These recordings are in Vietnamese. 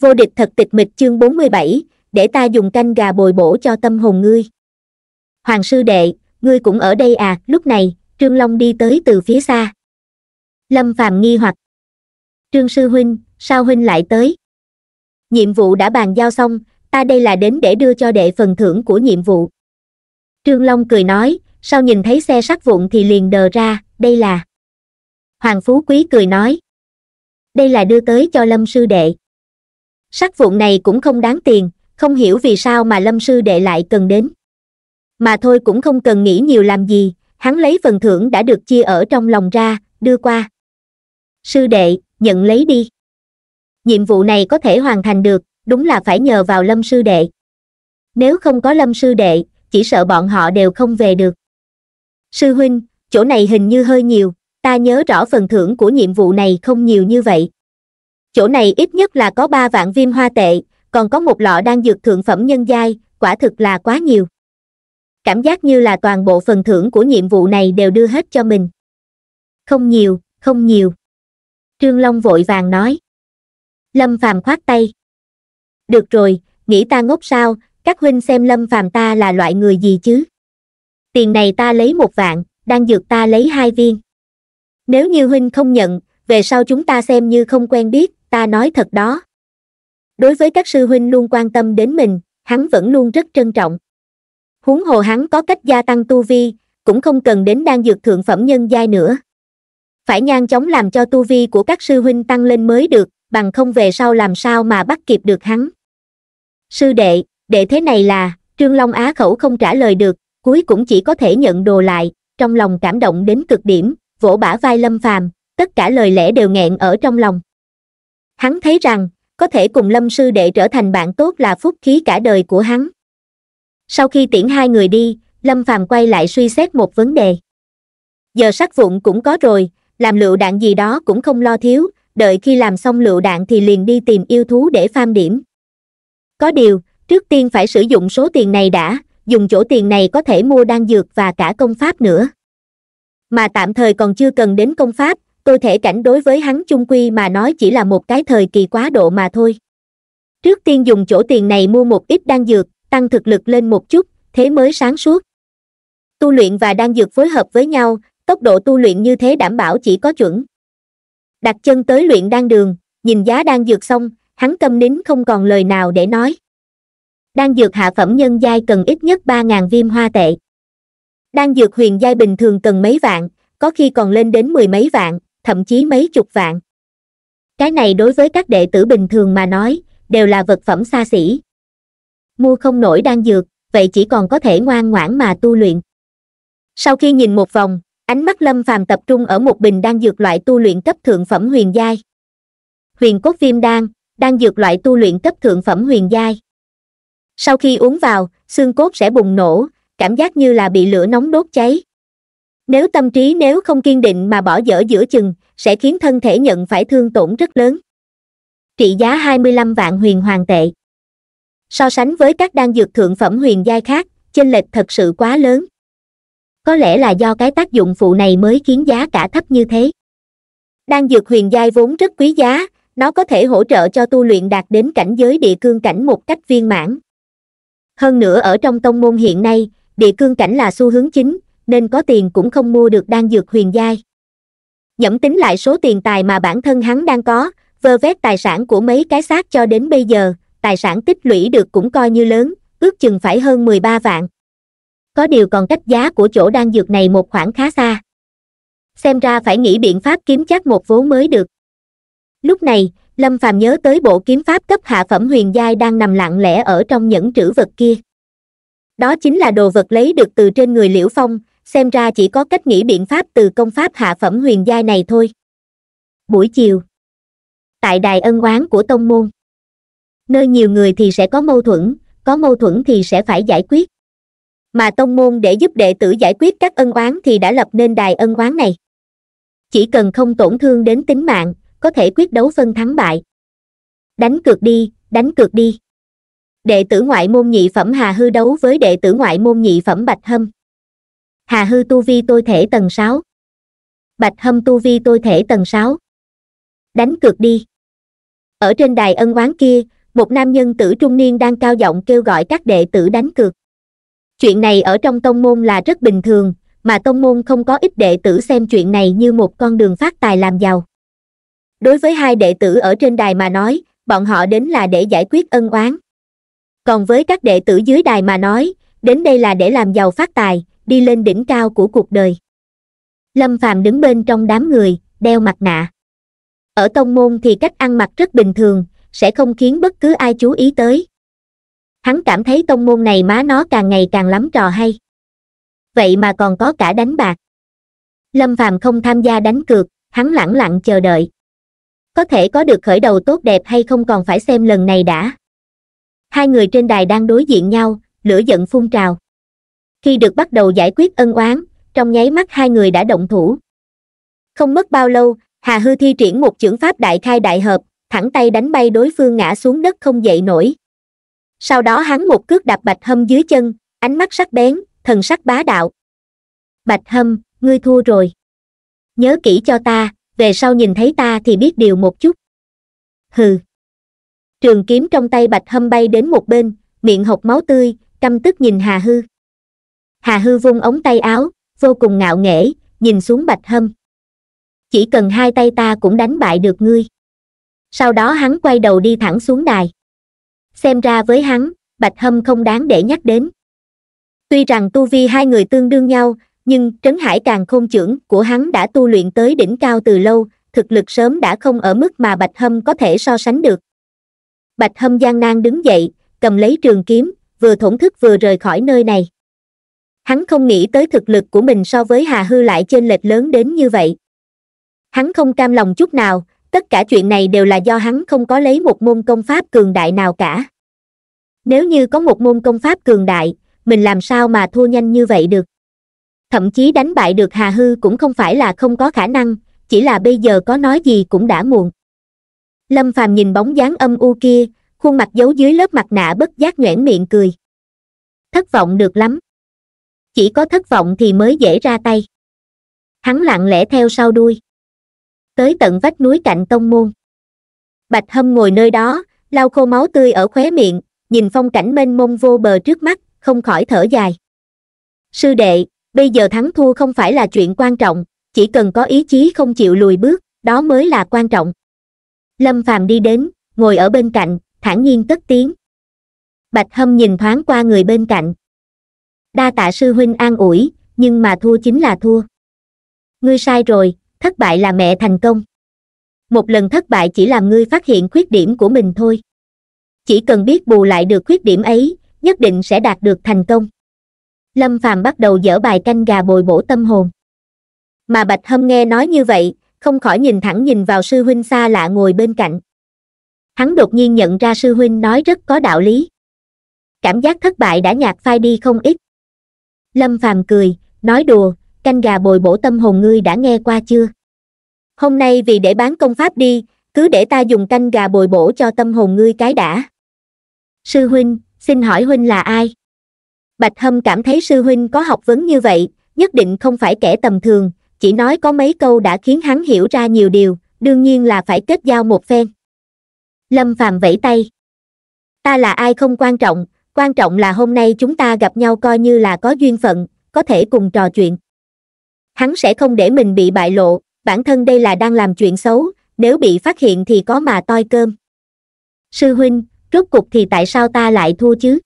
vô địch thật tịch mịch chương 47, để ta dùng canh gà bồi bổ cho tâm hồn ngươi hoàng sư đệ ngươi cũng ở đây à lúc này trương long đi tới từ phía xa lâm phàm nghi hoặc trương sư huynh sao huynh lại tới nhiệm vụ đã bàn giao xong ta đây là đến để đưa cho đệ phần thưởng của nhiệm vụ trương long cười nói sao nhìn thấy xe sắt vụn thì liền đờ ra đây là hoàng phú quý cười nói đây là đưa tới cho lâm sư đệ sắc vụn này cũng không đáng tiền không hiểu vì sao mà lâm sư đệ lại cần đến mà thôi cũng không cần nghĩ nhiều làm gì hắn lấy phần thưởng đã được chia ở trong lòng ra đưa qua sư đệ nhận lấy đi nhiệm vụ này có thể hoàn thành được đúng là phải nhờ vào lâm sư đệ nếu không có lâm sư đệ chỉ sợ bọn họ đều không về được sư huynh chỗ này hình như hơi nhiều ta nhớ rõ phần thưởng của nhiệm vụ này không nhiều như vậy chỗ này ít nhất là có ba vạn viêm hoa tệ còn có một lọ đang dược thượng phẩm nhân giai quả thực là quá nhiều cảm giác như là toàn bộ phần thưởng của nhiệm vụ này đều đưa hết cho mình không nhiều không nhiều trương long vội vàng nói lâm phàm khoát tay được rồi nghĩ ta ngốc sao các huynh xem lâm phàm ta là loại người gì chứ tiền này ta lấy một vạn đang dược ta lấy hai viên nếu như huynh không nhận về sau chúng ta xem như không quen biết ta nói thật đó đối với các sư huynh luôn quan tâm đến mình hắn vẫn luôn rất trân trọng huống hồ hắn có cách gia tăng tu vi cũng không cần đến đan dược thượng phẩm nhân giai nữa phải nhanh chóng làm cho tu vi của các sư huynh tăng lên mới được bằng không về sau làm sao mà bắt kịp được hắn sư đệ đệ thế này là trương long á khẩu không trả lời được cuối cũng chỉ có thể nhận đồ lại trong lòng cảm động đến cực điểm vỗ bả vai lâm phàm tất cả lời lẽ đều nghẹn ở trong lòng hắn thấy rằng có thể cùng lâm sư đệ trở thành bạn tốt là phúc khí cả đời của hắn sau khi tiễn hai người đi lâm phàm quay lại suy xét một vấn đề giờ sắc vụn cũng có rồi làm lựu đạn gì đó cũng không lo thiếu đợi khi làm xong lựu đạn thì liền đi tìm yêu thú để pham điểm có điều trước tiên phải sử dụng số tiền này đã dùng chỗ tiền này có thể mua đan dược và cả công pháp nữa mà tạm thời còn chưa cần đến công pháp tôi thể cảnh đối với hắn chung quy mà nói chỉ là một cái thời kỳ quá độ mà thôi trước tiên dùng chỗ tiền này mua một ít đan dược tăng thực lực lên một chút thế mới sáng suốt tu luyện và đan dược phối hợp với nhau tốc độ tu luyện như thế đảm bảo chỉ có chuẩn đặt chân tới luyện đan đường nhìn giá đan dược xong hắn câm nín không còn lời nào để nói đan dược hạ phẩm nhân giai cần ít nhất ba ngàn viêm hoa tệ đan dược huyền giai bình thường cần mấy vạn có khi còn lên đến mười mấy vạn thậm chí mấy chục vạn cái này đối với các đệ tử bình thường mà nói đều là vật phẩm xa xỉ mua không nổi đang dược vậy chỉ còn có thể ngoan ngoãn mà tu luyện sau khi nhìn một vòng ánh mắt lâm phàm tập trung ở một bình đang dược loại tu luyện cấp thượng phẩm huyền giai huyền cốt viêm đan đang dược loại tu luyện cấp thượng phẩm huyền giai sau khi uống vào xương cốt sẽ bùng nổ cảm giác như là bị lửa nóng đốt cháy nếu tâm trí nếu không kiên định mà bỏ dở giữa chừng sẽ khiến thân thể nhận phải thương tổn rất lớn trị giá 25 vạn huyền hoàng tệ so sánh với các đan dược thượng phẩm huyền giai khác chênh lệch thật sự quá lớn có lẽ là do cái tác dụng phụ này mới khiến giá cả thấp như thế đan dược huyền giai vốn rất quý giá nó có thể hỗ trợ cho tu luyện đạt đến cảnh giới địa cương cảnh một cách viên mãn hơn nữa ở trong tông môn hiện nay địa cương cảnh là xu hướng chính nên có tiền cũng không mua được đan dược huyền giai nhẫm tính lại số tiền tài mà bản thân hắn đang có vơ vét tài sản của mấy cái xác cho đến bây giờ tài sản tích lũy được cũng coi như lớn ước chừng phải hơn mười ba vạn có điều còn cách giá của chỗ đang dược này một khoảng khá xa xem ra phải nghĩ biện pháp kiếm chắc một vố mới được lúc này lâm phàm nhớ tới bộ kiếm pháp cấp hạ phẩm huyền giai đang nằm lặng lẽ ở trong những trữ vật kia đó chính là đồ vật lấy được từ trên người liễu phong xem ra chỉ có cách nghĩ biện pháp từ công pháp hạ phẩm huyền giai này thôi buổi chiều tại đài ân oán của tông môn nơi nhiều người thì sẽ có mâu thuẫn có mâu thuẫn thì sẽ phải giải quyết mà tông môn để giúp đệ tử giải quyết các ân oán thì đã lập nên đài ân oán này chỉ cần không tổn thương đến tính mạng có thể quyết đấu phân thắng bại đánh cược đi đánh cược đi đệ tử ngoại môn nhị phẩm hà hư đấu với đệ tử ngoại môn nhị phẩm bạch hâm hà hư tu vi tôi thể tầng sáu bạch hâm tu vi tôi thể tầng sáu đánh cược đi ở trên đài ân oán kia một nam nhân tử trung niên đang cao giọng kêu gọi các đệ tử đánh cược chuyện này ở trong tông môn là rất bình thường mà tông môn không có ít đệ tử xem chuyện này như một con đường phát tài làm giàu đối với hai đệ tử ở trên đài mà nói bọn họ đến là để giải quyết ân oán còn với các đệ tử dưới đài mà nói đến đây là để làm giàu phát tài đi lên đỉnh cao của cuộc đời lâm phàm đứng bên trong đám người đeo mặt nạ ở tông môn thì cách ăn mặc rất bình thường sẽ không khiến bất cứ ai chú ý tới hắn cảm thấy tông môn này má nó càng ngày càng lắm trò hay vậy mà còn có cả đánh bạc lâm phàm không tham gia đánh cược hắn lặng lặng chờ đợi có thể có được khởi đầu tốt đẹp hay không còn phải xem lần này đã hai người trên đài đang đối diện nhau lửa giận phun trào khi được bắt đầu giải quyết ân oán trong nháy mắt hai người đã động thủ không mất bao lâu hà hư thi triển một chưởng pháp đại khai đại hợp thẳng tay đánh bay đối phương ngã xuống đất không dậy nổi sau đó hắn một cước đạp bạch hâm dưới chân ánh mắt sắc bén thần sắc bá đạo bạch hâm ngươi thua rồi nhớ kỹ cho ta về sau nhìn thấy ta thì biết điều một chút hừ trường kiếm trong tay bạch hâm bay đến một bên miệng hộc máu tươi căm tức nhìn hà hư hà hư vung ống tay áo vô cùng ngạo nghễ nhìn xuống bạch hâm chỉ cần hai tay ta cũng đánh bại được ngươi sau đó hắn quay đầu đi thẳng xuống đài xem ra với hắn bạch hâm không đáng để nhắc đến tuy rằng tu vi hai người tương đương nhau nhưng trấn hải càng khôn trưởng của hắn đã tu luyện tới đỉnh cao từ lâu thực lực sớm đã không ở mức mà bạch hâm có thể so sánh được bạch hâm gian nan đứng dậy cầm lấy trường kiếm vừa thổn thức vừa rời khỏi nơi này hắn không nghĩ tới thực lực của mình so với hà hư lại trên lệch lớn đến như vậy hắn không cam lòng chút nào tất cả chuyện này đều là do hắn không có lấy một môn công pháp cường đại nào cả nếu như có một môn công pháp cường đại mình làm sao mà thua nhanh như vậy được thậm chí đánh bại được hà hư cũng không phải là không có khả năng chỉ là bây giờ có nói gì cũng đã muộn lâm phàm nhìn bóng dáng âm u kia khuôn mặt giấu dưới lớp mặt nạ bất giác nhoẻn miệng cười thất vọng được lắm chỉ có thất vọng thì mới dễ ra tay hắn lặng lẽ theo sau đuôi tới tận vách núi cạnh tông môn bạch hâm ngồi nơi đó lau khô máu tươi ở khóe miệng nhìn phong cảnh mênh mông vô bờ trước mắt không khỏi thở dài sư đệ bây giờ thắng thua không phải là chuyện quan trọng chỉ cần có ý chí không chịu lùi bước đó mới là quan trọng lâm phàm đi đến ngồi ở bên cạnh thản nhiên tất tiếng bạch hâm nhìn thoáng qua người bên cạnh đa tạ sư huynh an ủi nhưng mà thua chính là thua ngươi sai rồi thất bại là mẹ thành công một lần thất bại chỉ làm ngươi phát hiện khuyết điểm của mình thôi chỉ cần biết bù lại được khuyết điểm ấy nhất định sẽ đạt được thành công lâm phàm bắt đầu dở bài canh gà bồi bổ tâm hồn mà bạch hâm nghe nói như vậy không khỏi nhìn thẳng nhìn vào sư huynh xa lạ ngồi bên cạnh hắn đột nhiên nhận ra sư huynh nói rất có đạo lý cảm giác thất bại đã nhạt phai đi không ít lâm phàm cười nói đùa canh gà bồi bổ tâm hồn ngươi đã nghe qua chưa hôm nay vì để bán công pháp đi cứ để ta dùng canh gà bồi bổ cho tâm hồn ngươi cái đã sư huynh xin hỏi huynh là ai bạch hâm cảm thấy sư huynh có học vấn như vậy nhất định không phải kẻ tầm thường chỉ nói có mấy câu đã khiến hắn hiểu ra nhiều điều đương nhiên là phải kết giao một phen lâm phàm vẫy tay ta là ai không quan trọng quan trọng là hôm nay chúng ta gặp nhau coi như là có duyên phận có thể cùng trò chuyện hắn sẽ không để mình bị bại lộ bản thân đây là đang làm chuyện xấu nếu bị phát hiện thì có mà toi cơm sư huynh rốt cục thì tại sao ta lại thua chứ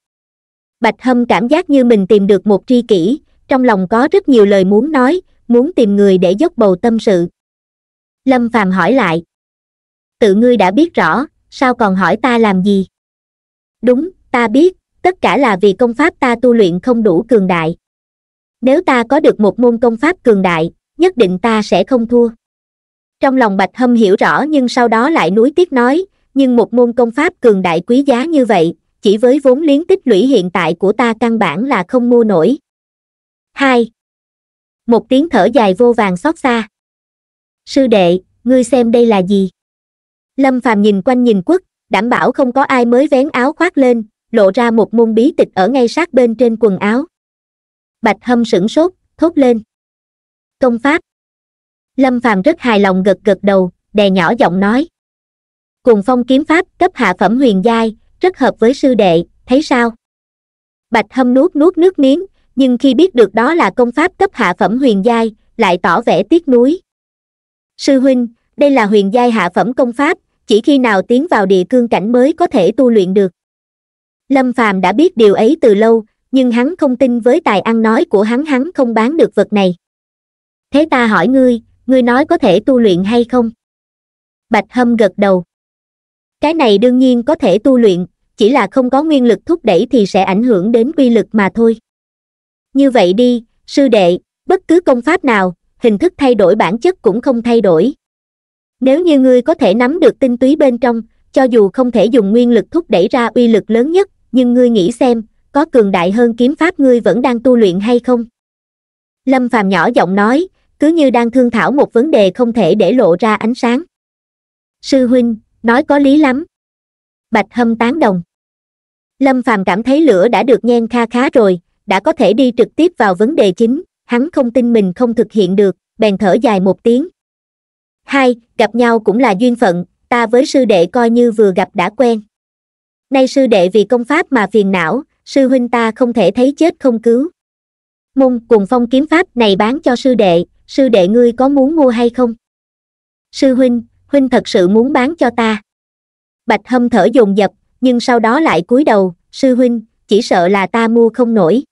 bạch hâm cảm giác như mình tìm được một tri kỷ trong lòng có rất nhiều lời muốn nói muốn tìm người để dốc bầu tâm sự lâm phàm hỏi lại tự ngươi đã biết rõ sao còn hỏi ta làm gì đúng ta biết tất cả là vì công pháp ta tu luyện không đủ cường đại nếu ta có được một môn công pháp cường đại nhất định ta sẽ không thua trong lòng bạch hâm hiểu rõ nhưng sau đó lại nuối tiếc nói nhưng một môn công pháp cường đại quý giá như vậy chỉ với vốn liếng tích lũy hiện tại của ta căn bản là không mua nổi hai một tiếng thở dài vô vàng xót xa sư đệ ngươi xem đây là gì lâm phàm nhìn quanh nhìn quất đảm bảo không có ai mới vén áo khoác lên lộ ra một môn bí tịch ở ngay sát bên trên quần áo bạch hâm sửng sốt thốt lên công pháp lâm phàm rất hài lòng gật gật đầu đè nhỏ giọng nói cùng phong kiếm pháp cấp hạ phẩm huyền giai rất hợp với sư đệ thấy sao bạch hâm nuốt nuốt nước miếng nhưng khi biết được đó là công pháp cấp hạ phẩm huyền giai lại tỏ vẻ tiếc nuối sư huynh đây là huyền giai hạ phẩm công pháp chỉ khi nào tiến vào địa cương cảnh mới có thể tu luyện được lâm phàm đã biết điều ấy từ lâu nhưng hắn không tin với tài ăn nói của hắn hắn không bán được vật này thế ta hỏi ngươi ngươi nói có thể tu luyện hay không bạch hâm gật đầu cái này đương nhiên có thể tu luyện chỉ là không có nguyên lực thúc đẩy thì sẽ ảnh hưởng đến quy lực mà thôi như vậy đi sư đệ bất cứ công pháp nào hình thức thay đổi bản chất cũng không thay đổi nếu như ngươi có thể nắm được tinh túy bên trong cho dù không thể dùng nguyên lực thúc đẩy ra uy lực lớn nhất nhưng ngươi nghĩ xem, có cường đại hơn kiếm pháp ngươi vẫn đang tu luyện hay không? Lâm Phàm nhỏ giọng nói, cứ như đang thương thảo một vấn đề không thể để lộ ra ánh sáng. Sư huynh, nói có lý lắm. Bạch Hâm tán đồng. Lâm Phàm cảm thấy lửa đã được nhen kha khá rồi, đã có thể đi trực tiếp vào vấn đề chính, hắn không tin mình không thực hiện được, bèn thở dài một tiếng. Hai, gặp nhau cũng là duyên phận, ta với sư đệ coi như vừa gặp đã quen nay sư đệ vì công pháp mà phiền não sư huynh ta không thể thấy chết không cứu môn cùng phong kiếm pháp này bán cho sư đệ sư đệ ngươi có muốn mua hay không sư huynh huynh thật sự muốn bán cho ta bạch hâm thở dồn dập nhưng sau đó lại cúi đầu sư huynh chỉ sợ là ta mua không nổi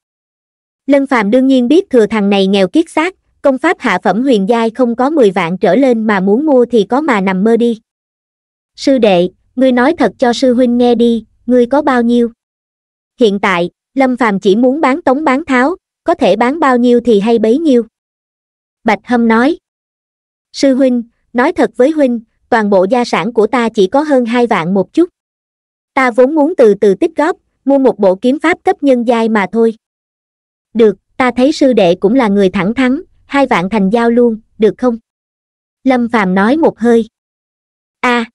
lân phàm đương nhiên biết thừa thằng này nghèo kiết xác công pháp hạ phẩm huyền giai không có mười vạn trở lên mà muốn mua thì có mà nằm mơ đi sư đệ ngươi nói thật cho sư huynh nghe đi ngươi có bao nhiêu hiện tại lâm phàm chỉ muốn bán tống bán tháo có thể bán bao nhiêu thì hay bấy nhiêu bạch hâm nói sư huynh nói thật với huynh toàn bộ gia sản của ta chỉ có hơn hai vạn một chút ta vốn muốn từ từ tích góp mua một bộ kiếm pháp cấp nhân giai mà thôi được ta thấy sư đệ cũng là người thẳng thắn hai vạn thành giao luôn được không lâm phàm nói một hơi a à.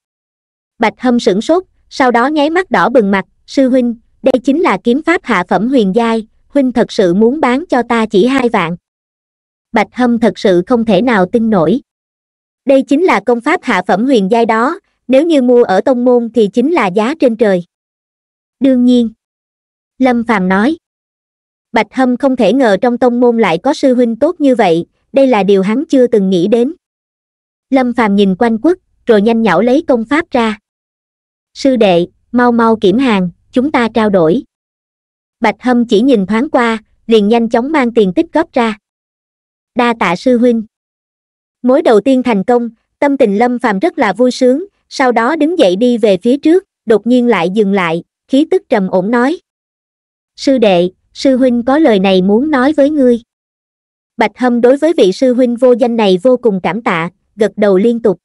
bạch hâm sửng sốt sau đó nháy mắt đỏ bừng mặt sư huynh đây chính là kiếm pháp hạ phẩm huyền giai huynh thật sự muốn bán cho ta chỉ hai vạn bạch hâm thật sự không thể nào tin nổi đây chính là công pháp hạ phẩm huyền giai đó nếu như mua ở tông môn thì chính là giá trên trời đương nhiên lâm phàm nói bạch hâm không thể ngờ trong tông môn lại có sư huynh tốt như vậy đây là điều hắn chưa từng nghĩ đến lâm phàm nhìn quanh quất rồi nhanh nhảu lấy công pháp ra sư đệ mau mau kiểm hàng chúng ta trao đổi bạch hâm chỉ nhìn thoáng qua liền nhanh chóng mang tiền tích góp ra đa tạ sư huynh mối đầu tiên thành công tâm tình lâm phàm rất là vui sướng sau đó đứng dậy đi về phía trước đột nhiên lại dừng lại khí tức trầm ổn nói sư đệ sư huynh có lời này muốn nói với ngươi bạch hâm đối với vị sư huynh vô danh này vô cùng cảm tạ gật đầu liên tục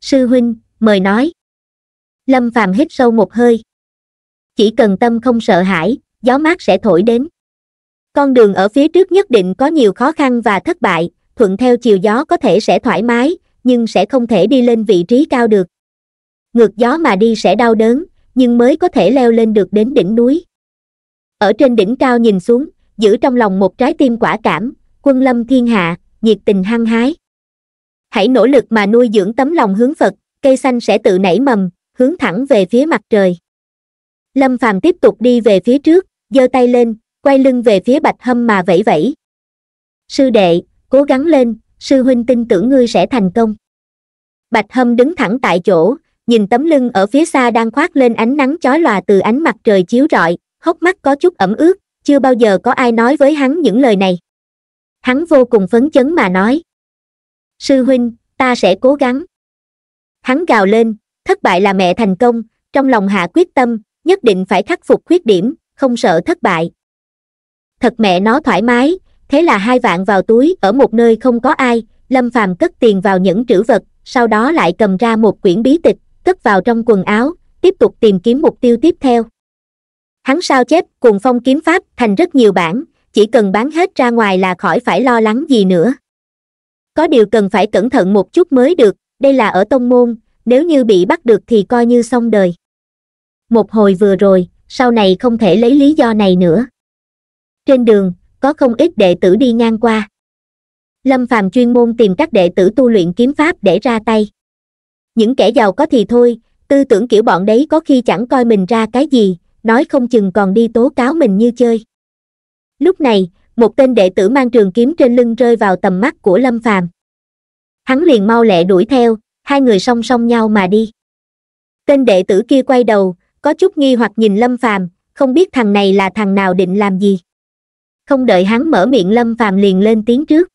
sư huynh mời nói lâm phàm hít sâu một hơi chỉ cần tâm không sợ hãi gió mát sẽ thổi đến con đường ở phía trước nhất định có nhiều khó khăn và thất bại thuận theo chiều gió có thể sẽ thoải mái nhưng sẽ không thể đi lên vị trí cao được ngược gió mà đi sẽ đau đớn nhưng mới có thể leo lên được đến đỉnh núi ở trên đỉnh cao nhìn xuống giữ trong lòng một trái tim quả cảm quân lâm thiên hạ nhiệt tình hăng hái hãy nỗ lực mà nuôi dưỡng tấm lòng hướng phật cây xanh sẽ tự nảy mầm hướng thẳng về phía mặt trời lâm phàm tiếp tục đi về phía trước giơ tay lên quay lưng về phía bạch hâm mà vẫy vẫy sư đệ cố gắng lên sư huynh tin tưởng ngươi sẽ thành công bạch hâm đứng thẳng tại chỗ nhìn tấm lưng ở phía xa đang khoác lên ánh nắng chói lòa từ ánh mặt trời chiếu rọi hốc mắt có chút ẩm ướt chưa bao giờ có ai nói với hắn những lời này hắn vô cùng phấn chấn mà nói sư huynh ta sẽ cố gắng hắn gào lên thất bại là mẹ thành công trong lòng hạ quyết tâm nhất định phải khắc phục khuyết điểm không sợ thất bại thật mẹ nó thoải mái thế là hai vạn vào túi ở một nơi không có ai lâm phàm cất tiền vào những trữ vật sau đó lại cầm ra một quyển bí tịch cất vào trong quần áo tiếp tục tìm kiếm mục tiêu tiếp theo hắn sao chép cùng phong kiếm pháp thành rất nhiều bản chỉ cần bán hết ra ngoài là khỏi phải lo lắng gì nữa có điều cần phải cẩn thận một chút mới được đây là ở tông môn nếu như bị bắt được thì coi như xong đời một hồi vừa rồi sau này không thể lấy lý do này nữa trên đường có không ít đệ tử đi ngang qua lâm phàm chuyên môn tìm các đệ tử tu luyện kiếm pháp để ra tay những kẻ giàu có thì thôi tư tưởng kiểu bọn đấy có khi chẳng coi mình ra cái gì nói không chừng còn đi tố cáo mình như chơi lúc này một tên đệ tử mang trường kiếm trên lưng rơi vào tầm mắt của lâm phàm hắn liền mau lẹ đuổi theo hai người song song nhau mà đi tên đệ tử kia quay đầu có chút nghi hoặc nhìn lâm phàm không biết thằng này là thằng nào định làm gì không đợi hắn mở miệng lâm phàm liền lên tiếng trước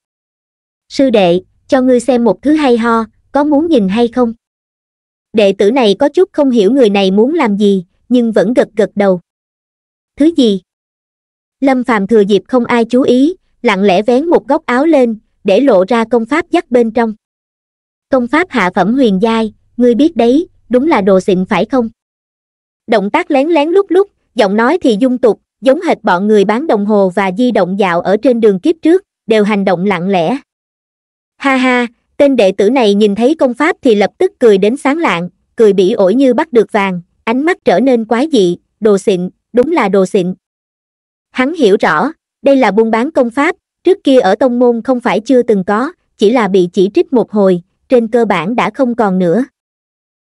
sư đệ cho ngươi xem một thứ hay ho có muốn nhìn hay không đệ tử này có chút không hiểu người này muốn làm gì nhưng vẫn gật gật đầu thứ gì lâm phàm thừa dịp không ai chú ý lặng lẽ vén một góc áo lên để lộ ra công pháp dắt bên trong công pháp hạ phẩm huyền giai ngươi biết đấy đúng là đồ xịn phải không động tác lén lén lúc lúc giọng nói thì dung tục giống hệt bọn người bán đồng hồ và di động dạo ở trên đường kiếp trước đều hành động lặng lẽ ha ha tên đệ tử này nhìn thấy công pháp thì lập tức cười đến sáng lạng cười bỉ ổi như bắt được vàng ánh mắt trở nên quái dị đồ xịn đúng là đồ xịn hắn hiểu rõ đây là buôn bán công pháp trước kia ở tông môn không phải chưa từng có chỉ là bị chỉ trích một hồi trên cơ bản đã không còn nữa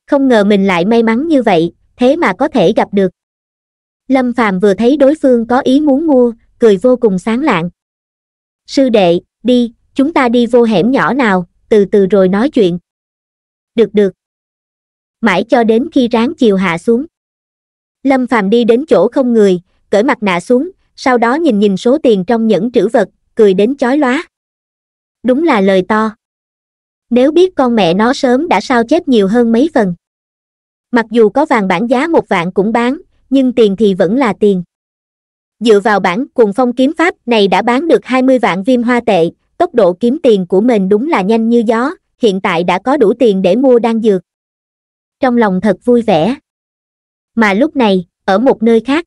không ngờ mình lại may mắn như vậy thế mà có thể gặp được lâm phàm vừa thấy đối phương có ý muốn mua cười vô cùng sáng lạng sư đệ đi chúng ta đi vô hẻm nhỏ nào từ từ rồi nói chuyện được được mãi cho đến khi ráng chiều hạ xuống lâm phàm đi đến chỗ không người cởi mặt nạ xuống sau đó nhìn nhìn số tiền trong những trữ vật cười đến chói lóa đúng là lời to nếu biết con mẹ nó sớm đã sao chép nhiều hơn mấy phần mặc dù có vàng bản giá một vạn cũng bán nhưng tiền thì vẫn là tiền dựa vào bản cùng phong kiếm pháp này đã bán được hai mươi vạn viêm hoa tệ tốc độ kiếm tiền của mình đúng là nhanh như gió hiện tại đã có đủ tiền để mua đan dược trong lòng thật vui vẻ mà lúc này ở một nơi khác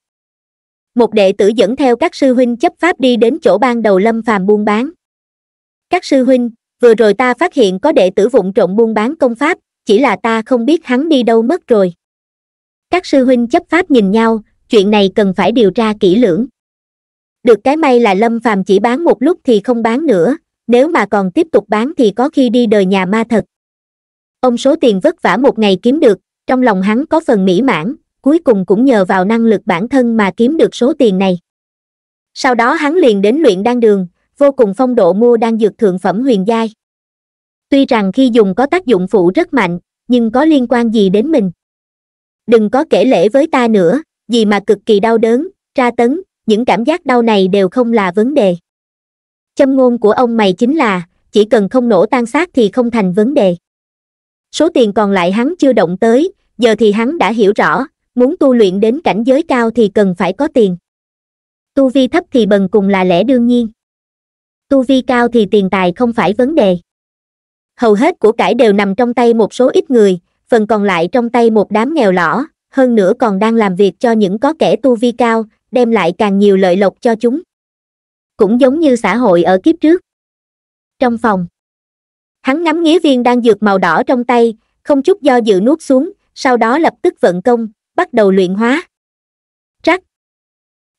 một đệ tử dẫn theo các sư huynh chấp pháp đi đến chỗ ban đầu lâm phàm buôn bán các sư huynh vừa rồi ta phát hiện có đệ tử vụng trộn buôn bán công pháp chỉ là ta không biết hắn đi đâu mất rồi các sư huynh chấp pháp nhìn nhau chuyện này cần phải điều tra kỹ lưỡng được cái may là lâm phàm chỉ bán một lúc thì không bán nữa nếu mà còn tiếp tục bán thì có khi đi đời nhà ma thật ông số tiền vất vả một ngày kiếm được trong lòng hắn có phần mỹ mãn cuối cùng cũng nhờ vào năng lực bản thân mà kiếm được số tiền này sau đó hắn liền đến luyện đan đường vô cùng phong độ mua đang dược thượng phẩm huyền giai tuy rằng khi dùng có tác dụng phụ rất mạnh nhưng có liên quan gì đến mình đừng có kể lễ với ta nữa gì mà cực kỳ đau đớn tra tấn những cảm giác đau này đều không là vấn đề châm ngôn của ông mày chính là chỉ cần không nổ tan xác thì không thành vấn đề số tiền còn lại hắn chưa động tới giờ thì hắn đã hiểu rõ muốn tu luyện đến cảnh giới cao thì cần phải có tiền tu vi thấp thì bần cùng là lẽ đương nhiên tu vi cao thì tiền tài không phải vấn đề hầu hết của cải đều nằm trong tay một số ít người phần còn lại trong tay một đám nghèo lỏ hơn nữa còn đang làm việc cho những có kẻ tu vi cao đem lại càng nhiều lợi lộc cho chúng cũng giống như xã hội ở kiếp trước trong phòng hắn ngắm nghía viên đang dược màu đỏ trong tay không chút do dự nuốt xuống sau đó lập tức vận công bắt đầu luyện hóa trắc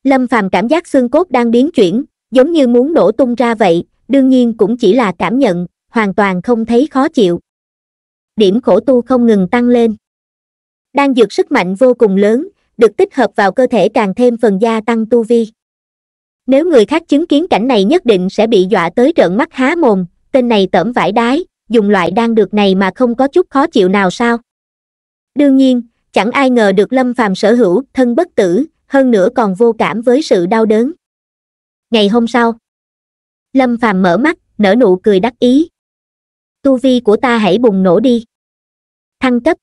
lâm phàm cảm giác xương cốt đang biến chuyển giống như muốn nổ tung ra vậy đương nhiên cũng chỉ là cảm nhận hoàn toàn không thấy khó chịu điểm khổ tu không ngừng tăng lên đang dược sức mạnh vô cùng lớn được tích hợp vào cơ thể càng thêm phần gia tăng tu vi nếu người khác chứng kiến cảnh này nhất định sẽ bị dọa tới trợn mắt há mồm tên này tẩm vải đái dùng loại đang được này mà không có chút khó chịu nào sao đương nhiên chẳng ai ngờ được lâm phàm sở hữu thân bất tử hơn nữa còn vô cảm với sự đau đớn ngày hôm sau lâm phàm mở mắt nở nụ cười đắc ý tu vi của ta hãy bùng nổ đi thăng cấp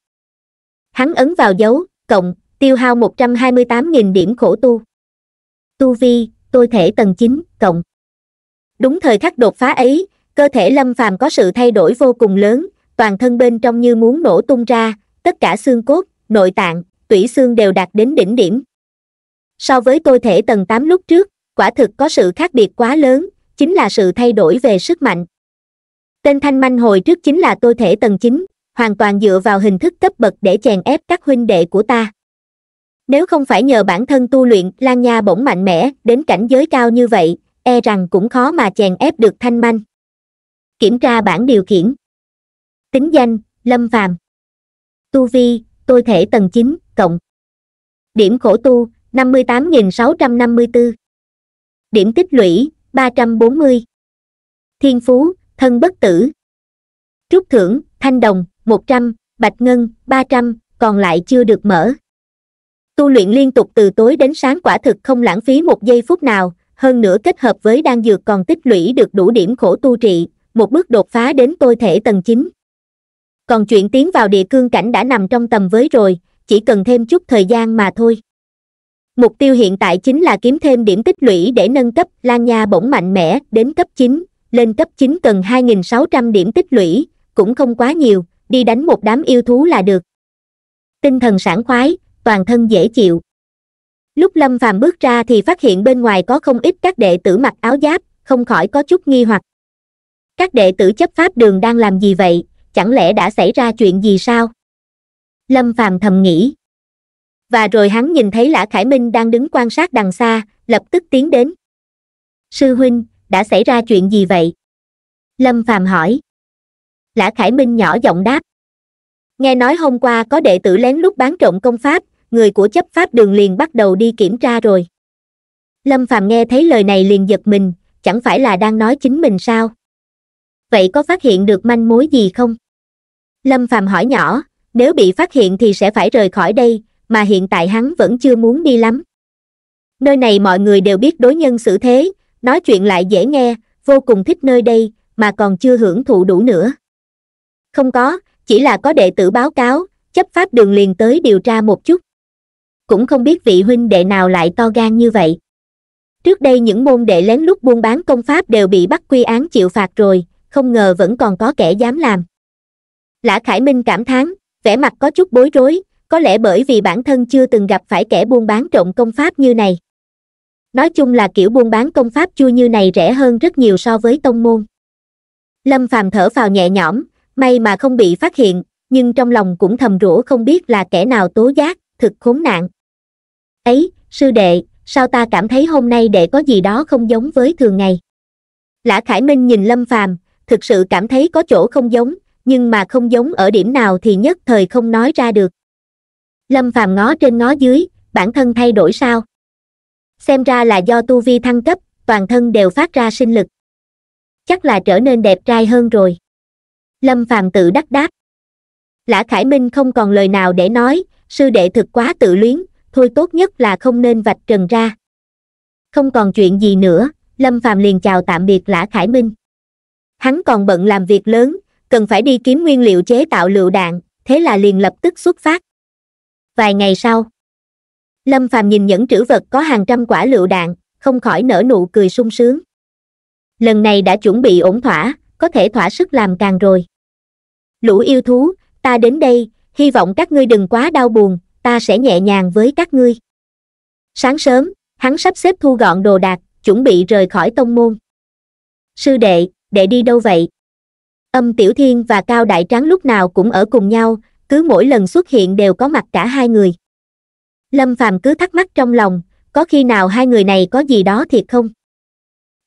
hắn ấn vào dấu cộng tiêu hao một trăm hai mươi tám nghìn điểm khổ tu tu vi tôi thể tầng chín cộng đúng thời khắc đột phá ấy cơ thể lâm phàm có sự thay đổi vô cùng lớn toàn thân bên trong như muốn nổ tung ra tất cả xương cốt nội tạng tủy xương đều đạt đến đỉnh điểm so với tôi thể tầng 8 lúc trước quả thực có sự khác biệt quá lớn chính là sự thay đổi về sức mạnh tên thanh manh hồi trước chính là tôi thể tầng chính hoàn toàn dựa vào hình thức cấp bậc để chèn ép các huynh đệ của ta nếu không phải nhờ bản thân tu luyện lan nha bỗng mạnh mẽ đến cảnh giới cao như vậy e rằng cũng khó mà chèn ép được thanh manh kiểm tra bản điều khiển tính danh lâm phàm tu vi tôi thể tầng chín cộng điểm khổ tu năm mươi tám nghìn sáu trăm năm mươi bốn điểm tích lũy 340. Thiên phú, thân bất tử. Trúc thưởng, thanh đồng, 100, bạch ngân, 300, còn lại chưa được mở. Tu luyện liên tục từ tối đến sáng quả thực không lãng phí một giây phút nào, hơn nữa kết hợp với đan dược còn tích lũy được đủ điểm khổ tu trị, một bước đột phá đến tôi thể tầng 9. Còn chuyện tiến vào địa cương cảnh đã nằm trong tầm với rồi, chỉ cần thêm chút thời gian mà thôi mục tiêu hiện tại chính là kiếm thêm điểm tích lũy để nâng cấp lan nha bỗng mạnh mẽ đến cấp chín lên cấp chín cần 2.600 điểm tích lũy cũng không quá nhiều đi đánh một đám yêu thú là được tinh thần sảng khoái toàn thân dễ chịu lúc lâm phàm bước ra thì phát hiện bên ngoài có không ít các đệ tử mặc áo giáp không khỏi có chút nghi hoặc các đệ tử chấp pháp đường đang làm gì vậy chẳng lẽ đã xảy ra chuyện gì sao lâm phàm thầm nghĩ và rồi hắn nhìn thấy lã khải minh đang đứng quan sát đằng xa lập tức tiến đến sư huynh đã xảy ra chuyện gì vậy lâm phàm hỏi lã khải minh nhỏ giọng đáp nghe nói hôm qua có đệ tử lén lút bán trộm công pháp người của chấp pháp đường liền bắt đầu đi kiểm tra rồi lâm phàm nghe thấy lời này liền giật mình chẳng phải là đang nói chính mình sao vậy có phát hiện được manh mối gì không lâm phàm hỏi nhỏ nếu bị phát hiện thì sẽ phải rời khỏi đây mà hiện tại hắn vẫn chưa muốn đi lắm nơi này mọi người đều biết đối nhân xử thế nói chuyện lại dễ nghe vô cùng thích nơi đây mà còn chưa hưởng thụ đủ nữa không có chỉ là có đệ tử báo cáo chấp pháp đường liền tới điều tra một chút cũng không biết vị huynh đệ nào lại to gan như vậy trước đây những môn đệ lén lút buôn bán công pháp đều bị bắt quy án chịu phạt rồi không ngờ vẫn còn có kẻ dám làm lã khải minh cảm thán vẻ mặt có chút bối rối có lẽ bởi vì bản thân chưa từng gặp phải kẻ buôn bán trộm công pháp như này nói chung là kiểu buôn bán công pháp chui như này rẻ hơn rất nhiều so với tông môn lâm phàm thở vào nhẹ nhõm may mà không bị phát hiện nhưng trong lòng cũng thầm rủa không biết là kẻ nào tố giác thực khốn nạn ấy sư đệ sao ta cảm thấy hôm nay đệ có gì đó không giống với thường ngày lã khải minh nhìn lâm phàm thực sự cảm thấy có chỗ không giống nhưng mà không giống ở điểm nào thì nhất thời không nói ra được lâm phàm ngó trên ngó dưới bản thân thay đổi sao xem ra là do tu vi thăng cấp toàn thân đều phát ra sinh lực chắc là trở nên đẹp trai hơn rồi lâm phàm tự đắc đáp lã khải minh không còn lời nào để nói sư đệ thực quá tự luyến thôi tốt nhất là không nên vạch trần ra không còn chuyện gì nữa lâm phàm liền chào tạm biệt lã khải minh hắn còn bận làm việc lớn cần phải đi kiếm nguyên liệu chế tạo lựu đạn thế là liền lập tức xuất phát vài ngày sau lâm phàm nhìn những trữ vật có hàng trăm quả lựu đạn không khỏi nở nụ cười sung sướng lần này đã chuẩn bị ổn thỏa có thể thỏa sức làm càng rồi lũ yêu thú ta đến đây hy vọng các ngươi đừng quá đau buồn ta sẽ nhẹ nhàng với các ngươi sáng sớm hắn sắp xếp thu gọn đồ đạc chuẩn bị rời khỏi tông môn sư đệ đệ đi đâu vậy âm tiểu thiên và cao đại tráng lúc nào cũng ở cùng nhau cứ mỗi lần xuất hiện đều có mặt cả hai người lâm phàm cứ thắc mắc trong lòng có khi nào hai người này có gì đó thiệt không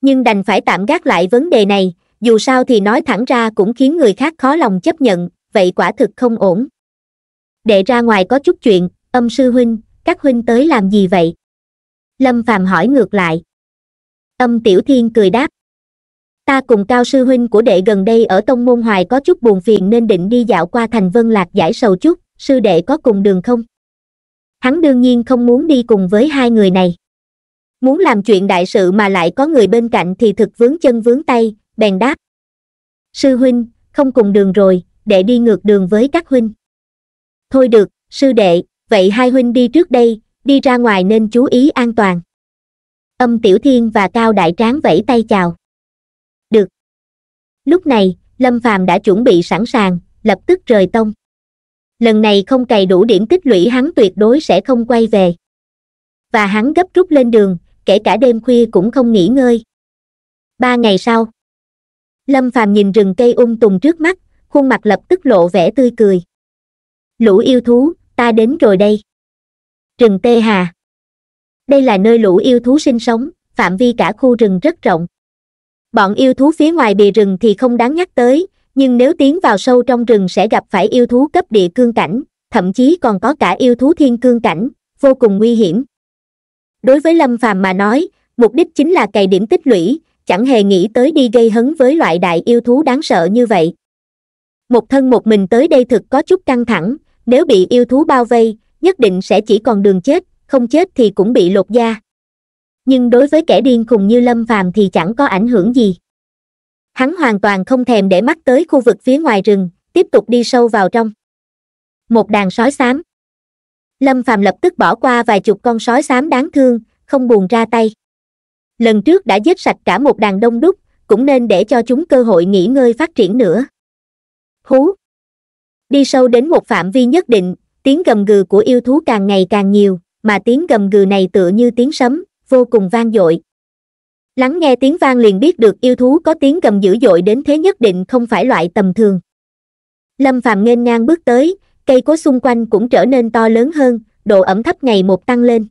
nhưng đành phải tạm gác lại vấn đề này dù sao thì nói thẳng ra cũng khiến người khác khó lòng chấp nhận vậy quả thực không ổn Để ra ngoài có chút chuyện âm sư huynh các huynh tới làm gì vậy lâm phàm hỏi ngược lại âm tiểu thiên cười đáp ta cùng cao sư huynh của đệ gần đây ở tông môn hoài có chút buồn phiền nên định đi dạo qua thành vân lạc giải sầu chút sư đệ có cùng đường không hắn đương nhiên không muốn đi cùng với hai người này muốn làm chuyện đại sự mà lại có người bên cạnh thì thực vướng chân vướng tay bèn đáp sư huynh không cùng đường rồi đệ đi ngược đường với các huynh thôi được sư đệ vậy hai huynh đi trước đây đi ra ngoài nên chú ý an toàn âm tiểu thiên và cao đại tráng vẫy tay chào lúc này lâm phàm đã chuẩn bị sẵn sàng lập tức rời tông lần này không cày đủ điểm tích lũy hắn tuyệt đối sẽ không quay về và hắn gấp rút lên đường kể cả đêm khuya cũng không nghỉ ngơi ba ngày sau lâm phàm nhìn rừng cây um tùm trước mắt khuôn mặt lập tức lộ vẻ tươi cười lũ yêu thú ta đến rồi đây rừng tê hà đây là nơi lũ yêu thú sinh sống phạm vi cả khu rừng rất rộng bọn yêu thú phía ngoài bìa rừng thì không đáng nhắc tới nhưng nếu tiến vào sâu trong rừng sẽ gặp phải yêu thú cấp địa cương cảnh thậm chí còn có cả yêu thú thiên cương cảnh vô cùng nguy hiểm đối với lâm phàm mà nói mục đích chính là cày điểm tích lũy chẳng hề nghĩ tới đi gây hấn với loại đại yêu thú đáng sợ như vậy một thân một mình tới đây thực có chút căng thẳng nếu bị yêu thú bao vây nhất định sẽ chỉ còn đường chết không chết thì cũng bị lột da nhưng đối với kẻ điên khùng như lâm phàm thì chẳng có ảnh hưởng gì hắn hoàn toàn không thèm để mắt tới khu vực phía ngoài rừng tiếp tục đi sâu vào trong một đàn sói xám lâm phàm lập tức bỏ qua vài chục con sói xám đáng thương không buồn ra tay lần trước đã giết sạch cả một đàn đông đúc cũng nên để cho chúng cơ hội nghỉ ngơi phát triển nữa hú đi sâu đến một phạm vi nhất định tiếng gầm gừ của yêu thú càng ngày càng nhiều mà tiếng gầm gừ này tựa như tiếng sấm vô cùng vang dội lắng nghe tiếng vang liền biết được yêu thú có tiếng gầm dữ dội đến thế nhất định không phải loại tầm thường lâm Phạm nghênh ngang bước tới cây cối xung quanh cũng trở nên to lớn hơn độ ẩm thấp ngày một tăng lên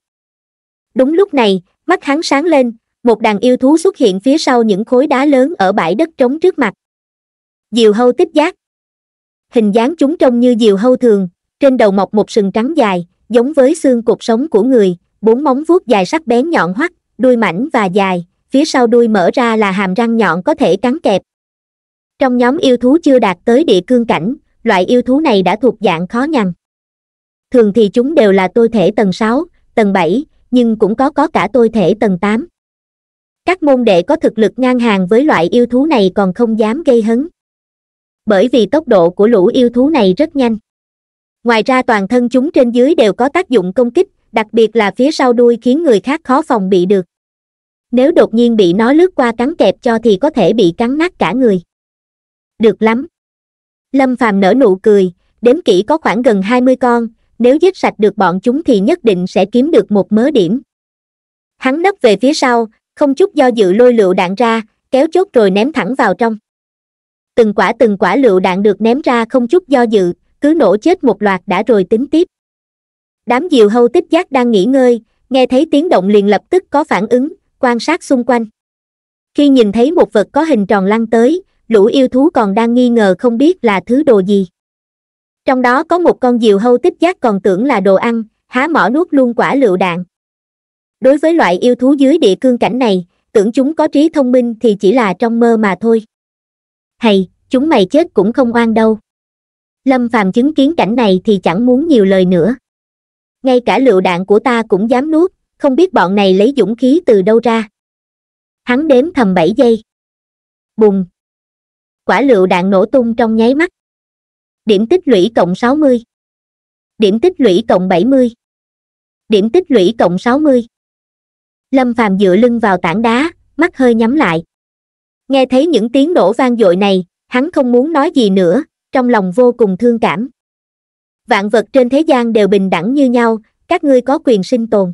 đúng lúc này mắt hắn sáng lên một đàn yêu thú xuất hiện phía sau những khối đá lớn ở bãi đất trống trước mặt diều hâu tích giác hình dáng chúng trông như diều hâu thường trên đầu mọc một sừng trắng dài giống với xương cuộc sống của người bốn móng vuốt dài sắc bén nhọn hoắt, đuôi mảnh và dài, phía sau đuôi mở ra là hàm răng nhọn có thể cắn kẹp. Trong nhóm yêu thú chưa đạt tới địa cương cảnh, loại yêu thú này đã thuộc dạng khó nhằn. Thường thì chúng đều là tôi thể tầng 6, tầng 7, nhưng cũng có có cả tôi thể tầng 8. Các môn đệ có thực lực ngang hàng với loại yêu thú này còn không dám gây hấn. Bởi vì tốc độ của lũ yêu thú này rất nhanh. Ngoài ra toàn thân chúng trên dưới đều có tác dụng công kích, đặc biệt là phía sau đuôi khiến người khác khó phòng bị được nếu đột nhiên bị nó lướt qua cắn kẹp cho thì có thể bị cắn nát cả người được lắm lâm phàm nở nụ cười đếm kỹ có khoảng gần hai mươi con nếu giết sạch được bọn chúng thì nhất định sẽ kiếm được một mớ điểm hắn nấp về phía sau không chút do dự lôi lựu đạn ra kéo chốt rồi ném thẳng vào trong từng quả từng quả lựu đạn được ném ra không chút do dự cứ nổ chết một loạt đã rồi tính tiếp đám diều hâu tích giác đang nghỉ ngơi nghe thấy tiếng động liền lập tức có phản ứng quan sát xung quanh khi nhìn thấy một vật có hình tròn lăn tới lũ yêu thú còn đang nghi ngờ không biết là thứ đồ gì trong đó có một con diều hâu tích giác còn tưởng là đồ ăn há mỏ nuốt luôn quả lựu đạn đối với loại yêu thú dưới địa cương cảnh này tưởng chúng có trí thông minh thì chỉ là trong mơ mà thôi hay chúng mày chết cũng không oan đâu lâm phàm chứng kiến cảnh này thì chẳng muốn nhiều lời nữa ngay cả lựu đạn của ta cũng dám nuốt không biết bọn này lấy dũng khí từ đâu ra hắn đếm thầm bảy giây bùng quả lựu đạn nổ tung trong nháy mắt điểm tích lũy cộng sáu mươi điểm tích lũy cộng bảy mươi điểm tích lũy cộng sáu mươi lâm phàm dựa lưng vào tảng đá mắt hơi nhắm lại nghe thấy những tiếng nổ vang dội này hắn không muốn nói gì nữa trong lòng vô cùng thương cảm vạn vật trên thế gian đều bình đẳng như nhau các ngươi có quyền sinh tồn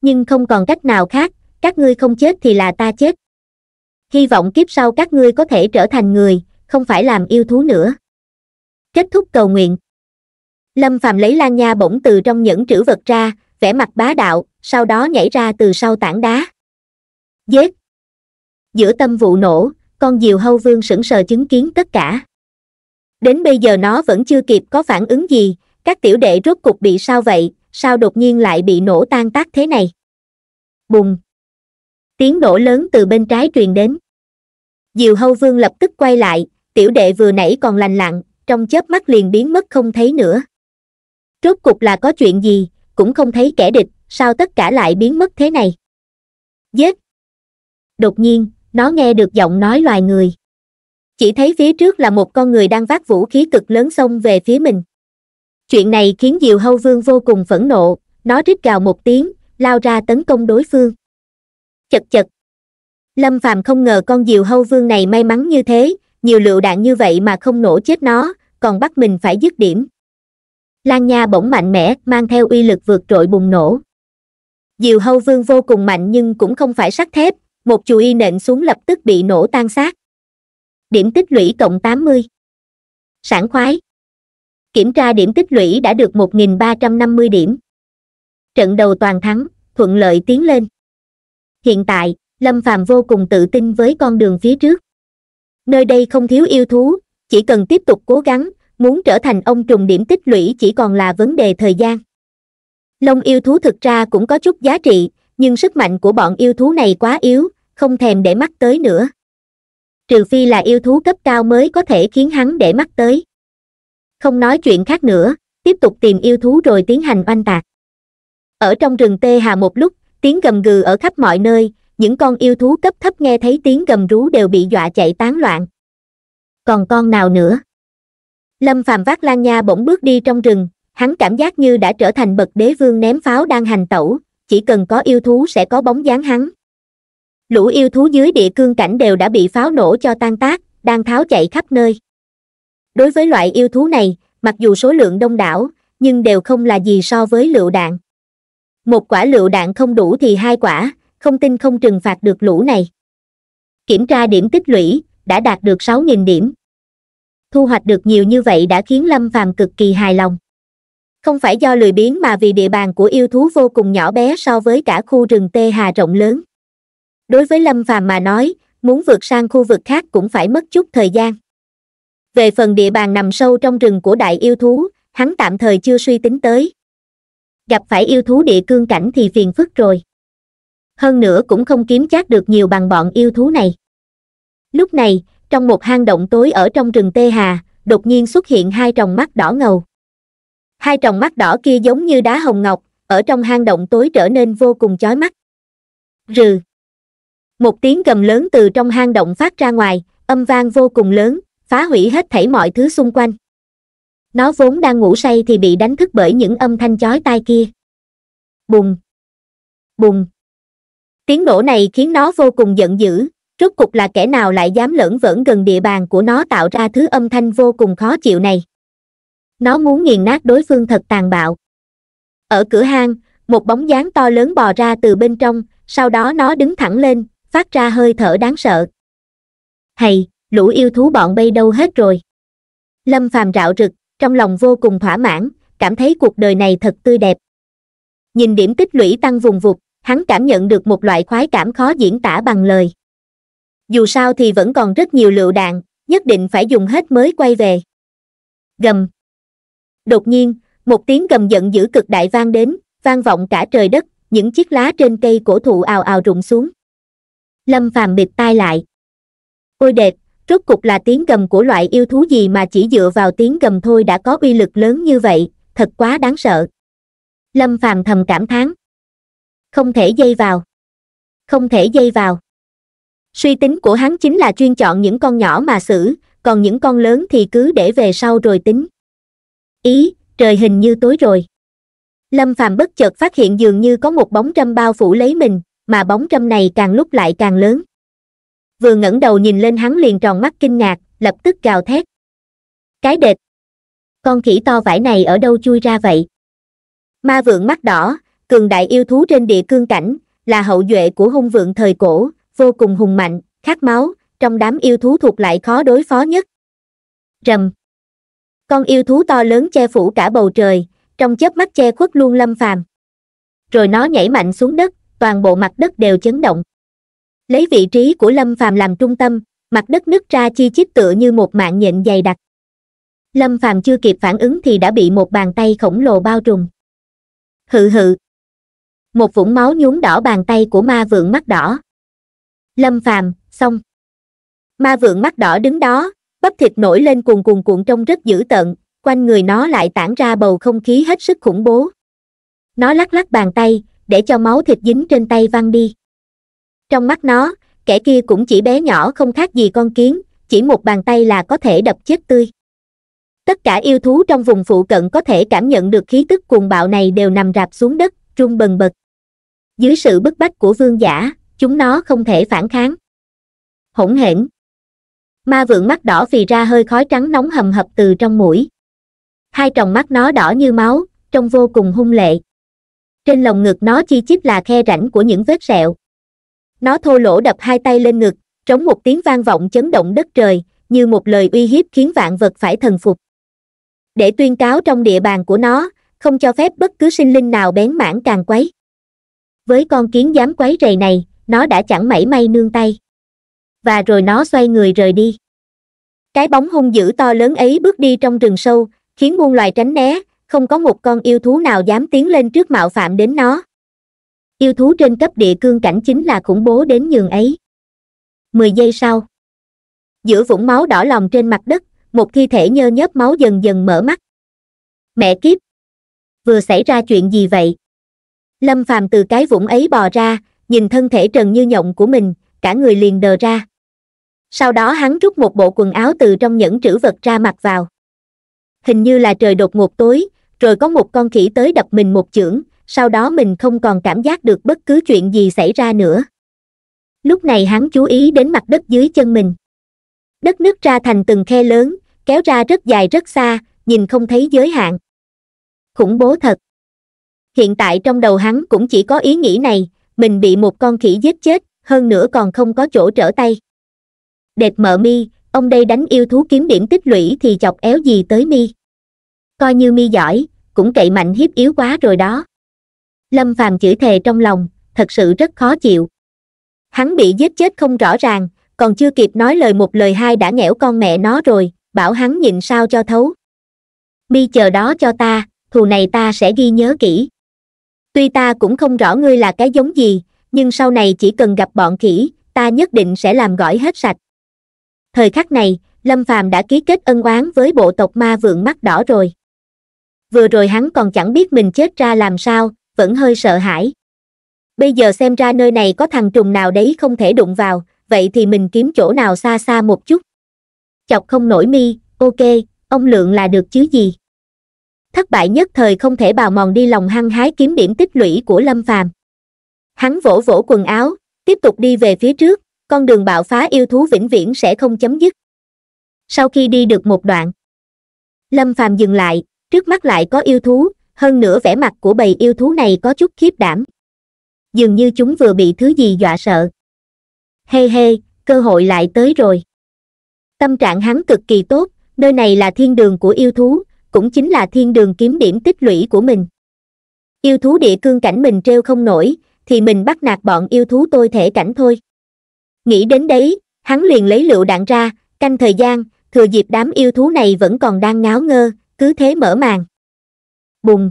nhưng không còn cách nào khác các ngươi không chết thì là ta chết hy vọng kiếp sau các ngươi có thể trở thành người không phải làm yêu thú nữa kết thúc cầu nguyện lâm phàm lấy lan nha bỗng từ trong những chữ vật ra vẻ mặt bá đạo sau đó nhảy ra từ sau tảng đá giết giữa tâm vụ nổ con diều hâu vương sững sờ chứng kiến tất cả đến bây giờ nó vẫn chưa kịp có phản ứng gì các tiểu đệ rốt cục bị sao vậy sao đột nhiên lại bị nổ tan tác thế này bùng tiếng nổ lớn từ bên trái truyền đến diều hâu vương lập tức quay lại tiểu đệ vừa nãy còn lành lặng, trong chớp mắt liền biến mất không thấy nữa rốt cục là có chuyện gì cũng không thấy kẻ địch sao tất cả lại biến mất thế này giết đột nhiên nó nghe được giọng nói loài người chỉ thấy phía trước là một con người đang vác vũ khí cực lớn xông về phía mình chuyện này khiến diều hâu vương vô cùng phẫn nộ nó rít gào một tiếng lao ra tấn công đối phương chật chật lâm phàm không ngờ con diều hâu vương này may mắn như thế nhiều lựu đạn như vậy mà không nổ chết nó còn bắt mình phải dứt điểm lan nha bỗng mạnh mẽ mang theo uy lực vượt trội bùng nổ diều hâu vương vô cùng mạnh nhưng cũng không phải sắt thép một chù y nện xuống lập tức bị nổ tan xác điểm tích lũy cộng tám mươi sảng khoái kiểm tra điểm tích lũy đã được một nghìn ba trăm năm mươi điểm trận đầu toàn thắng thuận lợi tiến lên hiện tại lâm phàm vô cùng tự tin với con đường phía trước nơi đây không thiếu yêu thú chỉ cần tiếp tục cố gắng muốn trở thành ông trùng điểm tích lũy chỉ còn là vấn đề thời gian lông yêu thú thực ra cũng có chút giá trị nhưng sức mạnh của bọn yêu thú này quá yếu không thèm để mắt tới nữa trừ phi là yêu thú cấp cao mới có thể khiến hắn để mắt tới không nói chuyện khác nữa tiếp tục tìm yêu thú rồi tiến hành oanh tạc ở trong rừng tê hà một lúc tiếng gầm gừ ở khắp mọi nơi những con yêu thú cấp thấp nghe thấy tiếng gầm rú đều bị dọa chạy tán loạn còn con nào nữa lâm phàm vác lan nha bỗng bước đi trong rừng hắn cảm giác như đã trở thành bậc đế vương ném pháo đang hành tẩu chỉ cần có yêu thú sẽ có bóng dáng hắn lũ yêu thú dưới địa cương cảnh đều đã bị pháo nổ cho tan tác đang tháo chạy khắp nơi đối với loại yêu thú này mặc dù số lượng đông đảo nhưng đều không là gì so với lựu đạn một quả lựu đạn không đủ thì hai quả không tin không trừng phạt được lũ này kiểm tra điểm tích lũy đã đạt được sáu nghìn điểm thu hoạch được nhiều như vậy đã khiến lâm phàm cực kỳ hài lòng không phải do lười biếng mà vì địa bàn của yêu thú vô cùng nhỏ bé so với cả khu rừng tê hà rộng lớn đối với lâm phàm mà nói muốn vượt sang khu vực khác cũng phải mất chút thời gian về phần địa bàn nằm sâu trong rừng của đại yêu thú hắn tạm thời chưa suy tính tới gặp phải yêu thú địa cương cảnh thì phiền phức rồi hơn nữa cũng không kiếm chát được nhiều bằng bọn yêu thú này lúc này trong một hang động tối ở trong rừng tê hà đột nhiên xuất hiện hai tròng mắt đỏ ngầu hai tròng mắt đỏ kia giống như đá hồng ngọc ở trong hang động tối trở nên vô cùng chói mắt rừ một tiếng gầm lớn từ trong hang động phát ra ngoài âm vang vô cùng lớn phá hủy hết thảy mọi thứ xung quanh nó vốn đang ngủ say thì bị đánh thức bởi những âm thanh chói tai kia bùng bùng tiếng nổ này khiến nó vô cùng giận dữ rốt cục là kẻ nào lại dám lởn vởn gần địa bàn của nó tạo ra thứ âm thanh vô cùng khó chịu này nó muốn nghiền nát đối phương thật tàn bạo ở cửa hang một bóng dáng to lớn bò ra từ bên trong sau đó nó đứng thẳng lên phát ra hơi thở đáng sợ Hầy, lũ yêu thú bọn bay đâu hết rồi lâm phàm rạo rực trong lòng vô cùng thỏa mãn cảm thấy cuộc đời này thật tươi đẹp nhìn điểm tích lũy tăng vùng vụt hắn cảm nhận được một loại khoái cảm khó diễn tả bằng lời dù sao thì vẫn còn rất nhiều lựu đạn nhất định phải dùng hết mới quay về gầm đột nhiên một tiếng gầm giận dữ cực đại vang đến vang vọng cả trời đất những chiếc lá trên cây cổ thụ ào ào rụng xuống lâm phàm bịt tai lại ôi đẹp, rốt cục là tiếng gầm của loại yêu thú gì mà chỉ dựa vào tiếng gầm thôi đã có uy lực lớn như vậy thật quá đáng sợ lâm phàm thầm cảm thán không thể dây vào không thể dây vào suy tính của hắn chính là chuyên chọn những con nhỏ mà xử còn những con lớn thì cứ để về sau rồi tính ý trời hình như tối rồi lâm phàm bất chợt phát hiện dường như có một bóng trâm bao phủ lấy mình mà bóng trâm này càng lúc lại càng lớn vừa ngẩng đầu nhìn lên hắn liền tròn mắt kinh ngạc lập tức gào thét cái đệt con khỉ to vải này ở đâu chui ra vậy ma vượng mắt đỏ cường đại yêu thú trên địa cương cảnh là hậu duệ của hung vượng thời cổ vô cùng hùng mạnh khát máu trong đám yêu thú thuộc lại khó đối phó nhất rầm con yêu thú to lớn che phủ cả bầu trời trong chớp mắt che khuất luôn lâm phàm rồi nó nhảy mạnh xuống đất toàn bộ mặt đất đều chấn động lấy vị trí của lâm phàm làm trung tâm mặt đất nứt ra chi chít tựa như một mạng nhện dày đặc lâm phàm chưa kịp phản ứng thì đã bị một bàn tay khổng lồ bao trùm hự hự một vũng máu nhuốm đỏ bàn tay của ma vượng mắt đỏ lâm phàm xong ma vượng mắt đỏ đứng đó bắp thịt nổi lên cuồn cuồn cuộn trông rất dữ tợn quanh người nó lại tản ra bầu không khí hết sức khủng bố nó lắc lắc bàn tay để cho máu thịt dính trên tay văng đi trong mắt nó kẻ kia cũng chỉ bé nhỏ không khác gì con kiến chỉ một bàn tay là có thể đập chết tươi tất cả yêu thú trong vùng phụ cận có thể cảm nhận được khí tức cuồng bạo này đều nằm rạp xuống đất run bần bật dưới sự bức bách của vương giả chúng nó không thể phản kháng hỗn hển ma vượng mắt đỏ phì ra hơi khói trắng nóng hầm hập từ trong mũi hai tròng mắt nó đỏ như máu trông vô cùng hung lệ trên lồng ngực nó chi chít là khe rãnh của những vết sẹo nó thô lỗ đập hai tay lên ngực trống một tiếng vang vọng chấn động đất trời như một lời uy hiếp khiến vạn vật phải thần phục để tuyên cáo trong địa bàn của nó không cho phép bất cứ sinh linh nào bén mảng càng quấy với con kiến dám quấy rầy này nó đã chẳng mảy may nương tay và rồi nó xoay người rời đi cái bóng hung dữ to lớn ấy bước đi trong rừng sâu khiến muôn loài tránh né không có một con yêu thú nào dám tiến lên trước mạo phạm đến nó yêu thú trên cấp địa cương cảnh chính là khủng bố đến nhường ấy mười giây sau giữa vũng máu đỏ lòng trên mặt đất một thi thể nhơ nhớp máu dần dần mở mắt mẹ kiếp vừa xảy ra chuyện gì vậy lâm phàm từ cái vũng ấy bò ra nhìn thân thể trần như nhộng của mình cả người liền đờ ra sau đó hắn rút một bộ quần áo từ trong những trữ vật ra mặc vào hình như là trời đột ngột tối rồi có một con khỉ tới đập mình một chưởng sau đó mình không còn cảm giác được bất cứ chuyện gì xảy ra nữa lúc này hắn chú ý đến mặt đất dưới chân mình đất nứt ra thành từng khe lớn kéo ra rất dài rất xa nhìn không thấy giới hạn khủng bố thật hiện tại trong đầu hắn cũng chỉ có ý nghĩ này mình bị một con khỉ giết chết hơn nữa còn không có chỗ trở tay đệt mở mi ông đây đánh yêu thú kiếm điểm tích lũy thì chọc éo gì tới mi coi như mi giỏi cũng cậy mạnh hiếp yếu quá rồi đó lâm phàm chửi thề trong lòng thật sự rất khó chịu hắn bị giết chết không rõ ràng còn chưa kịp nói lời một lời hai đã nghẽo con mẹ nó rồi bảo hắn nhìn sao cho thấu mi chờ đó cho ta thù này ta sẽ ghi nhớ kỹ tuy ta cũng không rõ ngươi là cái giống gì nhưng sau này chỉ cần gặp bọn khỉ ta nhất định sẽ làm gỏi hết sạch thời khắc này lâm phàm đã ký kết ân oán với bộ tộc ma vượng mắt đỏ rồi vừa rồi hắn còn chẳng biết mình chết ra làm sao vẫn hơi sợ hãi bây giờ xem ra nơi này có thằng trùng nào đấy không thể đụng vào vậy thì mình kiếm chỗ nào xa xa một chút chọc không nổi mi ok ông lượng là được chứ gì thất bại nhất thời không thể bào mòn đi lòng hăng hái kiếm điểm tích lũy của lâm phàm hắn vỗ vỗ quần áo tiếp tục đi về phía trước con đường bạo phá yêu thú vĩnh viễn sẽ không chấm dứt sau khi đi được một đoạn lâm phàm dừng lại trước mắt lại có yêu thú hơn nữa vẻ mặt của bầy yêu thú này có chút khiếp đảm dường như chúng vừa bị thứ gì dọa sợ hê hê cơ hội lại tới rồi tâm trạng hắn cực kỳ tốt nơi này là thiên đường của yêu thú cũng chính là thiên đường kiếm điểm tích lũy của mình yêu thú địa cương cảnh mình treo không nổi thì mình bắt nạt bọn yêu thú tôi thể cảnh thôi nghĩ đến đấy hắn liền lấy lựu đạn ra canh thời gian thừa dịp đám yêu thú này vẫn còn đang ngáo ngơ cứ thế mở màn. Bùng.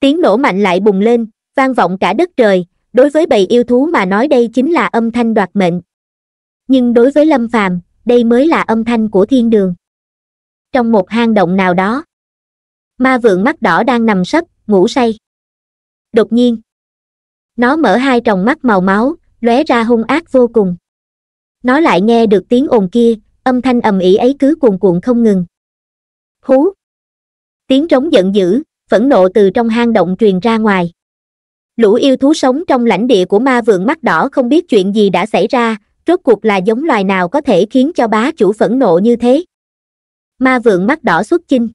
Tiếng nổ mạnh lại bùng lên, vang vọng cả đất trời, đối với bầy yêu thú mà nói đây chính là âm thanh đoạt mệnh. Nhưng đối với Lâm Phàm, đây mới là âm thanh của thiên đường. Trong một hang động nào đó, ma vượng mắt đỏ đang nằm sấp, ngủ say. Đột nhiên, nó mở hai tròng mắt màu máu, lóe ra hung ác vô cùng. Nó lại nghe được tiếng ồn kia, âm thanh ầm ĩ ấy cứ cuồn cuộn không ngừng hú tiếng trống giận dữ phẫn nộ từ trong hang động truyền ra ngoài lũ yêu thú sống trong lãnh địa của ma vượng mắt đỏ không biết chuyện gì đã xảy ra rốt cuộc là giống loài nào có thể khiến cho bá chủ phẫn nộ như thế ma vượng mắt đỏ xuất chinh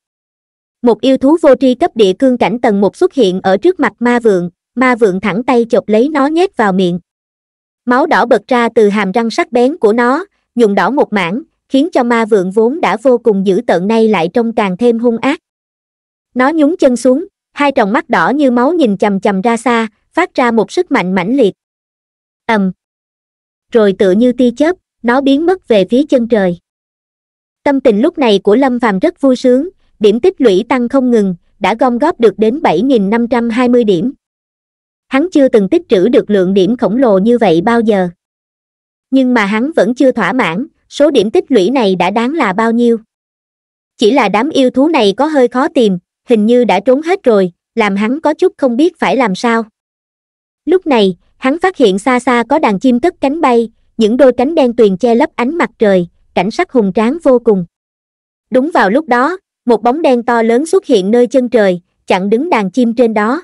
một yêu thú vô tri cấp địa cương cảnh tầng một xuất hiện ở trước mặt ma vượng ma vượng thẳng tay chộp lấy nó nhét vào miệng máu đỏ bật ra từ hàm răng sắc bén của nó nhuộm đỏ một mảng khiến cho ma vượng vốn đã vô cùng dữ tợn nay lại trông càng thêm hung ác nó nhúng chân xuống hai tròng mắt đỏ như máu nhìn chầm chầm ra xa phát ra một sức mạnh mãnh liệt ầm rồi tựa như tia chớp nó biến mất về phía chân trời tâm tình lúc này của lâm phàm rất vui sướng điểm tích lũy tăng không ngừng đã gom góp được đến 7.520 điểm hắn chưa từng tích trữ được lượng điểm khổng lồ như vậy bao giờ nhưng mà hắn vẫn chưa thỏa mãn số điểm tích lũy này đã đáng là bao nhiêu chỉ là đám yêu thú này có hơi khó tìm hình như đã trốn hết rồi làm hắn có chút không biết phải làm sao lúc này hắn phát hiện xa xa có đàn chim cất cánh bay những đôi cánh đen tuyền che lấp ánh mặt trời cảnh sắc hùng tráng vô cùng đúng vào lúc đó một bóng đen to lớn xuất hiện nơi chân trời chặn đứng đàn chim trên đó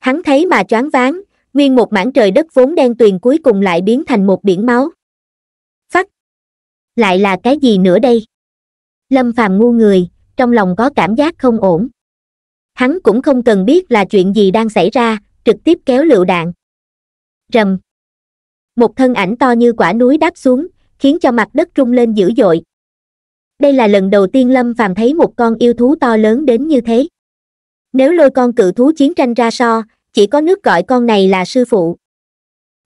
hắn thấy mà choáng váng nguyên một mảng trời đất vốn đen tuyền cuối cùng lại biến thành một biển máu lại là cái gì nữa đây lâm phàm ngu người trong lòng có cảm giác không ổn hắn cũng không cần biết là chuyện gì đang xảy ra trực tiếp kéo lựu đạn rầm một thân ảnh to như quả núi đáp xuống khiến cho mặt đất rung lên dữ dội đây là lần đầu tiên lâm phàm thấy một con yêu thú to lớn đến như thế nếu lôi con cự thú chiến tranh ra so chỉ có nước gọi con này là sư phụ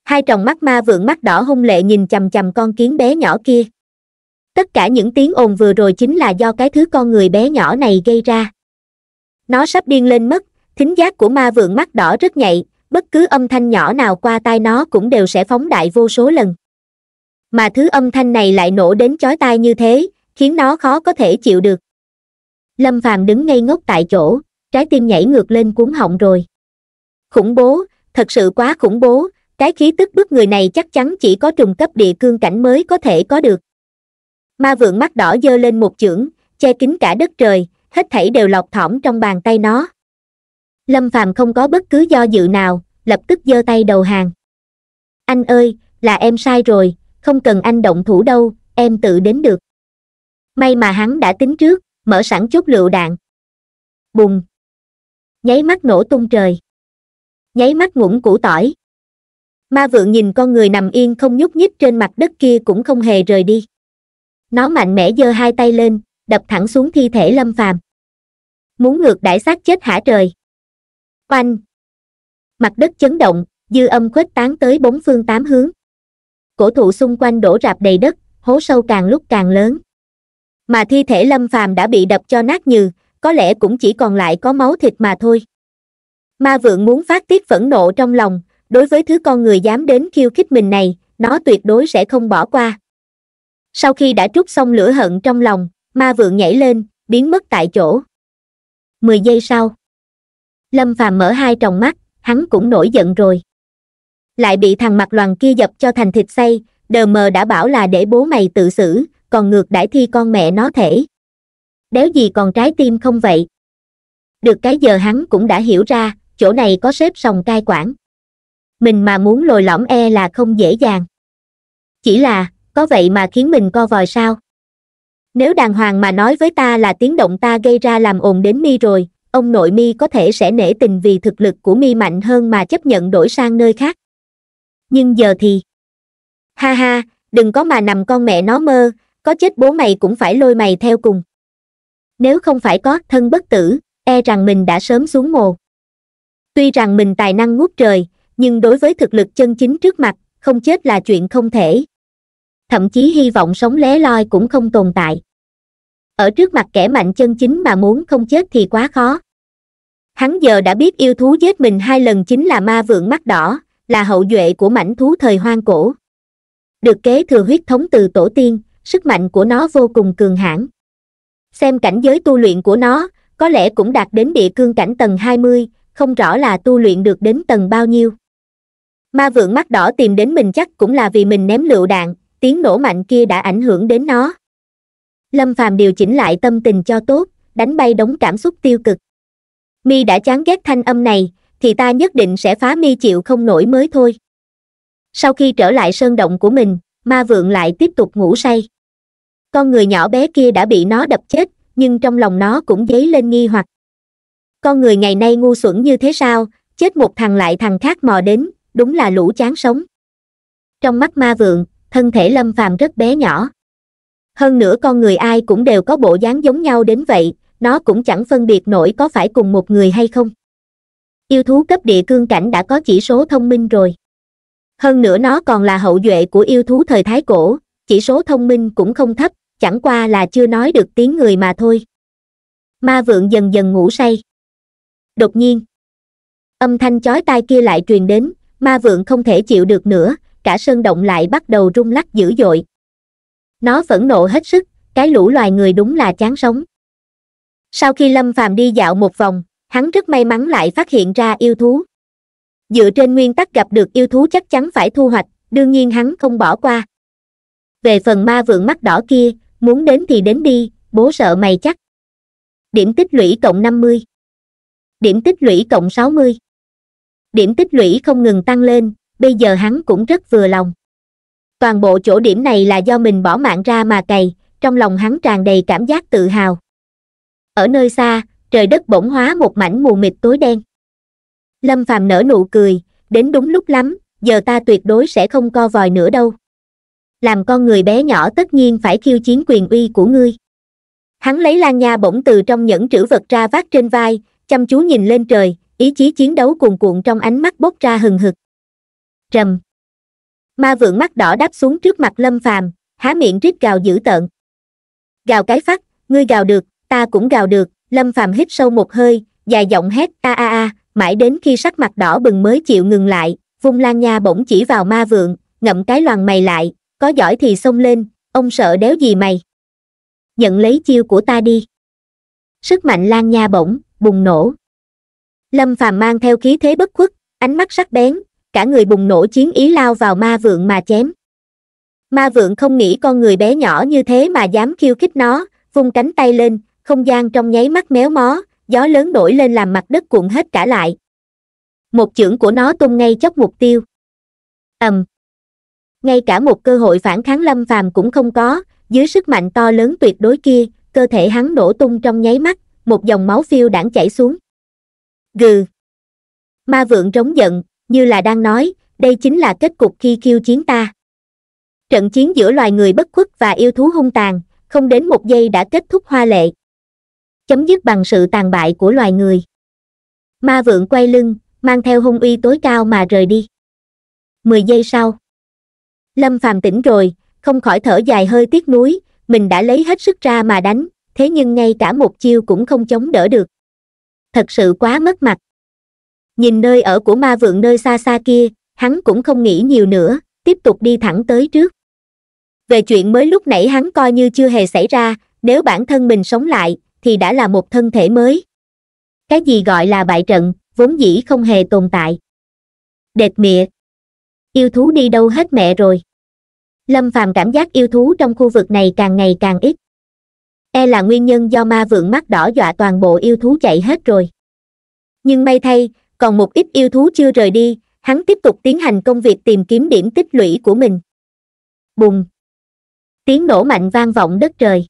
hai tròng mắt ma vượng mắt đỏ hung lệ nhìn chầm chầm con kiến bé nhỏ kia tất cả những tiếng ồn vừa rồi chính là do cái thứ con người bé nhỏ này gây ra nó sắp điên lên mất thính giác của ma vượng mắt đỏ rất nhạy bất cứ âm thanh nhỏ nào qua tai nó cũng đều sẽ phóng đại vô số lần mà thứ âm thanh này lại nổ đến chói tai như thế khiến nó khó có thể chịu được lâm phàm đứng ngây ngốc tại chỗ trái tim nhảy ngược lên cuốn họng rồi khủng bố thật sự quá khủng bố cái khí tức bức người này chắc chắn chỉ có trùng cấp địa cương cảnh mới có thể có được ma vượng mắt đỏ d lên một chưởng che kín cả đất trời hết thảy đều lọt thỏm trong bàn tay nó lâm phàm không có bất cứ do dự nào lập tức giơ tay đầu hàng anh ơi là em sai rồi không cần anh động thủ đâu em tự đến được may mà hắn đã tính trước mở sẵn chốt lựu đạn bùng nháy mắt nổ tung trời nháy mắt ngủn củ tỏi ma vượng nhìn con người nằm yên không nhúc nhích trên mặt đất kia cũng không hề rời đi nó mạnh mẽ giơ hai tay lên đập thẳng xuống thi thể lâm phàm muốn ngược đãi xác chết hả trời oanh mặt đất chấn động dư âm khuếch tán tới bốn phương tám hướng cổ thụ xung quanh đổ rạp đầy đất hố sâu càng lúc càng lớn mà thi thể lâm phàm đã bị đập cho nát nhừ có lẽ cũng chỉ còn lại có máu thịt mà thôi ma vượng muốn phát tiết phẫn nộ trong lòng đối với thứ con người dám đến khiêu khích mình này nó tuyệt đối sẽ không bỏ qua sau khi đã trút xong lửa hận trong lòng ma vượng nhảy lên biến mất tại chỗ mười giây sau lâm phàm mở hai tròng mắt hắn cũng nổi giận rồi lại bị thằng mặt loàn kia dập cho thành thịt say đờ mờ đã bảo là để bố mày tự xử còn ngược đãi thi con mẹ nó thể đéo gì còn trái tim không vậy được cái giờ hắn cũng đã hiểu ra chỗ này có xếp sòng cai quản mình mà muốn lồi lõm e là không dễ dàng chỉ là có vậy mà khiến mình co vòi sao nếu đàng hoàng mà nói với ta là tiếng động ta gây ra làm ồn đến mi rồi ông nội mi có thể sẽ nể tình vì thực lực của mi mạnh hơn mà chấp nhận đổi sang nơi khác nhưng giờ thì ha ha đừng có mà nằm con mẹ nó mơ có chết bố mày cũng phải lôi mày theo cùng nếu không phải có thân bất tử e rằng mình đã sớm xuống mồ tuy rằng mình tài năng ngút trời nhưng đối với thực lực chân chính trước mặt không chết là chuyện không thể thậm chí hy vọng sống lé loi cũng không tồn tại ở trước mặt kẻ mạnh chân chính mà muốn không chết thì quá khó hắn giờ đã biết yêu thú giết mình hai lần chính là ma vượng mắt đỏ là hậu duệ của mảnh thú thời hoang cổ được kế thừa huyết thống từ tổ tiên sức mạnh của nó vô cùng cường hãn xem cảnh giới tu luyện của nó có lẽ cũng đạt đến địa cương cảnh tầng 20, không rõ là tu luyện được đến tầng bao nhiêu ma vượng mắt đỏ tìm đến mình chắc cũng là vì mình ném lựu đạn tiếng nổ mạnh kia đã ảnh hưởng đến nó lâm phàm điều chỉnh lại tâm tình cho tốt đánh bay đống cảm xúc tiêu cực mi đã chán ghét thanh âm này thì ta nhất định sẽ phá mi chịu không nổi mới thôi sau khi trở lại sơn động của mình ma vượng lại tiếp tục ngủ say con người nhỏ bé kia đã bị nó đập chết nhưng trong lòng nó cũng dấy lên nghi hoặc con người ngày nay ngu xuẩn như thế sao chết một thằng lại thằng khác mò đến đúng là lũ chán sống trong mắt ma vượng thân thể lâm phàm rất bé nhỏ hơn nữa con người ai cũng đều có bộ dáng giống nhau đến vậy nó cũng chẳng phân biệt nổi có phải cùng một người hay không yêu thú cấp địa cương cảnh đã có chỉ số thông minh rồi hơn nữa nó còn là hậu duệ của yêu thú thời thái cổ chỉ số thông minh cũng không thấp chẳng qua là chưa nói được tiếng người mà thôi ma vượng dần dần ngủ say đột nhiên âm thanh chói tai kia lại truyền đến ma vượng không thể chịu được nữa cả sơn động lại bắt đầu rung lắc dữ dội nó phẫn nộ hết sức cái lũ loài người đúng là chán sống sau khi lâm phàm đi dạo một vòng hắn rất may mắn lại phát hiện ra yêu thú dựa trên nguyên tắc gặp được yêu thú chắc chắn phải thu hoạch đương nhiên hắn không bỏ qua về phần ma vượng mắt đỏ kia muốn đến thì đến đi bố sợ mày chắc điểm tích lũy cộng 50 điểm tích lũy cộng 60 điểm tích lũy không ngừng tăng lên bây giờ hắn cũng rất vừa lòng toàn bộ chỗ điểm này là do mình bỏ mạng ra mà cày trong lòng hắn tràn đầy cảm giác tự hào ở nơi xa trời đất bỗng hóa một mảnh mù mịt tối đen lâm phàm nở nụ cười đến đúng lúc lắm giờ ta tuyệt đối sẽ không co vòi nữa đâu làm con người bé nhỏ tất nhiên phải khiêu chiến quyền uy của ngươi hắn lấy lan nha bỗng từ trong những trữ vật ra vác trên vai chăm chú nhìn lên trời ý chí chiến đấu cuồn cuộn trong ánh mắt bốc ra hừng hực rầm ma vượng mắt đỏ đáp xuống trước mặt lâm phàm há miệng rít gào dữ tợn gào cái phát ngươi gào được ta cũng gào được lâm phàm hít sâu một hơi dài giọng hét a a a mãi đến khi sắc mặt đỏ bừng mới chịu ngừng lại vung lan nha bỗng chỉ vào ma vượng ngậm cái loàn mày lại có giỏi thì xông lên ông sợ đéo gì mày nhận lấy chiêu của ta đi sức mạnh lan nha bỗng bùng nổ lâm phàm mang theo khí thế bất khuất ánh mắt sắc bén cả người bùng nổ chiến ý lao vào ma vượng mà chém ma vượng không nghĩ con người bé nhỏ như thế mà dám khiêu khích nó vung cánh tay lên không gian trong nháy mắt méo mó gió lớn nổi lên làm mặt đất cuộn hết cả lại một chưởng của nó tung ngay chốc mục tiêu ầm ngay cả một cơ hội phản kháng lâm phàm cũng không có dưới sức mạnh to lớn tuyệt đối kia cơ thể hắn nổ tung trong nháy mắt một dòng máu phiêu đảng chảy xuống gừ ma vượng trống giận như là đang nói đây chính là kết cục khi khiêu chiến ta trận chiến giữa loài người bất khuất và yêu thú hung tàn không đến một giây đã kết thúc hoa lệ chấm dứt bằng sự tàn bại của loài người ma vượng quay lưng mang theo hung uy tối cao mà rời đi mười giây sau lâm phàm tỉnh rồi không khỏi thở dài hơi tiếc nuối mình đã lấy hết sức ra mà đánh thế nhưng ngay cả một chiêu cũng không chống đỡ được thật sự quá mất mặt nhìn nơi ở của ma vượng nơi xa xa kia hắn cũng không nghĩ nhiều nữa tiếp tục đi thẳng tới trước về chuyện mới lúc nãy hắn coi như chưa hề xảy ra nếu bản thân mình sống lại thì đã là một thân thể mới cái gì gọi là bại trận vốn dĩ không hề tồn tại đệt mịa yêu thú đi đâu hết mẹ rồi lâm phàm cảm giác yêu thú trong khu vực này càng ngày càng ít e là nguyên nhân do ma vượng mắt đỏ dọa toàn bộ yêu thú chạy hết rồi nhưng may thay còn một ít yêu thú chưa rời đi hắn tiếp tục tiến hành công việc tìm kiếm điểm tích lũy của mình bùng tiếng nổ mạnh vang vọng đất trời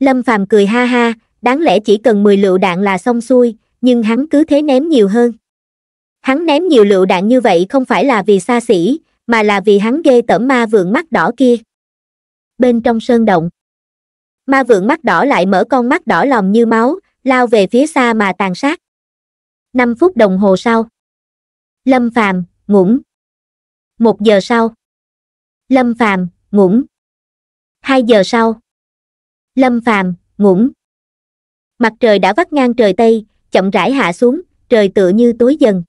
lâm phàm cười ha ha đáng lẽ chỉ cần 10 lựu đạn là xong xuôi nhưng hắn cứ thế ném nhiều hơn hắn ném nhiều lựu đạn như vậy không phải là vì xa xỉ mà là vì hắn ghê tởm ma vượng mắt đỏ kia bên trong sơn động ma vượng mắt đỏ lại mở con mắt đỏ lòng như máu lao về phía xa mà tàn sát 5 phút đồng hồ sau. Lâm Phàm, ngủng. 1 giờ sau. Lâm Phàm, ngủng. 2 giờ sau. Lâm Phàm, ngủng. Mặt trời đã vắt ngang trời Tây, chậm rãi hạ xuống, trời tựa như tối dần.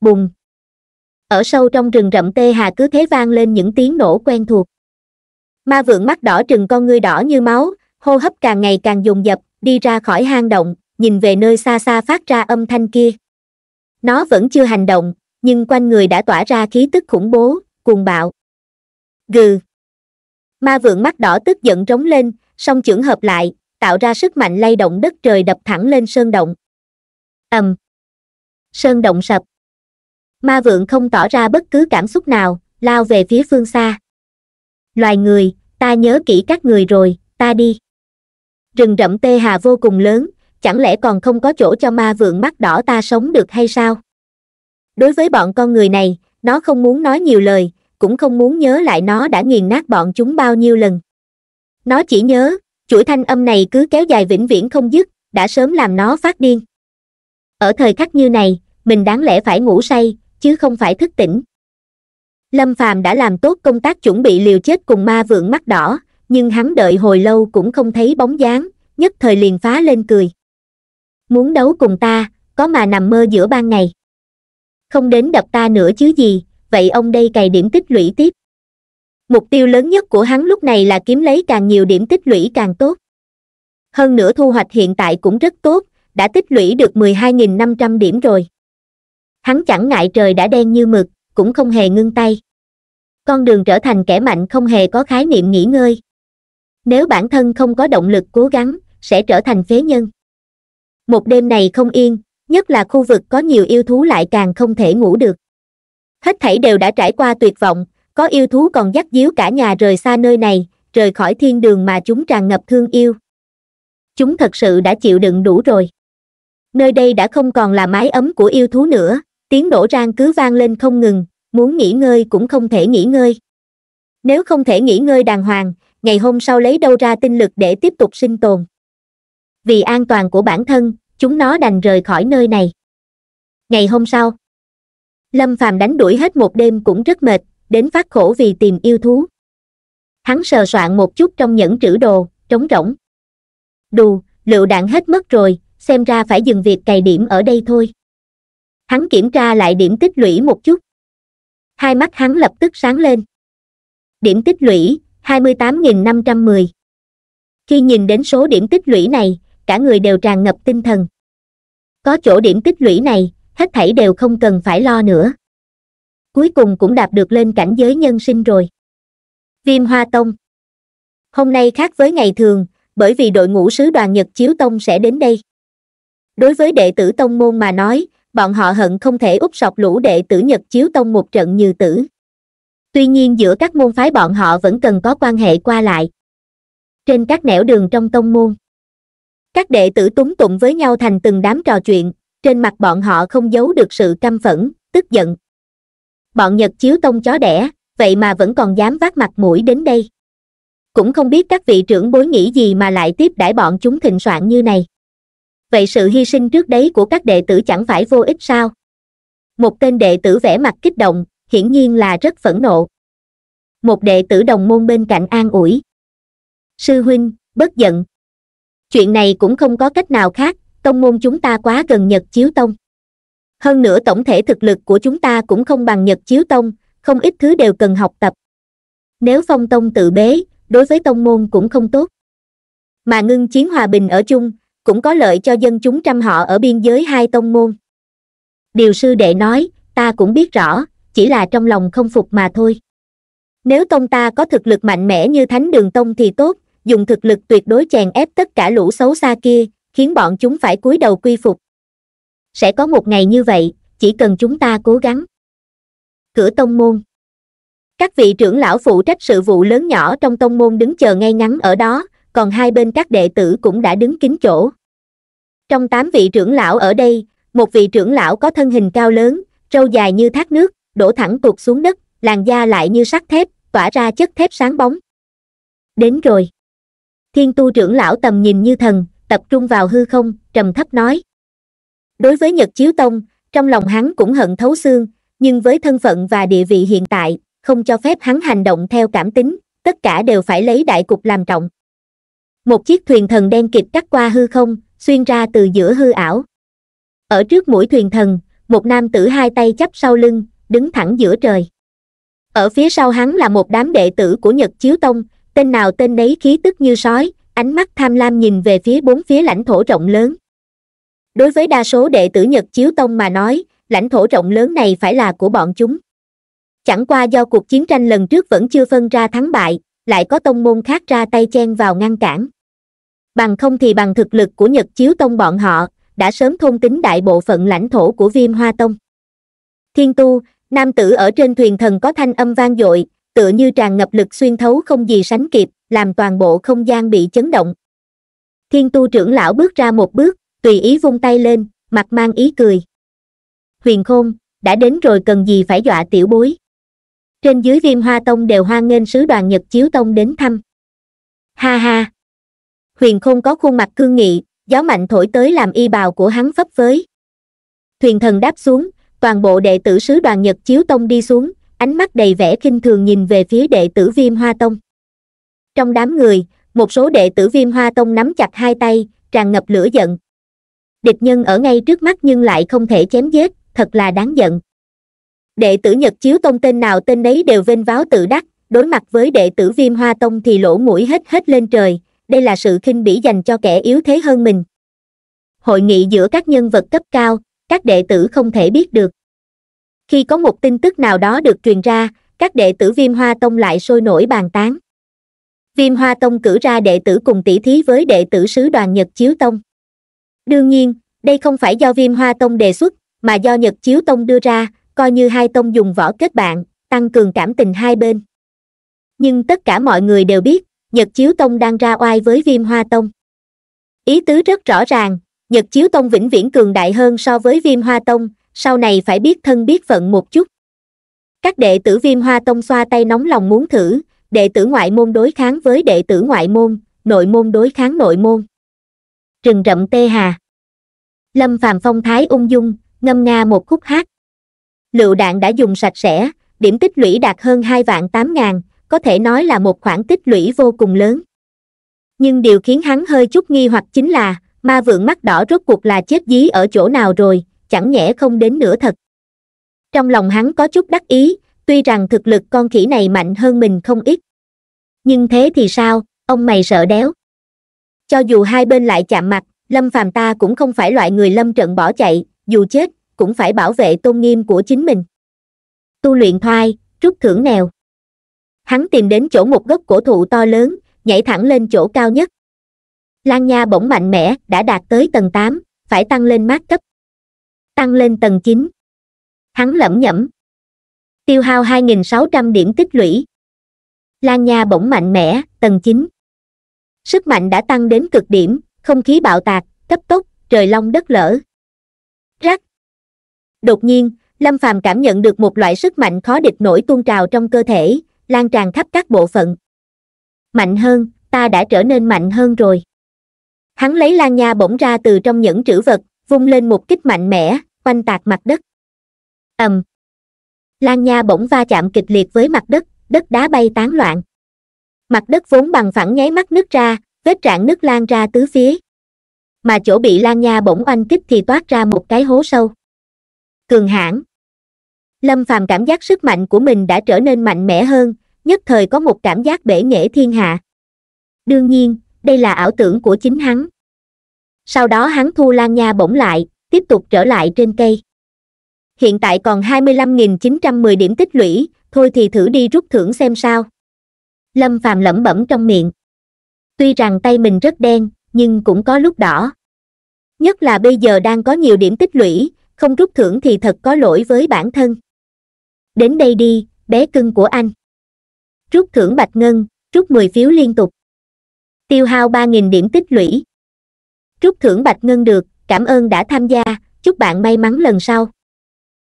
Bùng. Ở sâu trong rừng rậm Tê Hà cứ thế vang lên những tiếng nổ quen thuộc. Ma vượng mắt đỏ trừng con ngươi đỏ như máu, hô hấp càng ngày càng dùng dập, đi ra khỏi hang động, nhìn về nơi xa xa phát ra âm thanh kia nó vẫn chưa hành động nhưng quanh người đã tỏa ra khí tức khủng bố cuồng bạo gừ ma vượng mắt đỏ tức giận trống lên song chưởng hợp lại tạo ra sức mạnh lay động đất trời đập thẳng lên sơn động ầm sơn động sập ma vượng không tỏ ra bất cứ cảm xúc nào lao về phía phương xa loài người ta nhớ kỹ các người rồi ta đi rừng rậm tê hà vô cùng lớn chẳng lẽ còn không có chỗ cho ma vượng mắt đỏ ta sống được hay sao đối với bọn con người này nó không muốn nói nhiều lời cũng không muốn nhớ lại nó đã nghiền nát bọn chúng bao nhiêu lần nó chỉ nhớ chuỗi thanh âm này cứ kéo dài vĩnh viễn không dứt đã sớm làm nó phát điên ở thời khắc như này mình đáng lẽ phải ngủ say chứ không phải thức tỉnh lâm phàm đã làm tốt công tác chuẩn bị liều chết cùng ma vượng mắt đỏ nhưng hắn đợi hồi lâu cũng không thấy bóng dáng nhất thời liền phá lên cười muốn đấu cùng ta có mà nằm mơ giữa ban ngày không đến đập ta nữa chứ gì vậy ông đây cày điểm tích lũy tiếp mục tiêu lớn nhất của hắn lúc này là kiếm lấy càng nhiều điểm tích lũy càng tốt hơn nữa thu hoạch hiện tại cũng rất tốt đã tích lũy được mười hai nghìn năm trăm điểm rồi hắn chẳng ngại trời đã đen như mực cũng không hề ngưng tay con đường trở thành kẻ mạnh không hề có khái niệm nghỉ ngơi nếu bản thân không có động lực cố gắng sẽ trở thành phế nhân một đêm này không yên nhất là khu vực có nhiều yêu thú lại càng không thể ngủ được hết thảy đều đã trải qua tuyệt vọng có yêu thú còn dắt díu cả nhà rời xa nơi này rời khỏi thiên đường mà chúng tràn ngập thương yêu chúng thật sự đã chịu đựng đủ rồi nơi đây đã không còn là mái ấm của yêu thú nữa tiếng đổ rang cứ vang lên không ngừng muốn nghỉ ngơi cũng không thể nghỉ ngơi nếu không thể nghỉ ngơi đàng hoàng ngày hôm sau lấy đâu ra tinh lực để tiếp tục sinh tồn vì an toàn của bản thân chúng nó đành rời khỏi nơi này ngày hôm sau lâm phàm đánh đuổi hết một đêm cũng rất mệt đến phát khổ vì tìm yêu thú hắn sờ soạn một chút trong những trữ đồ trống rỗng đù lựu đạn hết mất rồi xem ra phải dừng việc cày điểm ở đây thôi hắn kiểm tra lại điểm tích lũy một chút hai mắt hắn lập tức sáng lên điểm tích lũy 28.510. khi nhìn đến số điểm tích lũy này cả người đều tràn ngập tinh thần có chỗ điểm tích lũy này hết thảy đều không cần phải lo nữa cuối cùng cũng đạp được lên cảnh giới nhân sinh rồi viêm hoa tông hôm nay khác với ngày thường bởi vì đội ngũ sứ đoàn nhật chiếu tông sẽ đến đây đối với đệ tử tông môn mà nói bọn họ hận không thể úp sọc lũ đệ tử nhật chiếu tông một trận như tử tuy nhiên giữa các môn phái bọn họ vẫn cần có quan hệ qua lại trên các nẻo đường trong tông môn các đệ tử túng tụng với nhau thành từng đám trò chuyện trên mặt bọn họ không giấu được sự căm phẫn tức giận bọn nhật chiếu tông chó đẻ vậy mà vẫn còn dám vác mặt mũi đến đây cũng không biết các vị trưởng bối nghĩ gì mà lại tiếp đãi bọn chúng thịnh soạn như này vậy sự hy sinh trước đấy của các đệ tử chẳng phải vô ích sao một tên đệ tử vẻ mặt kích động hiển nhiên là rất phẫn nộ một đệ tử đồng môn bên cạnh an ủi sư huynh bất giận chuyện này cũng không có cách nào khác tông môn chúng ta quá gần nhật chiếu tông hơn nữa tổng thể thực lực của chúng ta cũng không bằng nhật chiếu tông không ít thứ đều cần học tập nếu phong tông tự bế đối với tông môn cũng không tốt mà ngưng chiến hòa bình ở chung cũng có lợi cho dân chúng trăm họ ở biên giới hai tông môn điều sư đệ nói ta cũng biết rõ chỉ là trong lòng không phục mà thôi nếu tông ta có thực lực mạnh mẽ như thánh đường tông thì tốt dùng thực lực tuyệt đối chèn ép tất cả lũ xấu xa kia khiến bọn chúng phải cúi đầu quy phục sẽ có một ngày như vậy chỉ cần chúng ta cố gắng cửa tông môn các vị trưởng lão phụ trách sự vụ lớn nhỏ trong tông môn đứng chờ ngay ngắn ở đó còn hai bên các đệ tử cũng đã đứng kín chỗ trong tám vị trưởng lão ở đây một vị trưởng lão có thân hình cao lớn râu dài như thác nước đổ thẳng tụt xuống đất làn da lại như sắt thép tỏa ra chất thép sáng bóng đến rồi thiên tu trưởng lão tầm nhìn như thần tập trung vào hư không trầm thấp nói đối với nhật chiếu tông trong lòng hắn cũng hận thấu xương nhưng với thân phận và địa vị hiện tại không cho phép hắn hành động theo cảm tính tất cả đều phải lấy đại cục làm trọng một chiếc thuyền thần đen kịp cắt qua hư không xuyên ra từ giữa hư ảo ở trước mũi thuyền thần một nam tử hai tay chắp sau lưng đứng thẳng giữa trời ở phía sau hắn là một đám đệ tử của nhật chiếu tông tên nào tên nấy khí tức như sói ánh mắt tham lam nhìn về phía bốn phía lãnh thổ rộng lớn đối với đa số đệ tử nhật chiếu tông mà nói lãnh thổ rộng lớn này phải là của bọn chúng chẳng qua do cuộc chiến tranh lần trước vẫn chưa phân ra thắng bại lại có tông môn khác ra tay chen vào ngăn cản bằng không thì bằng thực lực của nhật chiếu tông bọn họ đã sớm thôn tính đại bộ phận lãnh thổ của viêm hoa tông thiên tu nam tử ở trên thuyền thần có thanh âm vang dội tựa như tràn ngập lực xuyên thấu không gì sánh kịp làm toàn bộ không gian bị chấn động thiên tu trưởng lão bước ra một bước tùy ý vung tay lên mặt mang ý cười huyền khôn đã đến rồi cần gì phải dọa tiểu bối trên dưới viêm hoa tông đều hoan nghênh sứ đoàn nhật chiếu tông đến thăm ha ha huyền khôn có khuôn mặt cương nghị gió mạnh thổi tới làm y bào của hắn phấp phới thuyền thần đáp xuống toàn bộ đệ tử sứ đoàn nhật chiếu tông đi xuống ánh mắt đầy vẻ khinh thường nhìn về phía đệ tử viêm hoa tông trong đám người một số đệ tử viêm hoa tông nắm chặt hai tay tràn ngập lửa giận địch nhân ở ngay trước mắt nhưng lại không thể chém giết thật là đáng giận đệ tử nhật chiếu tông tên nào tên đấy đều vênh váo tự đắc đối mặt với đệ tử viêm hoa tông thì lỗ mũi hết hết lên trời đây là sự khinh bỉ dành cho kẻ yếu thế hơn mình hội nghị giữa các nhân vật cấp cao các đệ tử không thể biết được khi có một tin tức nào đó được truyền ra các đệ tử viêm hoa tông lại sôi nổi bàn tán viêm hoa tông cử ra đệ tử cùng tỷ thí với đệ tử sứ đoàn nhật chiếu tông đương nhiên đây không phải do viêm hoa tông đề xuất mà do nhật chiếu tông đưa ra coi như hai tông dùng võ kết bạn tăng cường cảm tình hai bên nhưng tất cả mọi người đều biết nhật chiếu tông đang ra oai với viêm hoa tông ý tứ rất rõ ràng nhật chiếu tông vĩnh viễn cường đại hơn so với viêm hoa tông sau này phải biết thân biết phận một chút. Các đệ tử viêm hoa tông xoa tay nóng lòng muốn thử, đệ tử ngoại môn đối kháng với đệ tử ngoại môn, nội môn đối kháng nội môn. Rừng rậm tê hà. Lâm Phàm phong thái ung dung, ngâm nga một khúc hát. Lựu đạn đã dùng sạch sẽ, điểm tích lũy đạt hơn 2 vạn 8 ngàn, có thể nói là một khoản tích lũy vô cùng lớn. Nhưng điều khiến hắn hơi chút nghi hoặc chính là, ma vượng mắt đỏ rốt cuộc là chết dí ở chỗ nào rồi, chẳng nhẽ không đến nữa thật trong lòng hắn có chút đắc ý tuy rằng thực lực con khỉ này mạnh hơn mình không ít nhưng thế thì sao ông mày sợ đéo cho dù hai bên lại chạm mặt lâm phàm ta cũng không phải loại người lâm trận bỏ chạy dù chết cũng phải bảo vệ tôn nghiêm của chính mình tu luyện thoai rút thưởng nèo hắn tìm đến chỗ một gốc cổ thụ to lớn nhảy thẳng lên chỗ cao nhất lan nha bỗng mạnh mẽ đã đạt tới tầng tám phải tăng lên mát cấp tăng lên tầng 9. Hắn lẩm nhẩm. Tiêu hao 2.600 điểm tích lũy. Lan Nha bỗng mạnh mẽ, tầng 9. Sức mạnh đã tăng đến cực điểm, không khí bạo tạc, cấp tốc, trời long đất lở. Rắc. Đột nhiên, Lâm Phàm cảm nhận được một loại sức mạnh khó địch nổi tuôn trào trong cơ thể, lan tràn khắp các bộ phận. Mạnh hơn, ta đã trở nên mạnh hơn rồi. Hắn lấy Lan Nha bỗng ra từ trong những trữ vật, vung lên một kích mạnh mẽ, oanh tạc mặt đất ầm lan nha bỗng va chạm kịch liệt với mặt đất đất đá bay tán loạn mặt đất vốn bằng phẳng nháy mắt nứt ra vết rạn nứt lan ra tứ phía mà chỗ bị lan nha bỗng oanh kích thì toát ra một cái hố sâu cường hãn lâm phàm cảm giác sức mạnh của mình đã trở nên mạnh mẽ hơn nhất thời có một cảm giác bể nghệ thiên hạ đương nhiên đây là ảo tưởng của chính hắn sau đó hắn thu lan nha bỗng lại tiếp tục trở lại trên cây hiện tại còn 25.910 điểm tích lũy thôi thì thử đi rút thưởng xem sao lâm phàm lẩm bẩm trong miệng tuy rằng tay mình rất đen nhưng cũng có lúc đỏ nhất là bây giờ đang có nhiều điểm tích lũy không rút thưởng thì thật có lỗi với bản thân đến đây đi bé cưng của anh rút thưởng bạch ngân rút 10 phiếu liên tục tiêu hao 3.000 điểm tích lũy rút thưởng bạch ngân được cảm ơn đã tham gia chúc bạn may mắn lần sau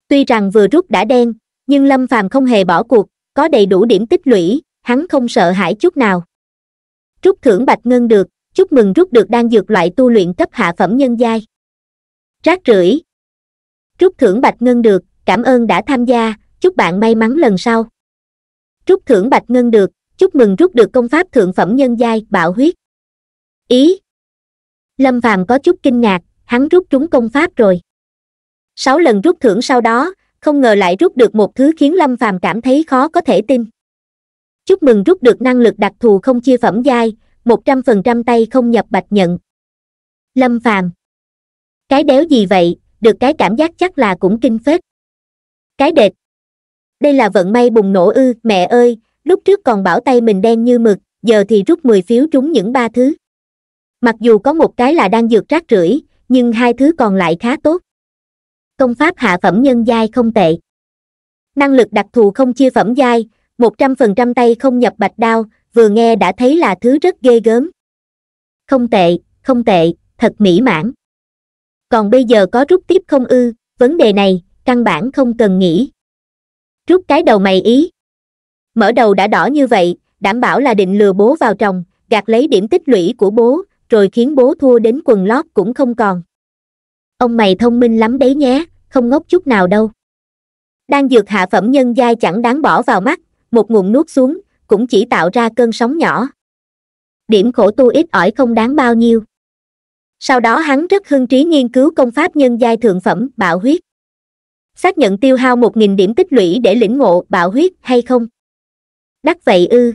tuy rằng vừa rút đã đen nhưng lâm phàm không hề bỏ cuộc có đầy đủ điểm tích lũy hắn không sợ hãi chút nào rút thưởng bạch ngân được chúc mừng rút được đang dược loại tu luyện cấp hạ phẩm nhân giai rác rưởi rút thưởng bạch ngân được cảm ơn đã tham gia chúc bạn may mắn lần sau rút thưởng bạch ngân được chúc mừng rút được công pháp thượng phẩm nhân giai bạo huyết ý lâm phàm có chút kinh ngạc hắn rút trúng công pháp rồi sáu lần rút thưởng sau đó không ngờ lại rút được một thứ khiến lâm phàm cảm thấy khó có thể tin chúc mừng rút được năng lực đặc thù không chia phẩm giai một trăm phần trăm tay không nhập bạch nhận lâm phàm cái đéo gì vậy được cái cảm giác chắc là cũng kinh phết cái đệt đây là vận may bùng nổ ư mẹ ơi lúc trước còn bảo tay mình đen như mực giờ thì rút mười phiếu trúng những ba thứ mặc dù có một cái là đang dược rác rưởi nhưng hai thứ còn lại khá tốt công pháp hạ phẩm nhân giai không tệ năng lực đặc thù không chia phẩm giai một trăm phần trăm tay không nhập bạch đao vừa nghe đã thấy là thứ rất ghê gớm không tệ không tệ thật mỹ mãn còn bây giờ có rút tiếp không ư vấn đề này căn bản không cần nghĩ rút cái đầu mày ý mở đầu đã đỏ như vậy đảm bảo là định lừa bố vào trồng gạt lấy điểm tích lũy của bố rồi khiến bố thua đến quần lót cũng không còn ông mày thông minh lắm đấy nhé không ngốc chút nào đâu đang dược hạ phẩm nhân giai chẳng đáng bỏ vào mắt một ngụm nuốt xuống cũng chỉ tạo ra cơn sóng nhỏ điểm khổ tu ít ỏi không đáng bao nhiêu sau đó hắn rất hưng trí nghiên cứu công pháp nhân giai thượng phẩm bạo huyết xác nhận tiêu hao một nghìn điểm tích lũy để lĩnh ngộ bạo huyết hay không đắc vậy ư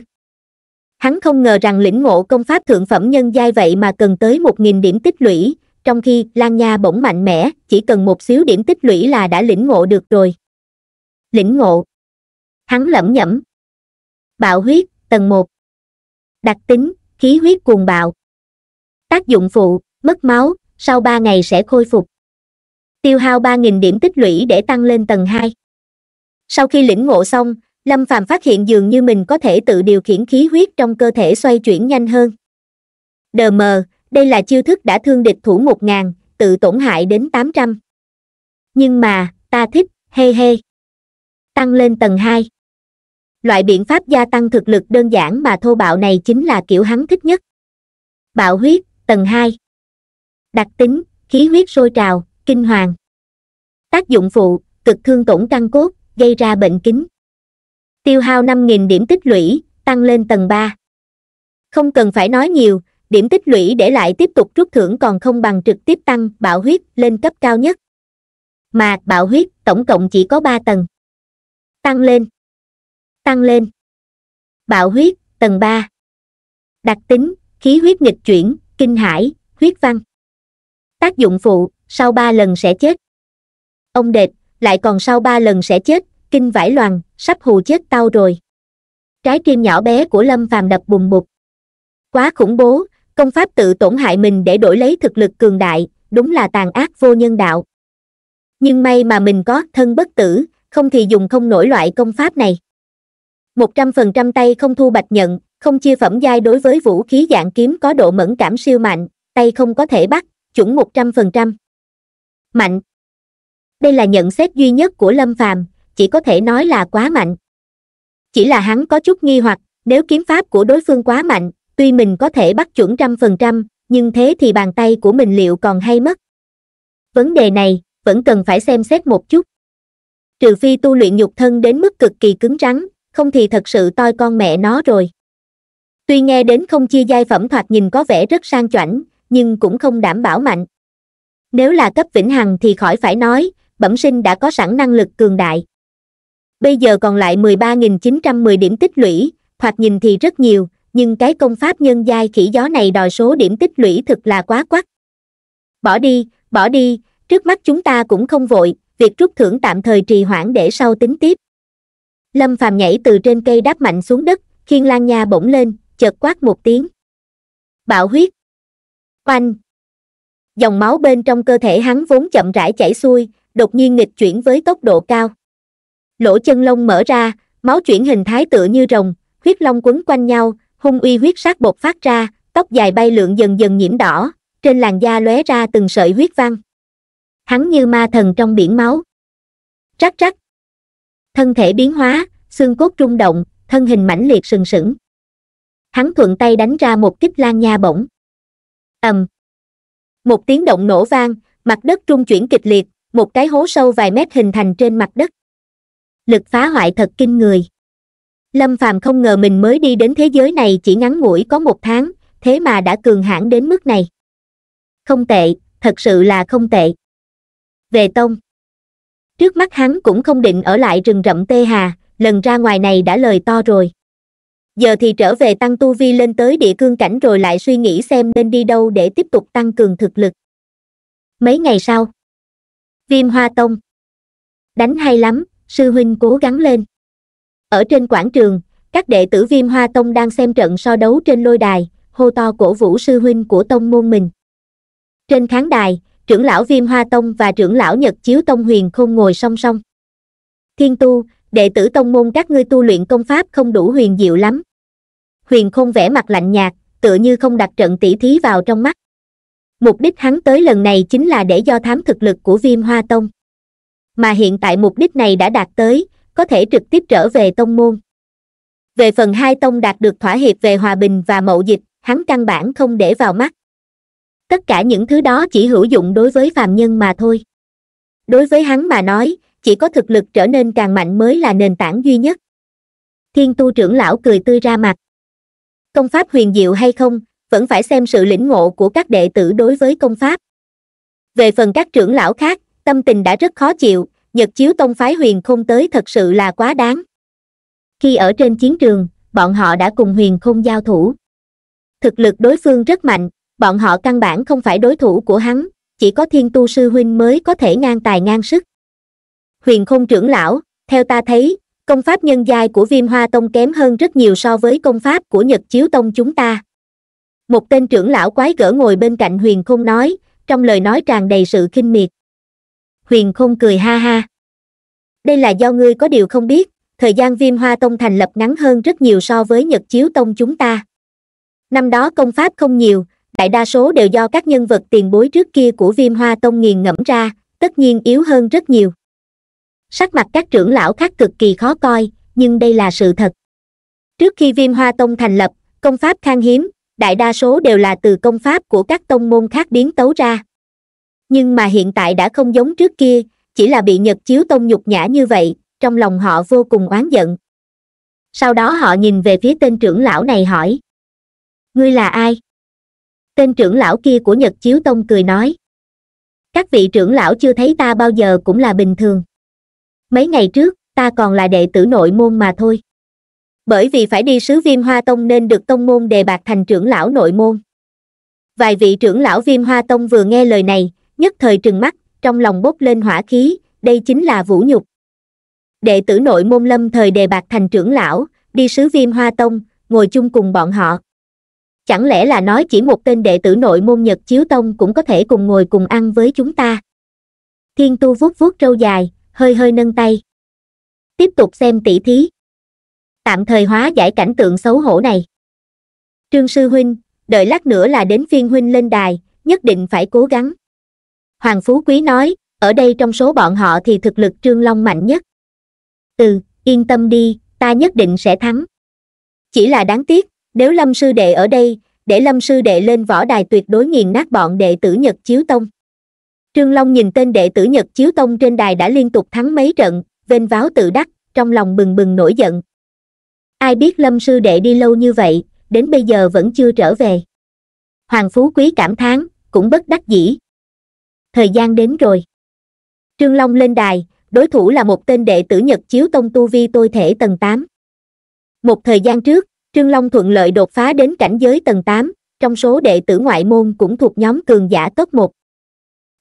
Hắn không ngờ rằng lĩnh ngộ công pháp thượng phẩm nhân giai vậy mà cần tới 1.000 điểm tích lũy, trong khi Lan Nha bỗng mạnh mẽ, chỉ cần một xíu điểm tích lũy là đã lĩnh ngộ được rồi. Lĩnh ngộ. Hắn lẩm nhẩm. Bạo huyết, tầng 1. Đặc tính, khí huyết cuồng bạo. Tác dụng phụ, mất máu, sau 3 ngày sẽ khôi phục. Tiêu hao 3.000 điểm tích lũy để tăng lên tầng 2. Sau khi lĩnh ngộ xong, lâm phàm phát hiện dường như mình có thể tự điều khiển khí huyết trong cơ thể xoay chuyển nhanh hơn đờ mờ đây là chiêu thức đã thương địch thủ một ngàn tự tổn hại đến tám trăm nhưng mà ta thích he he. tăng lên tầng hai loại biện pháp gia tăng thực lực đơn giản mà thô bạo này chính là kiểu hắn thích nhất bạo huyết tầng hai đặc tính khí huyết sôi trào kinh hoàng tác dụng phụ cực thương tổn căn cốt gây ra bệnh kính tiêu hao năm nghìn điểm tích lũy tăng lên tầng ba không cần phải nói nhiều điểm tích lũy để lại tiếp tục rút thưởng còn không bằng trực tiếp tăng bạo huyết lên cấp cao nhất mà bạo huyết tổng cộng chỉ có ba tầng tăng lên tăng lên bạo huyết tầng ba đặc tính khí huyết nghịch chuyển kinh hải huyết văn tác dụng phụ sau ba lần sẽ chết ông đệt lại còn sau ba lần sẽ chết kinh vải loàn sắp hù chết tao rồi trái tim nhỏ bé của lâm phàm đập bùng bục quá khủng bố công pháp tự tổn hại mình để đổi lấy thực lực cường đại đúng là tàn ác vô nhân đạo nhưng may mà mình có thân bất tử không thì dùng không nổi loại công pháp này một trăm phần trăm tay không thu bạch nhận không chia phẩm giai đối với vũ khí dạng kiếm có độ mẫn cảm siêu mạnh tay không có thể bắt chuẩn một trăm phần trăm mạnh đây là nhận xét duy nhất của lâm phàm chỉ có thể nói là quá mạnh chỉ là hắn có chút nghi hoặc nếu kiếm pháp của đối phương quá mạnh tuy mình có thể bắt chuẩn trăm phần trăm nhưng thế thì bàn tay của mình liệu còn hay mất vấn đề này vẫn cần phải xem xét một chút trừ phi tu luyện nhục thân đến mức cực kỳ cứng rắn không thì thật sự toi con mẹ nó rồi tuy nghe đến không chia giai phẩm thoạt nhìn có vẻ rất sang chảnh, nhưng cũng không đảm bảo mạnh nếu là cấp vĩnh hằng thì khỏi phải nói bẩm sinh đã có sẵn năng lực cường đại bây giờ còn lại 13.910 điểm tích lũy thoạt nhìn thì rất nhiều nhưng cái công pháp nhân giai khỉ gió này đòi số điểm tích lũy thực là quá quắc bỏ đi bỏ đi trước mắt chúng ta cũng không vội việc rút thưởng tạm thời trì hoãn để sau tính tiếp lâm phàm nhảy từ trên cây đáp mạnh xuống đất khiên lan nha bỗng lên chợt quát một tiếng bạo huyết oanh dòng máu bên trong cơ thể hắn vốn chậm rãi chảy xuôi đột nhiên nghịch chuyển với tốc độ cao lỗ chân lông mở ra, máu chuyển hình thái tựa như rồng, huyết long quấn quanh nhau, hung uy huyết sát bột phát ra, tóc dài bay lượn dần dần nhiễm đỏ, trên làn da lóe ra từng sợi huyết văn. Hắn như ma thần trong biển máu. Rắc rắc. Thân thể biến hóa, xương cốt rung động, thân hình mãnh liệt sừng sững. Hắn thuận tay đánh ra một kích lan nha bổng. Ầm. Một tiếng động nổ vang, mặt đất trung chuyển kịch liệt, một cái hố sâu vài mét hình thành trên mặt đất lực phá hoại thật kinh người lâm phàm không ngờ mình mới đi đến thế giới này chỉ ngắn ngủi có một tháng thế mà đã cường hãn đến mức này không tệ thật sự là không tệ về tông trước mắt hắn cũng không định ở lại rừng rậm tê hà lần ra ngoài này đã lời to rồi giờ thì trở về tăng tu vi lên tới địa cương cảnh rồi lại suy nghĩ xem nên đi đâu để tiếp tục tăng cường thực lực mấy ngày sau viêm hoa tông đánh hay lắm sư huynh cố gắng lên. Ở trên quảng trường, các đệ tử viêm hoa tông đang xem trận so đấu trên lôi đài, hô to cổ vũ sư huynh của tông môn mình. Trên khán đài, trưởng lão viêm hoa tông và trưởng lão nhật chiếu tông huyền không ngồi song song. Thiên tu, đệ tử tông môn các ngươi tu luyện công pháp không đủ huyền diệu lắm. Huyền không vẽ mặt lạnh nhạt, tựa như không đặt trận tỷ thí vào trong mắt. Mục đích hắn tới lần này chính là để do thám thực lực của viêm hoa tông mà hiện tại mục đích này đã đạt tới có thể trực tiếp trở về tông môn về phần hai tông đạt được thỏa hiệp về hòa bình và mậu dịch hắn căn bản không để vào mắt tất cả những thứ đó chỉ hữu dụng đối với phàm nhân mà thôi đối với hắn mà nói chỉ có thực lực trở nên càng mạnh mới là nền tảng duy nhất thiên tu trưởng lão cười tươi ra mặt công pháp huyền diệu hay không vẫn phải xem sự lĩnh ngộ của các đệ tử đối với công pháp về phần các trưởng lão khác tâm tình đã rất khó chịu nhật chiếu tông phái huyền không tới thật sự là quá đáng khi ở trên chiến trường bọn họ đã cùng huyền không giao thủ thực lực đối phương rất mạnh bọn họ căn bản không phải đối thủ của hắn chỉ có thiên tu sư huynh mới có thể ngang tài ngang sức huyền không trưởng lão theo ta thấy công pháp nhân giai của viêm hoa tông kém hơn rất nhiều so với công pháp của nhật chiếu tông chúng ta một tên trưởng lão quái gở ngồi bên cạnh huyền không nói trong lời nói tràn đầy sự khinh miệt huyền không cười ha ha đây là do ngươi có điều không biết thời gian viêm hoa tông thành lập ngắn hơn rất nhiều so với nhật chiếu tông chúng ta năm đó công pháp không nhiều đại đa số đều do các nhân vật tiền bối trước kia của viêm hoa tông nghiền ngẫm ra tất nhiên yếu hơn rất nhiều sắc mặt các trưởng lão khác cực kỳ khó coi nhưng đây là sự thật trước khi viêm hoa tông thành lập công pháp khan hiếm đại đa số đều là từ công pháp của các tông môn khác biến tấu ra nhưng mà hiện tại đã không giống trước kia chỉ là bị nhật chiếu tông nhục nhã như vậy trong lòng họ vô cùng oán giận sau đó họ nhìn về phía tên trưởng lão này hỏi ngươi là ai tên trưởng lão kia của nhật chiếu tông cười nói các vị trưởng lão chưa thấy ta bao giờ cũng là bình thường mấy ngày trước ta còn là đệ tử nội môn mà thôi bởi vì phải đi sứ viêm hoa tông nên được tông môn đề bạc thành trưởng lão nội môn vài vị trưởng lão viêm hoa tông vừa nghe lời này nhất thời trừng mắt trong lòng bốc lên hỏa khí đây chính là vũ nhục đệ tử nội môn lâm thời đề bạc thành trưởng lão đi sứ viêm hoa tông ngồi chung cùng bọn họ chẳng lẽ là nói chỉ một tên đệ tử nội môn nhật chiếu tông cũng có thể cùng ngồi cùng ăn với chúng ta thiên tu vuốt vuốt râu dài hơi hơi nâng tay tiếp tục xem tỷ thí tạm thời hóa giải cảnh tượng xấu hổ này trương sư huynh đợi lát nữa là đến phiên huynh lên đài nhất định phải cố gắng hoàng phú quý nói ở đây trong số bọn họ thì thực lực trương long mạnh nhất Từ yên tâm đi ta nhất định sẽ thắng chỉ là đáng tiếc nếu lâm sư đệ ở đây để lâm sư đệ lên võ đài tuyệt đối nghiền nát bọn đệ tử nhật chiếu tông trương long nhìn tên đệ tử nhật chiếu tông trên đài đã liên tục thắng mấy trận vênh váo tự đắc trong lòng bừng bừng nổi giận ai biết lâm sư đệ đi lâu như vậy đến bây giờ vẫn chưa trở về hoàng phú quý cảm thán cũng bất đắc dĩ thời gian đến rồi trương long lên đài đối thủ là một tên đệ tử nhật chiếu tông tu vi tôi thể tầng tám một thời gian trước trương long thuận lợi đột phá đến cảnh giới tầng tám trong số đệ tử ngoại môn cũng thuộc nhóm cường giả top một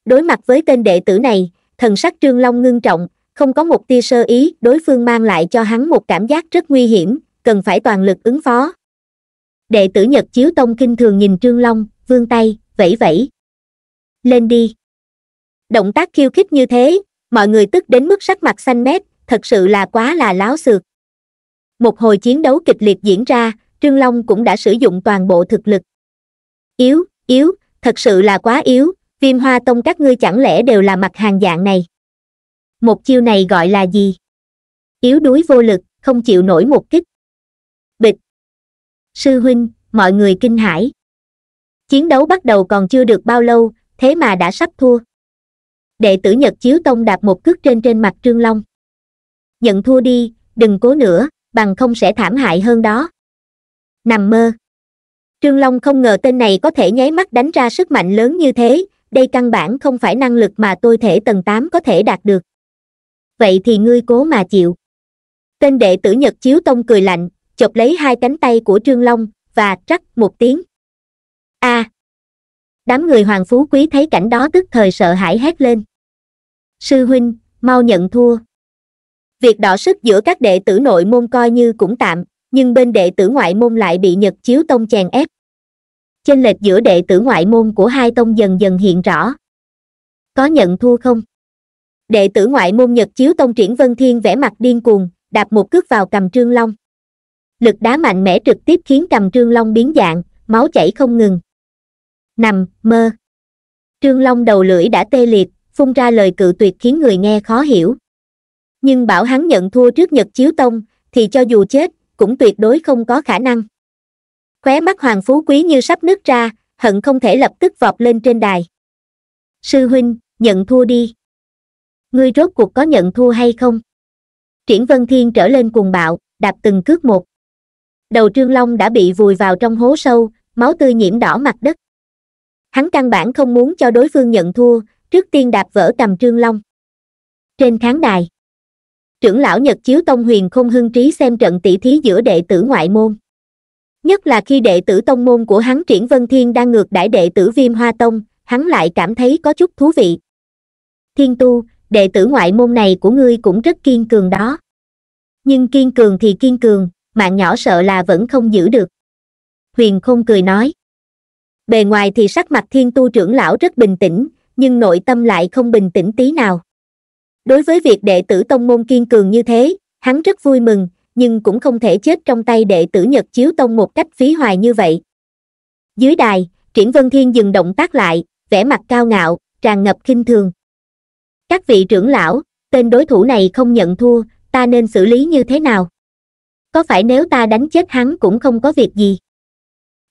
đối mặt với tên đệ tử này thần sắc trương long ngưng trọng không có một tia sơ ý đối phương mang lại cho hắn một cảm giác rất nguy hiểm cần phải toàn lực ứng phó đệ tử nhật chiếu tông kinh thường nhìn trương long vươn tay vẫy vẫy lên đi động tác khiêu khích như thế mọi người tức đến mức sắc mặt xanh mét thật sự là quá là láo xược một hồi chiến đấu kịch liệt diễn ra trương long cũng đã sử dụng toàn bộ thực lực yếu yếu thật sự là quá yếu viêm hoa tông các ngươi chẳng lẽ đều là mặt hàng dạng này một chiêu này gọi là gì yếu đuối vô lực không chịu nổi một kích bịch sư huynh mọi người kinh hãi chiến đấu bắt đầu còn chưa được bao lâu thế mà đã sắp thua đệ tử nhật chiếu tông đạp một cước trên trên mặt trương long nhận thua đi đừng cố nữa bằng không sẽ thảm hại hơn đó nằm mơ trương long không ngờ tên này có thể nháy mắt đánh ra sức mạnh lớn như thế đây căn bản không phải năng lực mà tôi thể tầng tám có thể đạt được vậy thì ngươi cố mà chịu tên đệ tử nhật chiếu tông cười lạnh chộp lấy hai cánh tay của trương long và trắc một tiếng a à, đám người hoàng phú quý thấy cảnh đó tức thời sợ hãi hét lên sư huynh mau nhận thua việc đỏ sức giữa các đệ tử nội môn coi như cũng tạm nhưng bên đệ tử ngoại môn lại bị nhật chiếu tông chèn ép chênh lệch giữa đệ tử ngoại môn của hai tông dần dần hiện rõ có nhận thua không đệ tử ngoại môn nhật chiếu tông triển vân thiên vẽ mặt điên cuồng đạp một cước vào cầm trương long lực đá mạnh mẽ trực tiếp khiến cầm trương long biến dạng máu chảy không ngừng nằm mơ trương long đầu lưỡi đã tê liệt phun ra lời cự tuyệt khiến người nghe khó hiểu nhưng bảo hắn nhận thua trước nhật chiếu tông thì cho dù chết cũng tuyệt đối không có khả năng khóe mắt hoàng phú quý như sắp nứt ra hận không thể lập tức vọt lên trên đài sư huynh nhận thua đi ngươi rốt cuộc có nhận thua hay không triển vân thiên trở lên cuồng bạo đạp từng cước một đầu trương long đã bị vùi vào trong hố sâu máu tươi nhiễm đỏ mặt đất hắn căn bản không muốn cho đối phương nhận thua trước tiên đạp vỡ cầm trương long trên khán đài trưởng lão nhật chiếu tông huyền không hưng trí xem trận tỷ thí giữa đệ tử ngoại môn nhất là khi đệ tử tông môn của hắn triển vân thiên đang ngược đãi đệ tử viêm hoa tông hắn lại cảm thấy có chút thú vị thiên tu đệ tử ngoại môn này của ngươi cũng rất kiên cường đó nhưng kiên cường thì kiên cường mạng nhỏ sợ là vẫn không giữ được huyền không cười nói bề ngoài thì sắc mặt thiên tu trưởng lão rất bình tĩnh nhưng nội tâm lại không bình tĩnh tí nào đối với việc đệ tử tông môn kiên cường như thế hắn rất vui mừng nhưng cũng không thể chết trong tay đệ tử nhật chiếu tông một cách phí hoài như vậy dưới đài triển vân thiên dừng động tác lại vẻ mặt cao ngạo tràn ngập khinh thường các vị trưởng lão tên đối thủ này không nhận thua ta nên xử lý như thế nào có phải nếu ta đánh chết hắn cũng không có việc gì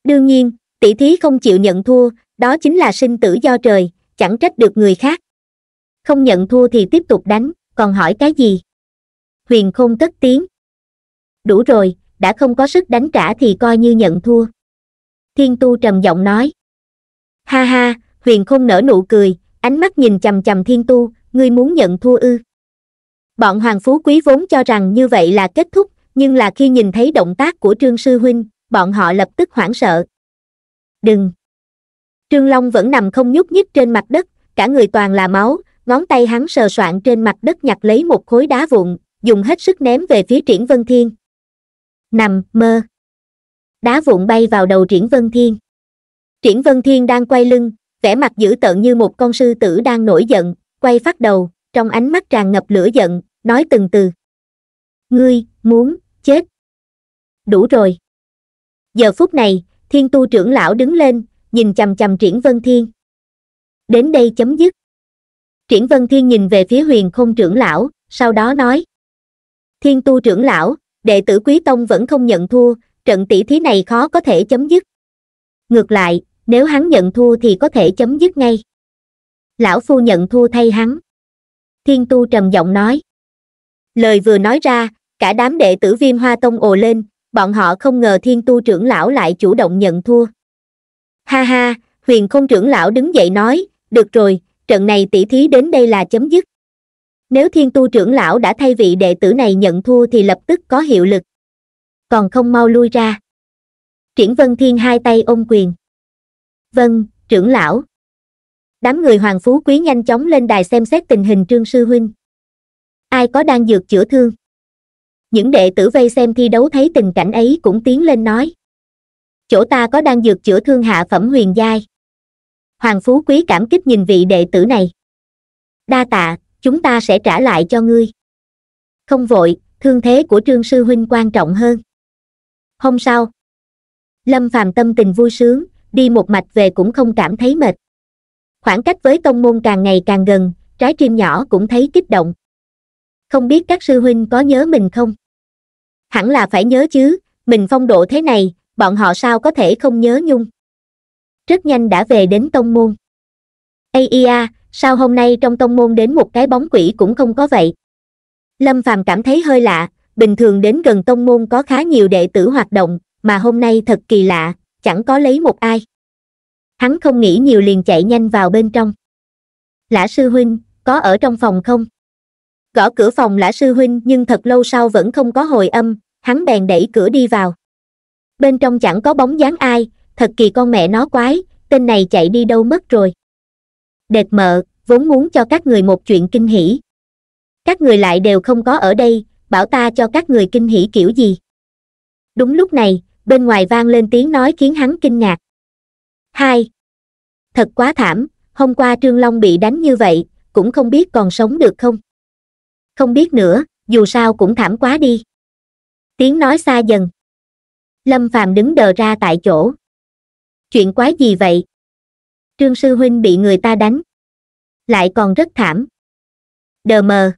đương nhiên tỷ thí không chịu nhận thua đó chính là sinh tử do trời chẳng trách được người khác không nhận thua thì tiếp tục đánh còn hỏi cái gì huyền không cất tiếng đủ rồi đã không có sức đánh trả thì coi như nhận thua thiên tu trầm giọng nói ha ha huyền không nở nụ cười ánh mắt nhìn chằm chằm thiên tu ngươi muốn nhận thua ư bọn hoàng phú quý vốn cho rằng như vậy là kết thúc nhưng là khi nhìn thấy động tác của trương sư huynh bọn họ lập tức hoảng sợ đừng trương long vẫn nằm không nhúc nhích trên mặt đất cả người toàn là máu ngón tay hắn sờ soạn trên mặt đất nhặt lấy một khối đá vụn dùng hết sức ném về phía triển vân thiên nằm mơ đá vụn bay vào đầu triển vân thiên triển vân thiên đang quay lưng vẻ mặt dữ tợn như một con sư tử đang nổi giận quay phát đầu trong ánh mắt tràn ngập lửa giận nói từng từ ngươi muốn chết đủ rồi giờ phút này thiên tu trưởng lão đứng lên nhìn chầm chầm triển vân thiên đến đây chấm dứt triển vân thiên nhìn về phía huyền không trưởng lão sau đó nói thiên tu trưởng lão đệ tử quý tông vẫn không nhận thua trận tỷ thí này khó có thể chấm dứt ngược lại nếu hắn nhận thua thì có thể chấm dứt ngay lão phu nhận thua thay hắn thiên tu trầm giọng nói lời vừa nói ra cả đám đệ tử viêm hoa tông ồ lên bọn họ không ngờ thiên tu trưởng lão lại chủ động nhận thua. Ha ha, huyền không trưởng lão đứng dậy nói, được rồi, trận này tỷ thí đến đây là chấm dứt. Nếu thiên tu trưởng lão đã thay vị đệ tử này nhận thua thì lập tức có hiệu lực. Còn không mau lui ra. Triển Vân Thiên hai tay ôm quyền. Vâng, trưởng lão. Đám người hoàng phú quý nhanh chóng lên đài xem xét tình hình trương sư huynh. Ai có đang dược chữa thương? những đệ tử vây xem thi đấu thấy tình cảnh ấy cũng tiến lên nói chỗ ta có đang dược chữa thương hạ phẩm huyền giai hoàng phú quý cảm kích nhìn vị đệ tử này đa tạ chúng ta sẽ trả lại cho ngươi không vội thương thế của trương sư huynh quan trọng hơn hôm sau lâm phàm tâm tình vui sướng đi một mạch về cũng không cảm thấy mệt khoảng cách với tông môn càng ngày càng gần trái tim nhỏ cũng thấy kích động không biết các sư huynh có nhớ mình không hẳn là phải nhớ chứ mình phong độ thế này bọn họ sao có thể không nhớ nhung rất nhanh đã về đến tông môn ây ia sao hôm nay trong tông môn đến một cái bóng quỷ cũng không có vậy lâm phàm cảm thấy hơi lạ bình thường đến gần tông môn có khá nhiều đệ tử hoạt động mà hôm nay thật kỳ lạ chẳng có lấy một ai hắn không nghĩ nhiều liền chạy nhanh vào bên trong lã sư huynh có ở trong phòng không gõ cửa phòng lã sư huynh nhưng thật lâu sau vẫn không có hồi âm hắn bèn đẩy cửa đi vào bên trong chẳng có bóng dáng ai thật kỳ con mẹ nó quái tên này chạy đi đâu mất rồi đệt mợ vốn muốn cho các người một chuyện kinh hỉ các người lại đều không có ở đây bảo ta cho các người kinh hỉ kiểu gì đúng lúc này bên ngoài vang lên tiếng nói khiến hắn kinh ngạc hai thật quá thảm hôm qua trương long bị đánh như vậy cũng không biết còn sống được không không biết nữa dù sao cũng thảm quá đi tiếng nói xa dần lâm phàm đứng đờ ra tại chỗ chuyện quái gì vậy trương sư huynh bị người ta đánh lại còn rất thảm đờ mờ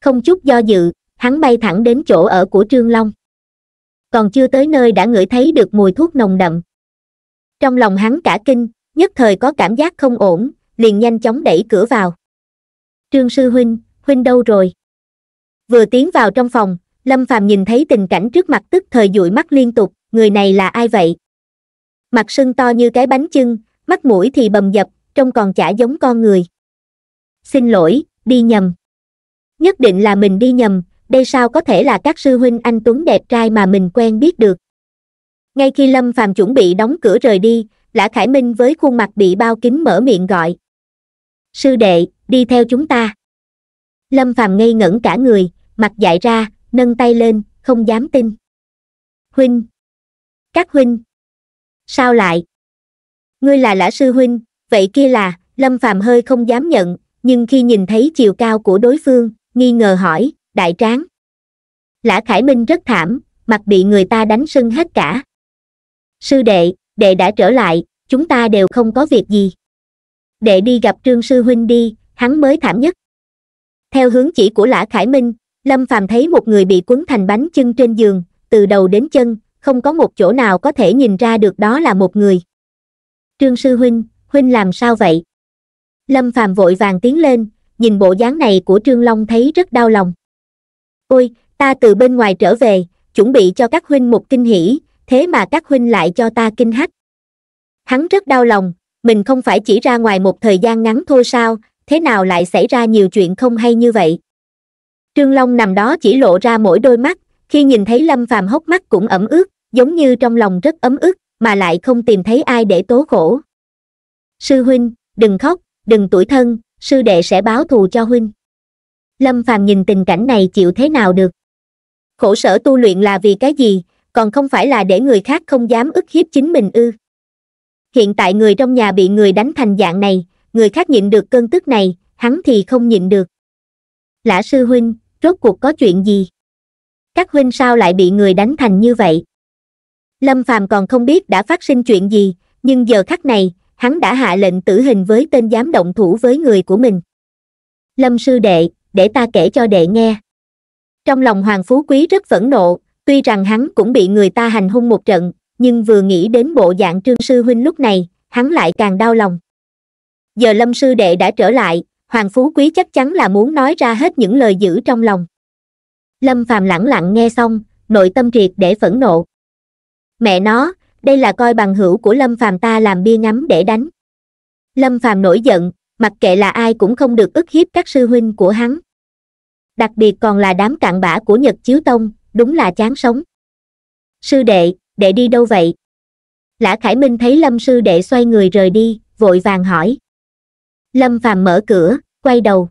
không chút do dự hắn bay thẳng đến chỗ ở của trương long còn chưa tới nơi đã ngửi thấy được mùi thuốc nồng đậm trong lòng hắn cả kinh nhất thời có cảm giác không ổn liền nhanh chóng đẩy cửa vào trương sư huynh huynh đâu rồi vừa tiến vào trong phòng lâm phàm nhìn thấy tình cảnh trước mặt tức thời dụi mắt liên tục người này là ai vậy mặt sưng to như cái bánh chưng mắt mũi thì bầm dập trông còn chả giống con người xin lỗi đi nhầm nhất định là mình đi nhầm đây sao có thể là các sư huynh anh tuấn đẹp trai mà mình quen biết được ngay khi lâm phàm chuẩn bị đóng cửa rời đi lã khải minh với khuôn mặt bị bao kính mở miệng gọi sư đệ đi theo chúng ta lâm phàm ngây ngẩn cả người mặt dại ra nâng tay lên không dám tin huynh các huynh sao lại ngươi là lã sư huynh vậy kia là lâm phàm hơi không dám nhận nhưng khi nhìn thấy chiều cao của đối phương nghi ngờ hỏi đại tráng lã khải minh rất thảm mặt bị người ta đánh sưng hết cả sư đệ đệ đã trở lại chúng ta đều không có việc gì đệ đi gặp trương sư huynh đi hắn mới thảm nhất theo hướng chỉ của lã khải minh lâm phàm thấy một người bị quấn thành bánh chưng trên giường từ đầu đến chân không có một chỗ nào có thể nhìn ra được đó là một người trương sư huynh huynh làm sao vậy lâm phàm vội vàng tiến lên nhìn bộ dáng này của trương long thấy rất đau lòng ôi ta từ bên ngoài trở về chuẩn bị cho các huynh một kinh hỷ thế mà các huynh lại cho ta kinh hách hắn rất đau lòng mình không phải chỉ ra ngoài một thời gian ngắn thôi sao thế nào lại xảy ra nhiều chuyện không hay như vậy trương long nằm đó chỉ lộ ra mỗi đôi mắt khi nhìn thấy lâm phàm hốc mắt cũng ẩm ướt giống như trong lòng rất ấm ức mà lại không tìm thấy ai để tố khổ sư huynh đừng khóc đừng tủi thân sư đệ sẽ báo thù cho huynh lâm phàm nhìn tình cảnh này chịu thế nào được khổ sở tu luyện là vì cái gì còn không phải là để người khác không dám ức hiếp chính mình ư hiện tại người trong nhà bị người đánh thành dạng này người khác nhịn được cơn tức này, hắn thì không nhịn được. Lã sư huynh, rốt cuộc có chuyện gì? Các huynh sao lại bị người đánh thành như vậy? Lâm Phàm còn không biết đã phát sinh chuyện gì, nhưng giờ khắc này, hắn đã hạ lệnh tử hình với tên dám động thủ với người của mình. Lâm sư đệ, để ta kể cho đệ nghe. Trong lòng Hoàng Phú Quý rất phẫn nộ, tuy rằng hắn cũng bị người ta hành hung một trận, nhưng vừa nghĩ đến bộ dạng trương sư huynh lúc này, hắn lại càng đau lòng giờ lâm sư đệ đã trở lại hoàng phú quý chắc chắn là muốn nói ra hết những lời giữ trong lòng lâm phàm lẳng lặng nghe xong nội tâm triệt để phẫn nộ mẹ nó đây là coi bằng hữu của lâm phàm ta làm bia ngắm để đánh lâm phàm nổi giận mặc kệ là ai cũng không được ức hiếp các sư huynh của hắn đặc biệt còn là đám cạn bã của nhật chiếu tông đúng là chán sống sư đệ đệ đi đâu vậy lã khải minh thấy lâm sư đệ xoay người rời đi vội vàng hỏi lâm phàm mở cửa quay đầu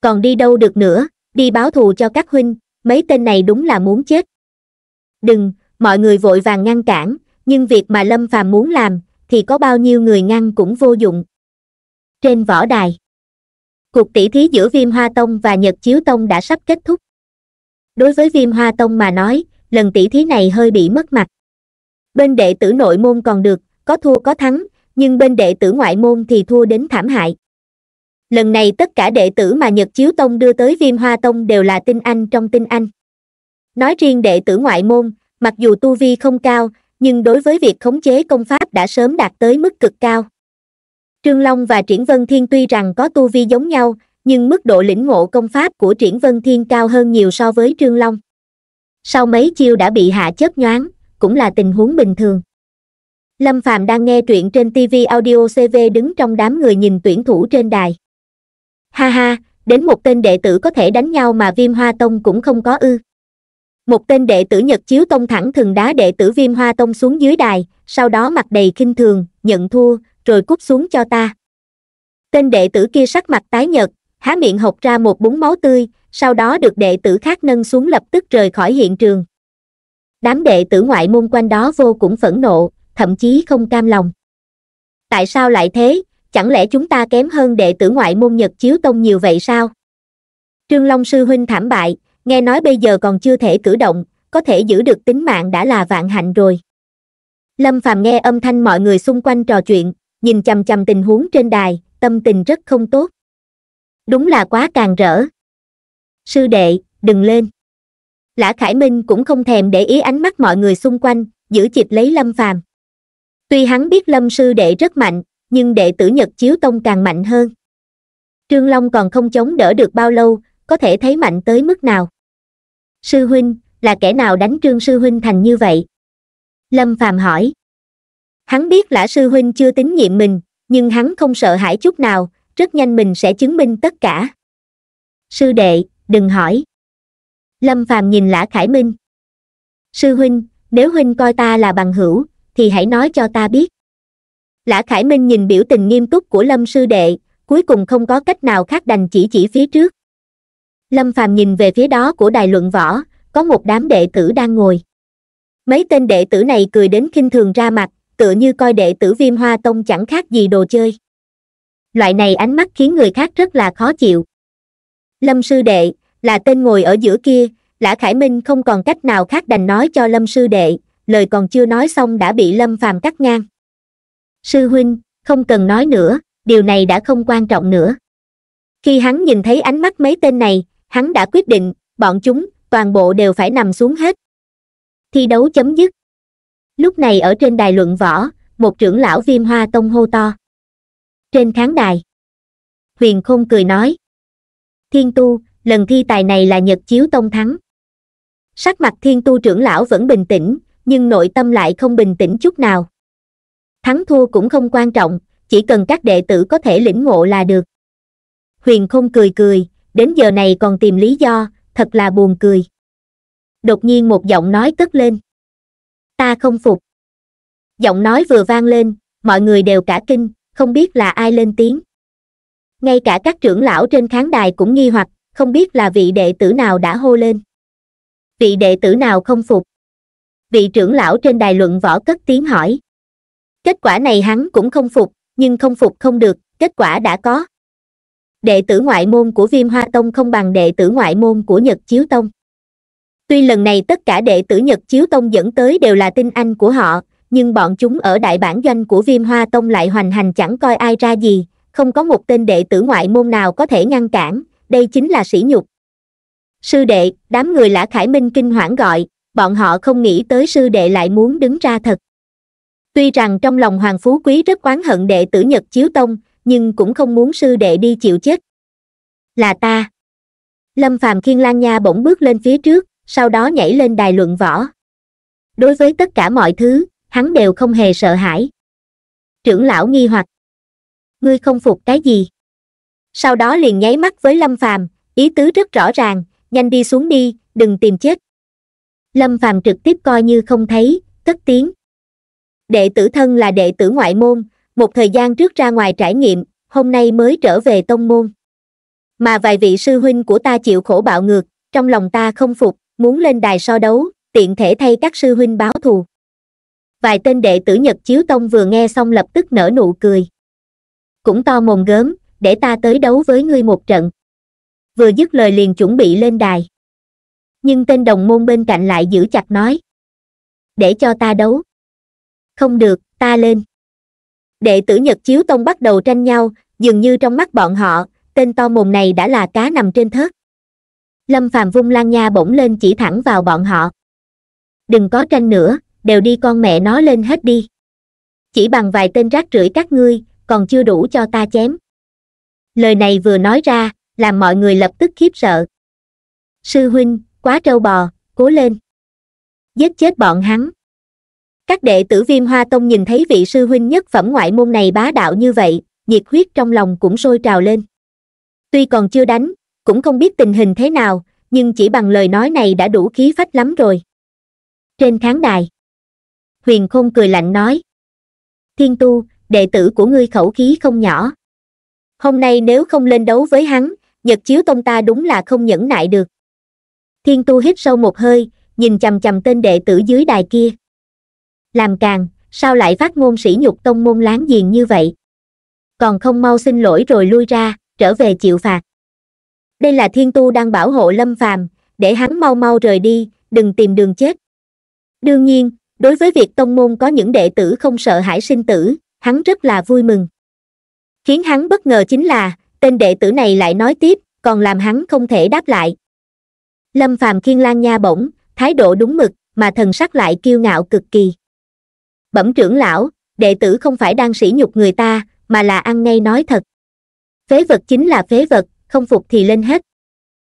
còn đi đâu được nữa đi báo thù cho các huynh mấy tên này đúng là muốn chết đừng mọi người vội vàng ngăn cản nhưng việc mà lâm phàm muốn làm thì có bao nhiêu người ngăn cũng vô dụng trên võ đài cuộc tỷ thí giữa viêm hoa tông và nhật chiếu tông đã sắp kết thúc đối với viêm hoa tông mà nói lần tỷ thí này hơi bị mất mặt bên đệ tử nội môn còn được có thua có thắng nhưng bên đệ tử ngoại môn thì thua đến thảm hại lần này tất cả đệ tử mà nhật chiếu tông đưa tới viêm hoa tông đều là tinh anh trong tinh anh nói riêng đệ tử ngoại môn mặc dù tu vi không cao nhưng đối với việc khống chế công pháp đã sớm đạt tới mức cực cao trương long và triển vân thiên tuy rằng có tu vi giống nhau nhưng mức độ lĩnh ngộ công pháp của triển vân thiên cao hơn nhiều so với trương long sau mấy chiêu đã bị hạ chớp nhoáng cũng là tình huống bình thường Lâm Phàm đang nghe truyện trên TV Audio CV đứng trong đám người nhìn tuyển thủ trên đài. Ha ha, đến một tên đệ tử có thể đánh nhau mà Viêm Hoa Tông cũng không có ư. Một tên đệ tử Nhật Chiếu Tông thẳng thừng đá đệ tử Viêm Hoa Tông xuống dưới đài, sau đó mặt đầy kinh thường, nhận thua, rồi cút xuống cho ta. Tên đệ tử kia sắc mặt tái nhợt, há miệng hộc ra một búng máu tươi, sau đó được đệ tử khác nâng xuống lập tức rời khỏi hiện trường. Đám đệ tử ngoại môn quanh đó vô cùng phẫn nộ, thậm chí không cam lòng tại sao lại thế chẳng lẽ chúng ta kém hơn đệ tử ngoại môn nhật chiếu tông nhiều vậy sao trương long sư huynh thảm bại nghe nói bây giờ còn chưa thể cử động có thể giữ được tính mạng đã là vạn hạnh rồi lâm phàm nghe âm thanh mọi người xung quanh trò chuyện nhìn chầm chầm tình huống trên đài tâm tình rất không tốt đúng là quá càng rỡ sư đệ đừng lên lã khải minh cũng không thèm để ý ánh mắt mọi người xung quanh giữ chịp lấy lâm phàm tuy hắn biết lâm sư đệ rất mạnh nhưng đệ tử nhật chiếu tông càng mạnh hơn trương long còn không chống đỡ được bao lâu có thể thấy mạnh tới mức nào sư huynh là kẻ nào đánh trương sư huynh thành như vậy lâm phàm hỏi hắn biết lã sư huynh chưa tín nhiệm mình nhưng hắn không sợ hãi chút nào rất nhanh mình sẽ chứng minh tất cả sư đệ đừng hỏi lâm phàm nhìn lã khải minh sư huynh nếu huynh coi ta là bằng hữu thì hãy nói cho ta biết lã khải minh nhìn biểu tình nghiêm túc của lâm sư đệ cuối cùng không có cách nào khác đành chỉ chỉ phía trước lâm phàm nhìn về phía đó của đài luận võ có một đám đệ tử đang ngồi mấy tên đệ tử này cười đến khinh thường ra mặt tựa như coi đệ tử viêm hoa tông chẳng khác gì đồ chơi loại này ánh mắt khiến người khác rất là khó chịu lâm sư đệ là tên ngồi ở giữa kia lã khải minh không còn cách nào khác đành nói cho lâm sư đệ lời còn chưa nói xong đã bị lâm phàm cắt ngang sư huynh không cần nói nữa điều này đã không quan trọng nữa khi hắn nhìn thấy ánh mắt mấy tên này hắn đã quyết định bọn chúng toàn bộ đều phải nằm xuống hết thi đấu chấm dứt lúc này ở trên đài luận võ một trưởng lão viêm hoa tông hô to trên khán đài huyền khôn cười nói thiên tu lần thi tài này là nhật chiếu tông thắng sắc mặt thiên tu trưởng lão vẫn bình tĩnh nhưng nội tâm lại không bình tĩnh chút nào thắng thua cũng không quan trọng chỉ cần các đệ tử có thể lĩnh ngộ là được huyền không cười cười đến giờ này còn tìm lý do thật là buồn cười đột nhiên một giọng nói cất lên ta không phục giọng nói vừa vang lên mọi người đều cả kinh không biết là ai lên tiếng ngay cả các trưởng lão trên khán đài cũng nghi hoặc không biết là vị đệ tử nào đã hô lên vị đệ tử nào không phục vị trưởng lão trên đài luận võ cất tiếng hỏi kết quả này hắn cũng không phục nhưng không phục không được kết quả đã có đệ tử ngoại môn của viêm hoa tông không bằng đệ tử ngoại môn của nhật chiếu tông tuy lần này tất cả đệ tử nhật chiếu tông dẫn tới đều là tinh anh của họ nhưng bọn chúng ở đại bản doanh của viêm hoa tông lại hoành hành chẳng coi ai ra gì không có một tên đệ tử ngoại môn nào có thể ngăn cản đây chính là sỉ nhục sư đệ đám người lã khải minh kinh hoảng gọi bọn họ không nghĩ tới sư đệ lại muốn đứng ra thật tuy rằng trong lòng hoàng phú quý rất oán hận đệ tử nhật chiếu tông nhưng cũng không muốn sư đệ đi chịu chết là ta lâm phàm khiên lan nha bỗng bước lên phía trước sau đó nhảy lên đài luận võ đối với tất cả mọi thứ hắn đều không hề sợ hãi trưởng lão nghi hoặc ngươi không phục cái gì sau đó liền nháy mắt với lâm phàm ý tứ rất rõ ràng nhanh đi xuống đi đừng tìm chết lâm phàm trực tiếp coi như không thấy cất tiếng đệ tử thân là đệ tử ngoại môn một thời gian trước ra ngoài trải nghiệm hôm nay mới trở về tông môn mà vài vị sư huynh của ta chịu khổ bạo ngược trong lòng ta không phục muốn lên đài so đấu tiện thể thay các sư huynh báo thù vài tên đệ tử nhật chiếu tông vừa nghe xong lập tức nở nụ cười cũng to mồm gớm để ta tới đấu với ngươi một trận vừa dứt lời liền chuẩn bị lên đài nhưng tên đồng môn bên cạnh lại giữ chặt nói để cho ta đấu không được ta lên đệ tử nhật chiếu tông bắt đầu tranh nhau dường như trong mắt bọn họ tên to mồm này đã là cá nằm trên thớt lâm phàm vung lan nha bổng lên chỉ thẳng vào bọn họ đừng có tranh nữa đều đi con mẹ nó lên hết đi chỉ bằng vài tên rác rưởi các ngươi còn chưa đủ cho ta chém lời này vừa nói ra làm mọi người lập tức khiếp sợ sư huynh quá trâu bò cố lên giết chết bọn hắn các đệ tử viêm hoa tông nhìn thấy vị sư huynh nhất phẩm ngoại môn này bá đạo như vậy nhiệt huyết trong lòng cũng sôi trào lên tuy còn chưa đánh cũng không biết tình hình thế nào nhưng chỉ bằng lời nói này đã đủ khí phách lắm rồi trên khán đài huyền khôn cười lạnh nói thiên tu đệ tử của ngươi khẩu khí không nhỏ hôm nay nếu không lên đấu với hắn nhật chiếu tông ta đúng là không nhẫn nại được thiên tu hít sâu một hơi nhìn chằm chằm tên đệ tử dưới đài kia làm càng sao lại phát ngôn sỉ nhục tông môn láng giềng như vậy còn không mau xin lỗi rồi lui ra trở về chịu phạt đây là thiên tu đang bảo hộ lâm phàm để hắn mau mau rời đi đừng tìm đường chết đương nhiên đối với việc tông môn có những đệ tử không sợ hãi sinh tử hắn rất là vui mừng khiến hắn bất ngờ chính là tên đệ tử này lại nói tiếp còn làm hắn không thể đáp lại lâm phàm kiên lan nha bổng thái độ đúng mực mà thần sắc lại kiêu ngạo cực kỳ bẩm trưởng lão đệ tử không phải đang sỉ nhục người ta mà là ăn ngay nói thật phế vật chính là phế vật không phục thì lên hết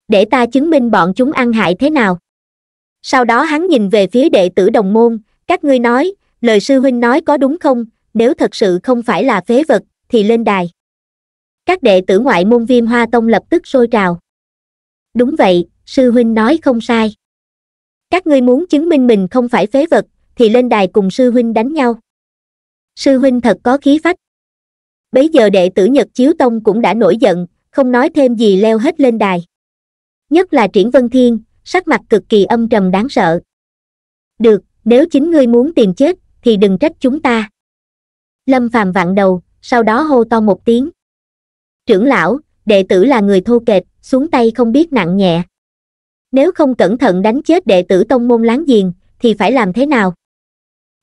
để ta chứng minh bọn chúng ăn hại thế nào sau đó hắn nhìn về phía đệ tử đồng môn các ngươi nói lời sư huynh nói có đúng không nếu thật sự không phải là phế vật thì lên đài các đệ tử ngoại môn viêm hoa tông lập tức sôi trào đúng vậy sư huynh nói không sai. Các ngươi muốn chứng minh mình không phải phế vật, thì lên đài cùng sư huynh đánh nhau. Sư huynh thật có khí phách. Bấy giờ đệ tử Nhật Chiếu Tông cũng đã nổi giận, không nói thêm gì leo hết lên đài. Nhất là Triển Vân Thiên, sắc mặt cực kỳ âm trầm đáng sợ. Được, nếu chính ngươi muốn tìm chết, thì đừng trách chúng ta. Lâm Phàm vặn đầu, sau đó hô to một tiếng. Trưởng lão, đệ tử là người thô kệch, xuống tay không biết nặng nhẹ nếu không cẩn thận đánh chết đệ tử tông môn láng giềng thì phải làm thế nào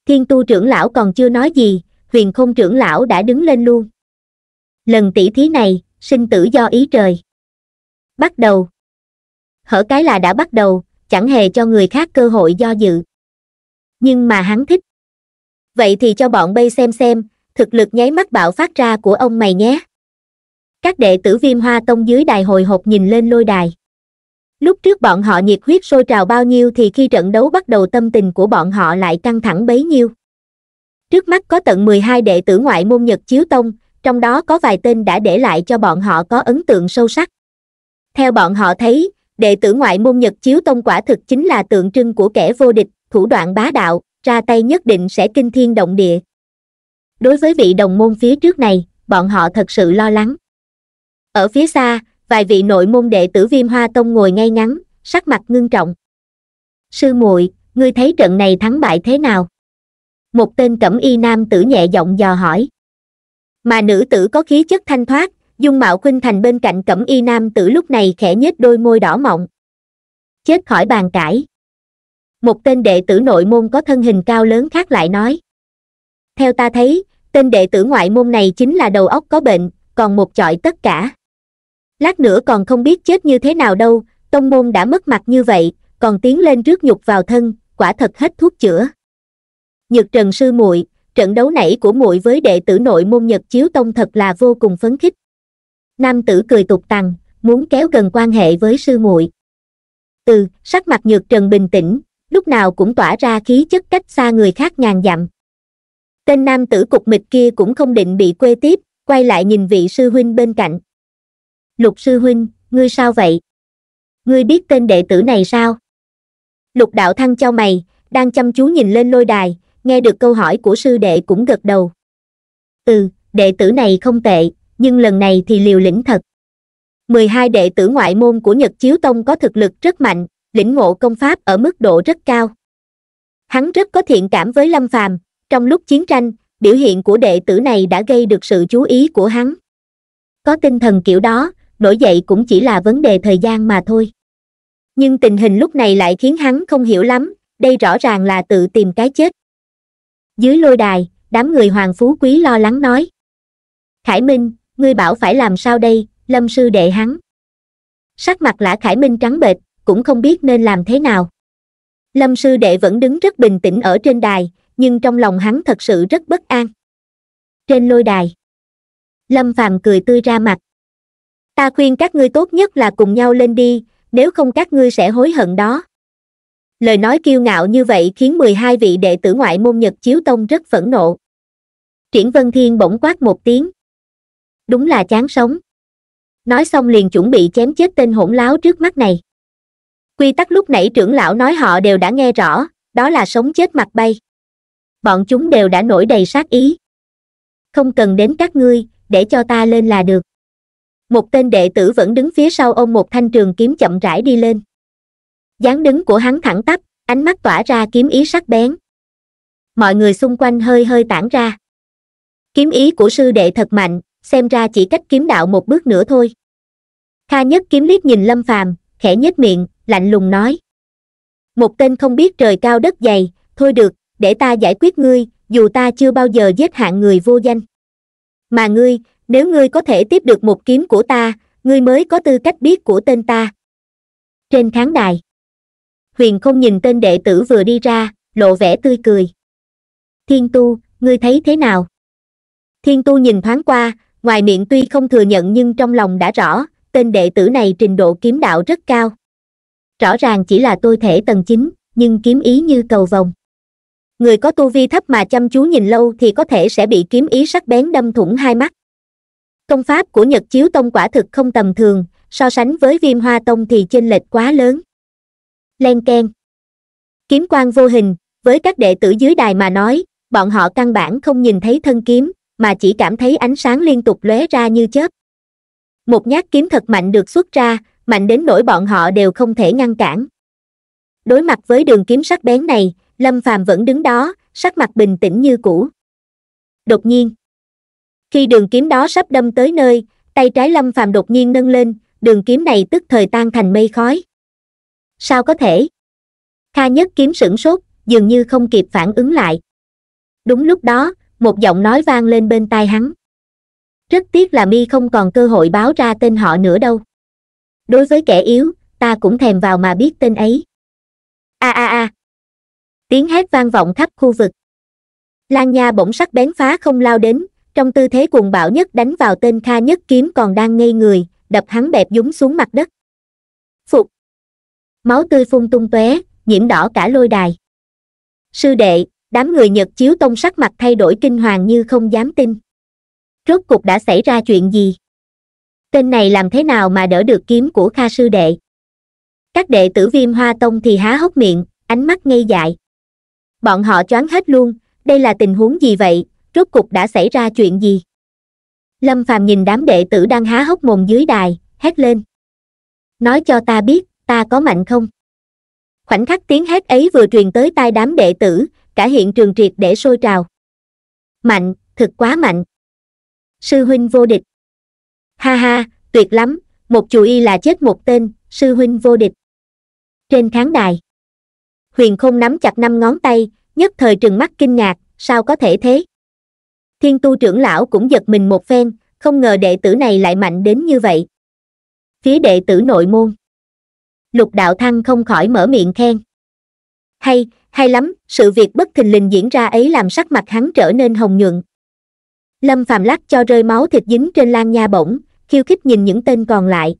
thiên tu trưởng lão còn chưa nói gì huyền không trưởng lão đã đứng lên luôn lần tỷ thí này sinh tử do ý trời bắt đầu hở cái là đã bắt đầu chẳng hề cho người khác cơ hội do dự nhưng mà hắn thích vậy thì cho bọn bây xem xem thực lực nháy mắt bạo phát ra của ông mày nhé các đệ tử viêm hoa tông dưới đài hồi hộp nhìn lên lôi đài Lúc trước bọn họ nhiệt huyết sôi trào bao nhiêu thì khi trận đấu bắt đầu tâm tình của bọn họ lại căng thẳng bấy nhiêu. Trước mắt có tận 12 đệ tử ngoại môn Nhật Chiếu Tông, trong đó có vài tên đã để lại cho bọn họ có ấn tượng sâu sắc. Theo bọn họ thấy, đệ tử ngoại môn Nhật Chiếu Tông quả thực chính là tượng trưng của kẻ vô địch, thủ đoạn bá đạo, ra tay nhất định sẽ kinh thiên động địa. Đối với vị đồng môn phía trước này, bọn họ thật sự lo lắng. Ở phía xa, vài vị nội môn đệ tử viêm hoa tông ngồi ngay ngắn sắc mặt ngưng trọng sư muội ngươi thấy trận này thắng bại thế nào một tên cẩm y nam tử nhẹ giọng dò hỏi mà nữ tử có khí chất thanh thoát dung mạo khuynh thành bên cạnh cẩm y nam tử lúc này khẽ nhếch đôi môi đỏ mọng chết khỏi bàn cãi một tên đệ tử nội môn có thân hình cao lớn khác lại nói theo ta thấy tên đệ tử ngoại môn này chính là đầu óc có bệnh còn một chọi tất cả lát nữa còn không biết chết như thế nào đâu tông môn đã mất mặt như vậy còn tiến lên rước nhục vào thân quả thật hết thuốc chữa nhược trần sư muội trận đấu nãy của muội với đệ tử nội môn nhật chiếu tông thật là vô cùng phấn khích nam tử cười tục tằng muốn kéo gần quan hệ với sư muội từ sắc mặt nhược trần bình tĩnh lúc nào cũng tỏa ra khí chất cách xa người khác ngàn dặm tên nam tử cục mịch kia cũng không định bị quê tiếp quay lại nhìn vị sư huynh bên cạnh lục sư huynh ngươi sao vậy ngươi biết tên đệ tử này sao lục đạo thăng cho mày đang chăm chú nhìn lên lôi đài nghe được câu hỏi của sư đệ cũng gật đầu ừ đệ tử này không tệ nhưng lần này thì liều lĩnh thật mười hai đệ tử ngoại môn của nhật chiếu tông có thực lực rất mạnh lĩnh ngộ công pháp ở mức độ rất cao hắn rất có thiện cảm với lâm phàm trong lúc chiến tranh biểu hiện của đệ tử này đã gây được sự chú ý của hắn có tinh thần kiểu đó nổi dậy cũng chỉ là vấn đề thời gian mà thôi nhưng tình hình lúc này lại khiến hắn không hiểu lắm đây rõ ràng là tự tìm cái chết dưới lôi đài đám người hoàng phú quý lo lắng nói khải minh ngươi bảo phải làm sao đây lâm sư đệ hắn sắc mặt lã khải minh trắng bệch cũng không biết nên làm thế nào lâm sư đệ vẫn đứng rất bình tĩnh ở trên đài nhưng trong lòng hắn thật sự rất bất an trên lôi đài lâm phàm cười tươi ra mặt ta khuyên các ngươi tốt nhất là cùng nhau lên đi nếu không các ngươi sẽ hối hận đó lời nói kiêu ngạo như vậy khiến mười hai vị đệ tử ngoại môn nhật chiếu tông rất phẫn nộ triển vân thiên bỗng quát một tiếng đúng là chán sống nói xong liền chuẩn bị chém chết tên hỗn láo trước mắt này quy tắc lúc nãy trưởng lão nói họ đều đã nghe rõ đó là sống chết mặt bay bọn chúng đều đã nổi đầy sát ý không cần đến các ngươi để cho ta lên là được một tên đệ tử vẫn đứng phía sau ông một thanh trường kiếm chậm rãi đi lên dáng đứng của hắn thẳng tắp ánh mắt tỏa ra kiếm ý sắc bén mọi người xung quanh hơi hơi tản ra kiếm ý của sư đệ thật mạnh xem ra chỉ cách kiếm đạo một bước nữa thôi kha nhất kiếm liếc nhìn lâm phàm khẽ nhếch miệng lạnh lùng nói một tên không biết trời cao đất dày thôi được để ta giải quyết ngươi dù ta chưa bao giờ giết hạng người vô danh mà ngươi nếu ngươi có thể tiếp được một kiếm của ta ngươi mới có tư cách biết của tên ta trên khán đài huyền không nhìn tên đệ tử vừa đi ra lộ vẻ tươi cười thiên tu ngươi thấy thế nào thiên tu nhìn thoáng qua ngoài miệng tuy không thừa nhận nhưng trong lòng đã rõ tên đệ tử này trình độ kiếm đạo rất cao rõ ràng chỉ là tôi thể tầng chính, nhưng kiếm ý như cầu vồng người có tu vi thấp mà chăm chú nhìn lâu thì có thể sẽ bị kiếm ý sắc bén đâm thủng hai mắt công pháp của nhật chiếu tông quả thực không tầm thường so sánh với viêm hoa tông thì chênh lệch quá lớn len k e n kiếm quan vô hình với các đệ tử dưới đài mà nói bọn họ căn bản không nhìn thấy thân kiếm mà chỉ cảm thấy ánh sáng liên tục lóe ra như chớp một nhát kiếm thật mạnh được xuất ra mạnh đến nỗi bọn họ đều không thể ngăn cản đối mặt với đường kiếm sắc bén này lâm phàm vẫn đứng đó sắc mặt bình tĩnh như cũ đột nhiên khi đường kiếm đó sắp đâm tới nơi, tay trái Lâm Phàm đột nhiên nâng lên, đường kiếm này tức thời tan thành mây khói. Sao có thể? Kha nhất kiếm sửng sốt, dường như không kịp phản ứng lại. Đúng lúc đó, một giọng nói vang lên bên tai hắn. Rất tiếc là mi không còn cơ hội báo ra tên họ nữa đâu. Đối với kẻ yếu, ta cũng thèm vào mà biết tên ấy. A a a. Tiếng hét vang vọng khắp khu vực. Lan Nha bỗng sắc bén phá không lao đến, trong tư thế cuồng bạo nhất đánh vào tên kha nhất kiếm còn đang ngây người đập hắn bẹp dúng xuống mặt đất phục máu tươi phun tung tóe nhiễm đỏ cả lôi đài sư đệ đám người nhật chiếu tông sắc mặt thay đổi kinh hoàng như không dám tin rốt cục đã xảy ra chuyện gì tên này làm thế nào mà đỡ được kiếm của kha sư đệ các đệ tử viêm hoa tông thì há hốc miệng ánh mắt ngây dại bọn họ choáng hết luôn đây là tình huống gì vậy rốt cục đã xảy ra chuyện gì lâm phàm nhìn đám đệ tử đang há hốc mồm dưới đài hét lên nói cho ta biết ta có mạnh không khoảnh khắc tiếng hét ấy vừa truyền tới tai đám đệ tử cả hiện trường triệt để sôi trào mạnh thật quá mạnh sư huynh vô địch ha ha tuyệt lắm một chủ y là chết một tên sư huynh vô địch trên khán đài huyền không nắm chặt năm ngón tay nhất thời trừng mắt kinh ngạc sao có thể thế thiên tu trưởng lão cũng giật mình một phen không ngờ đệ tử này lại mạnh đến như vậy phía đệ tử nội môn lục đạo thăng không khỏi mở miệng khen hay hay lắm sự việc bất thình lình diễn ra ấy làm sắc mặt hắn trở nên hồng nhuận lâm phàm lắc cho rơi máu thịt dính trên lan nha bổng khiêu khích nhìn những tên còn lại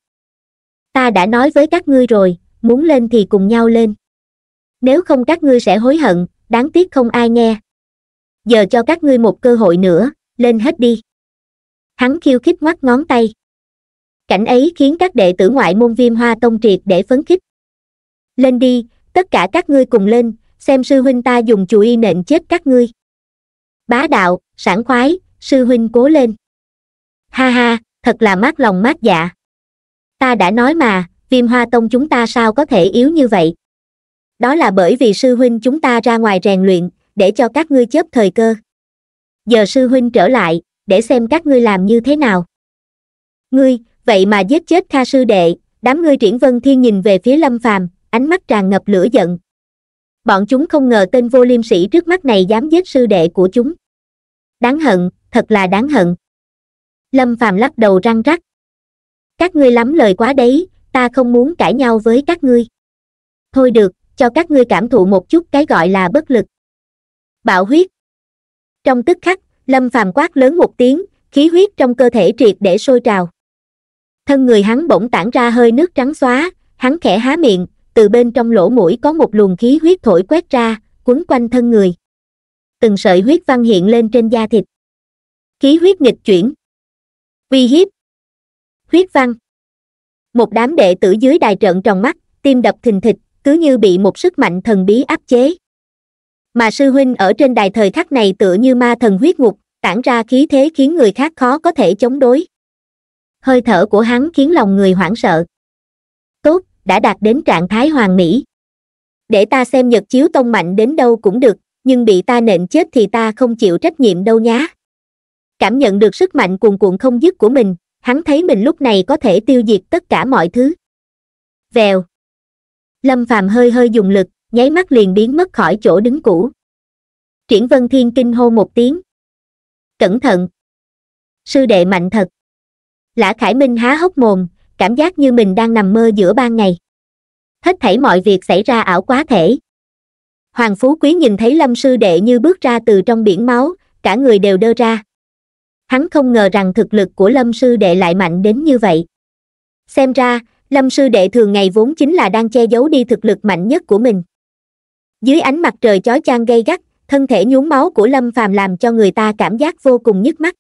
ta đã nói với các ngươi rồi muốn lên thì cùng nhau lên nếu không các ngươi sẽ hối hận đáng tiếc không ai nghe giờ cho các ngươi một cơ hội nữa lên hết đi hắn khiêu khích ngoắt ngón tay cảnh ấy khiến các đệ tử ngoại môn viêm hoa tông triệt để phấn khích lên đi tất cả các ngươi cùng lên xem sư huynh ta dùng chùi nện chết các ngươi bá đạo sảng khoái sư huynh cố lên ha ha thật là mát lòng mát dạ ta đã nói mà viêm hoa tông chúng ta sao có thể yếu như vậy đó là bởi vì sư huynh chúng ta ra ngoài rèn luyện để cho các ngươi chớp thời cơ giờ sư huynh trở lại để xem các ngươi làm như thế nào ngươi vậy mà giết chết kha sư đệ đám ngươi triển vân thiên nhìn về phía lâm phàm ánh mắt tràn ngập lửa giận bọn chúng không ngờ tên vô liêm sĩ trước mắt này dám giết sư đệ của chúng đáng hận thật là đáng hận lâm phàm lắc đầu răng rắc các ngươi lắm lời quá đấy ta không muốn cãi nhau với các ngươi thôi được cho các ngươi cảm thụ một chút cái gọi là bất lực bạo huyết trong tức khắc lâm phàm quát lớn một tiếng khí huyết trong cơ thể triệt để sôi trào thân người hắn bỗng tản ra hơi nước trắng xóa hắn khẽ há miệng từ bên trong lỗ mũi có một luồng khí huyết thổi quét ra quấn quanh thân người từng sợi huyết văn hiện lên trên da thịt khí huyết nghịch chuyển vi hiếp huyết văn một đám đệ tử dưới đài trận tròn mắt tim đập thình thịch cứ như bị một sức mạnh thần bí áp chế mà sư huynh ở trên đài thời khắc này tựa như ma thần huyết ngục tản ra khí thế khiến người khác khó có thể chống đối hơi thở của hắn khiến lòng người hoảng sợ tốt đã đạt đến trạng thái hoàn mỹ để ta xem nhật chiếu tông mạnh đến đâu cũng được nhưng bị ta nện chết thì ta không chịu trách nhiệm đâu nhá cảm nhận được sức mạnh cuồn cuộn không dứt của mình hắn thấy mình lúc này có thể tiêu diệt tất cả mọi thứ vèo lâm phàm hơi hơi dùng lực nháy mắt liền biến mất khỏi chỗ đứng cũ triển vân thiên kinh hô một tiếng cẩn thận sư đệ mạnh thật lã khải minh há hốc mồm cảm giác như mình đang nằm mơ giữa ban ngày hết thảy mọi việc xảy ra ảo quá thể hoàng phú quý nhìn thấy lâm sư đệ như bước ra từ trong biển máu cả người đều đơ ra hắn không ngờ rằng thực lực của lâm sư đệ lại mạnh đến như vậy xem ra lâm sư đệ thường ngày vốn chính là đang che giấu đi thực lực mạnh nhất của mình dưới ánh mặt trời chói chang gây gắt thân thể nhuốm máu của lâm phàm làm cho người ta cảm giác vô cùng nhức mắt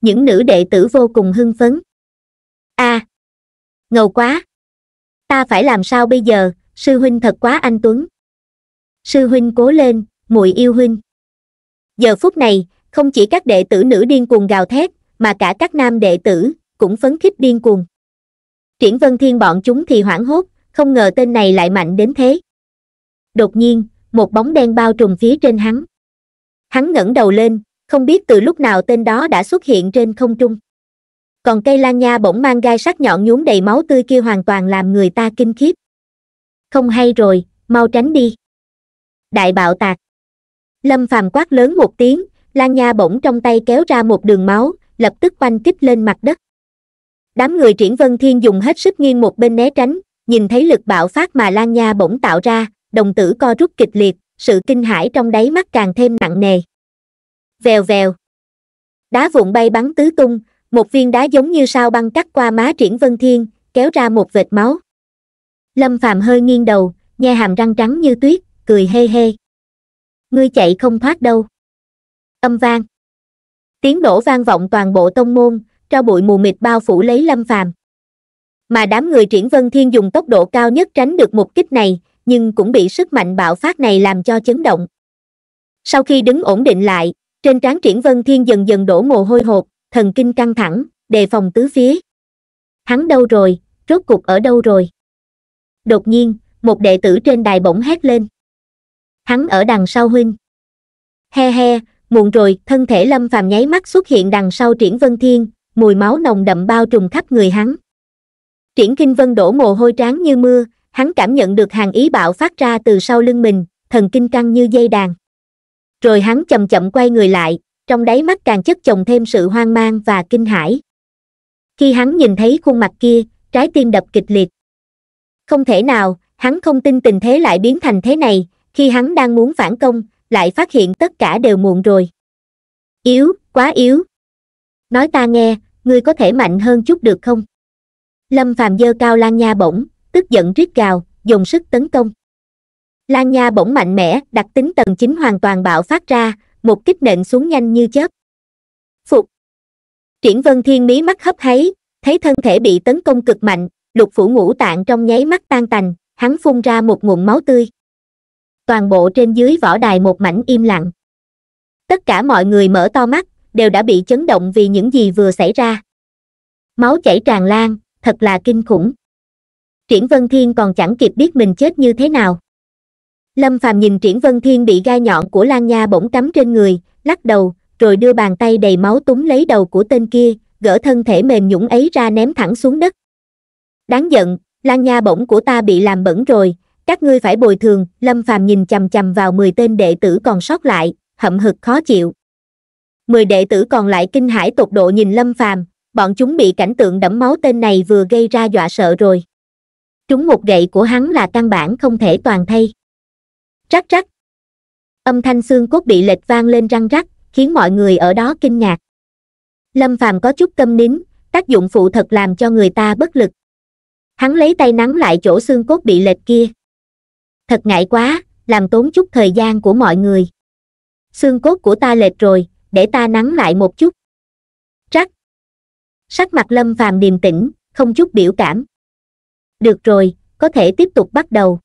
những nữ đệ tử vô cùng hưng phấn a à, ngầu quá ta phải làm sao bây giờ sư huynh thật quá anh tuấn sư huynh cố lên mùi yêu huynh giờ phút này không chỉ các đệ tử nữ điên cuồng gào thét mà cả các nam đệ tử cũng phấn khích điên cuồng triển vân thiên bọn chúng thì hoảng hốt không ngờ tên này lại mạnh đến thế đột nhiên một bóng đen bao trùm phía trên hắn hắn ngẩng đầu lên không biết từ lúc nào tên đó đã xuất hiện trên không trung còn cây lan nha bỗng mang gai sắc nhọn nhúm đầy máu tươi kia hoàn toàn làm người ta kinh khiếp không hay rồi mau tránh đi đại bạo tạc lâm phàm quát lớn một tiếng lan nha bỗng trong tay kéo ra một đường máu lập tức quanh kích lên mặt đất đám người triển vân thiên dùng hết sức nghiêng một bên né tránh nhìn thấy lực bạo phát mà lan nha bỗng tạo ra đồng tử co rút kịch liệt sự kinh hãi trong đáy mắt càng thêm nặng nề vèo vèo đá vụn bay bắn tứ tung một viên đá giống như sao băng cắt qua má triển vân thiên kéo ra một vệt máu lâm Phạm hơi nghiêng đầu nhe hàm răng trắng như tuyết cười hê hê ngươi chạy không thoát đâu âm vang tiếng nổ vang vọng toàn bộ tông môn cho bụi mù mịt bao phủ lấy lâm phàm mà đám người triển vân thiên dùng tốc độ cao nhất tránh được một kích này nhưng cũng bị sức mạnh bạo phát này làm cho chấn động sau khi đứng ổn định lại trên trán triển vân thiên dần dần đổ mồ hôi hột thần kinh căng thẳng đề phòng tứ phía hắn đâu rồi rốt cục ở đâu rồi đột nhiên một đệ tử trên đài bỗng hét lên hắn ở đằng sau huynh he he muộn rồi thân thể lâm phàm nháy mắt xuất hiện đằng sau triển vân thiên mùi máu nồng đậm bao trùm khắp người hắn triển kinh vân đổ mồ hôi tráng như mưa hắn cảm nhận được hàng ý bạo phát ra từ sau lưng mình thần kinh căng như dây đàn rồi hắn chậm chậm quay người lại trong đáy mắt càng chất chồng thêm sự hoang mang và kinh hãi khi hắn nhìn thấy khuôn mặt kia trái tim đập kịch liệt không thể nào hắn không tin tình thế lại biến thành thế này khi hắn đang muốn phản công lại phát hiện tất cả đều muộn rồi yếu quá yếu nói ta nghe ngươi có thể mạnh hơn chút được không lâm phàm dơ cao lan nha bổng tức giận rít gào dùng sức tấn công lan nha bỗng mạnh mẽ đặc tính tầng chính hoàn toàn bạo phát ra một kích nện xuống nhanh như chớp phục triển vân thiên mí mắt hấp háy thấy thân thể bị tấn công cực mạnh lục phủ ngũ tạng trong nháy mắt tan tành hắn phun ra một nguồn máu tươi toàn bộ trên dưới võ đài một mảnh im lặng tất cả mọi người mở to mắt đều đã bị chấn động vì những gì vừa xảy ra máu chảy tràn lan thật là kinh khủng triển vân thiên còn chẳng kịp biết mình chết như thế nào lâm phàm nhìn triển vân thiên bị gai nhọn của lan nha bỗng cắm trên người lắc đầu rồi đưa bàn tay đầy máu túng lấy đầu của tên kia gỡ thân thể mềm nhũng ấy ra ném thẳng xuống đất đáng giận lan nha bỗng của ta bị làm bẩn rồi các ngươi phải bồi thường lâm phàm nhìn chầm chầm vào mười tên đệ tử còn sót lại hậm hực khó chịu mười đệ tử còn lại kinh hãi tột độ nhìn lâm phàm bọn chúng bị cảnh tượng đẫm máu tên này vừa gây ra dọa sợ rồi trúng một gậy của hắn là căn bản không thể toàn thay rắc rắc âm thanh xương cốt bị lệch vang lên răng rắc khiến mọi người ở đó kinh ngạc lâm phàm có chút câm nín tác dụng phụ thật làm cho người ta bất lực hắn lấy tay nắng lại chỗ xương cốt bị lệch kia thật ngại quá làm tốn chút thời gian của mọi người xương cốt của ta lệch rồi để ta nắng lại một chút rắc sắc mặt lâm phàm điềm tĩnh không chút biểu cảm được rồi có thể tiếp tục bắt đầu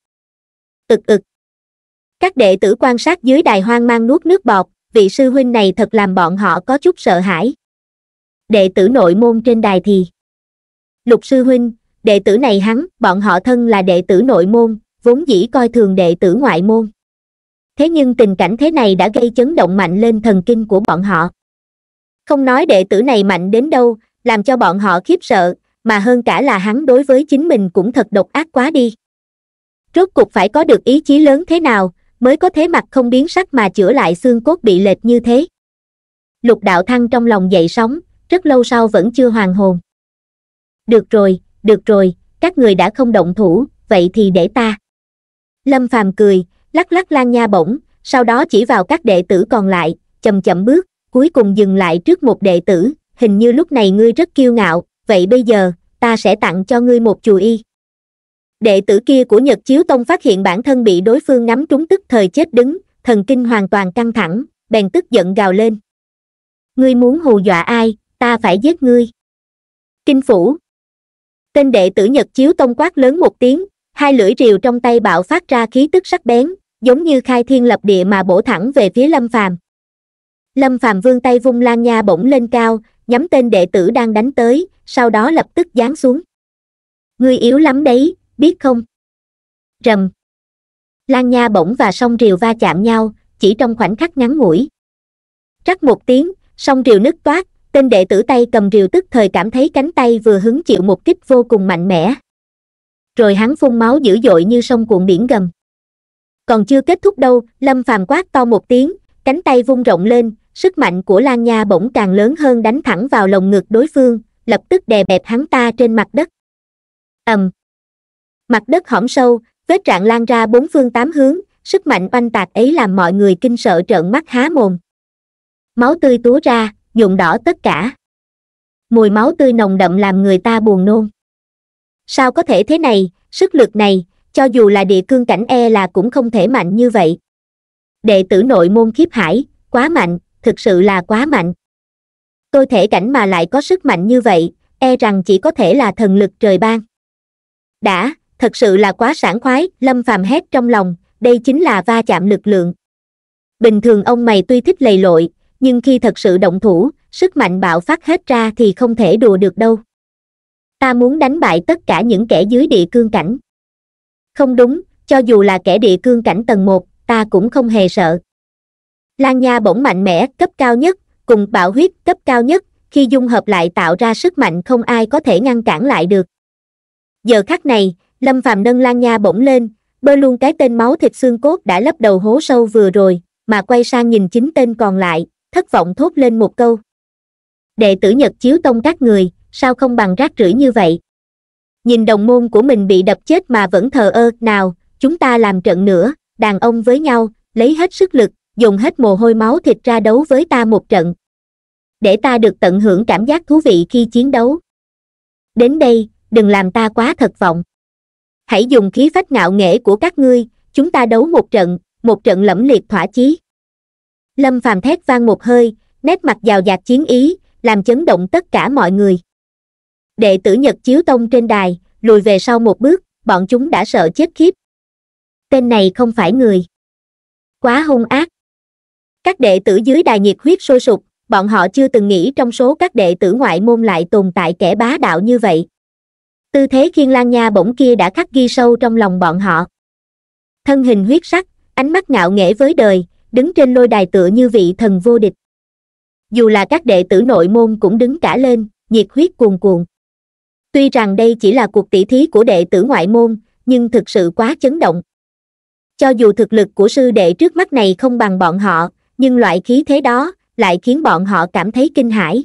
ực ực các đệ tử quan sát dưới đài hoang mang nuốt nước bọt vị sư huynh này thật làm bọn họ có chút sợ hãi đệ tử nội môn trên đài thì lục sư huynh đệ tử này hắn bọn họ thân là đệ tử nội môn vốn dĩ coi thường đệ tử ngoại môn thế nhưng tình cảnh thế này đã gây chấn động mạnh lên thần kinh của bọn họ không nói đệ tử này mạnh đến đâu làm cho bọn họ khiếp sợ mà hơn cả là hắn đối với chính mình cũng thật độc ác quá đi rốt cục phải có được ý chí lớn thế nào mới có thế mặt không biến sắc mà chữa lại xương cốt bị lệch như thế lục đạo thăng trong lòng dậy sóng rất lâu sau vẫn chưa hoàn hồn được rồi được rồi các người đã không động thủ vậy thì để ta lâm phàm cười lắc lắc lan nha bổng sau đó chỉ vào các đệ tử còn lại chậm chậm bước cuối cùng dừng lại trước một đệ tử hình như lúc này ngươi rất kiêu ngạo vậy bây giờ ta sẽ tặng cho ngươi một chùa y đệ tử kia của nhật chiếu tông phát hiện bản thân bị đối phương nắm trúng tức thời chết đứng thần kinh hoàn toàn căng thẳng bèn tức giận gào lên ngươi muốn hù dọa ai ta phải giết ngươi kinh phủ tên đệ tử nhật chiếu tông quát lớn một tiếng hai lưỡi rìu trong tay bạo phát ra khí tức sắc bén giống như khai thiên lập địa mà bổ thẳng về phía lâm phàm lâm phàm vương tay vung lan nha bổng lên cao nhắm tên đệ tử đang đánh tới sau đó lập tức giáng xuống ngươi yếu lắm đấy biết không rầm lan nha bổng và song rìu va chạm nhau chỉ trong khoảnh khắc ngắn ngủi rắc một tiếng song rìu nứt toát tên đệ tử tay cầm rìu tức thời cảm thấy cánh tay vừa hứng chịu một kích vô cùng mạnh mẽ rồi hắn phun máu dữ dội như sông cuộn biển gầm còn chưa kết thúc đâu lâm phàm quát to một tiếng cánh tay vung rộng lên sức mạnh của Lan Nha bỗng càng lớn hơn đánh thẳng vào lồng ngực đối phương, lập tức đè bẹp hắn ta trên mặt đất. ầm, Mặt đất hõm sâu, vết trạng lan ra bốn phương tám hướng, sức mạnh oanh tạc ấy làm mọi người kinh sợ trợn mắt há mồm. Máu tươi túa ra, nhuộm đỏ tất cả. Mùi máu tươi nồng đậm làm người ta buồn nôn. Sao có thể thế này, sức lực này, cho dù là địa cương cảnh e là cũng không thể mạnh như vậy. Đệ tử nội môn khiếp hải, quá mạnh thực sự là quá mạnh tôi thể cảnh mà lại có sức mạnh như vậy e rằng chỉ có thể là thần lực trời ban đã thật sự là quá sảng khoái lâm phàm hét trong lòng đây chính là va chạm lực lượng bình thường ông mày tuy thích lầy lội nhưng khi thật sự động thủ sức mạnh bạo phát hết ra thì không thể đùa được đâu ta muốn đánh bại tất cả những kẻ dưới địa cương cảnh không đúng cho dù là kẻ địa cương cảnh tầng một ta cũng không hề sợ lan nha bổng mạnh mẽ cấp cao nhất cùng bạo huyết cấp cao nhất khi dung hợp lại tạo ra sức mạnh không ai có thể ngăn cản lại được giờ khắc này lâm phàm nâng lan nha bổng lên bơ luôn cái tên máu thịt xương cốt đã lấp đầu hố sâu vừa rồi mà quay sang nhìn chính tên còn lại thất vọng thốt lên một câu đệ tử nhật chiếu tông các người sao không bằng rác rưởi như vậy nhìn đồng môn của mình bị đập chết mà vẫn thờ ơ nào chúng ta làm trận nữa đàn ông với nhau lấy hết sức lực dùng hết mồ hôi máu thịt ra đấu với ta một trận để ta được tận hưởng cảm giác thú vị khi chiến đấu đến đây đừng làm ta quá thất vọng hãy dùng khí phách ngạo nghễ của các ngươi chúng ta đấu một trận một trận lẫm liệt thỏa chí lâm phàm thét vang một hơi nét mặt giàu dạt chiến ý làm chấn động tất cả mọi người đệ tử nhật chiếu tông trên đài lùi về sau một bước bọn chúng đã sợ chết khiếp tên này không phải người quá hung ác các đệ tử dưới đài nhiệt huyết sôi sục, bọn họ chưa từng nghĩ trong số các đệ tử ngoại môn lại tồn tại kẻ bá đạo như vậy. Tư thế khiên lan nha bỗng kia đã khắc ghi sâu trong lòng bọn họ. Thân hình huyết sắc, ánh mắt ngạo nghễ với đời, đứng trên lôi đài tựa như vị thần vô địch. Dù là các đệ tử nội môn cũng đứng cả lên, nhiệt huyết cuồn cuộn. Tuy rằng đây chỉ là cuộc tỷ thí của đệ tử ngoại môn, nhưng thực sự quá chấn động. Cho dù thực lực của sư đệ trước mắt này không bằng bọn họ, nhưng loại khí thế đó lại khiến bọn họ cảm thấy kinh hãi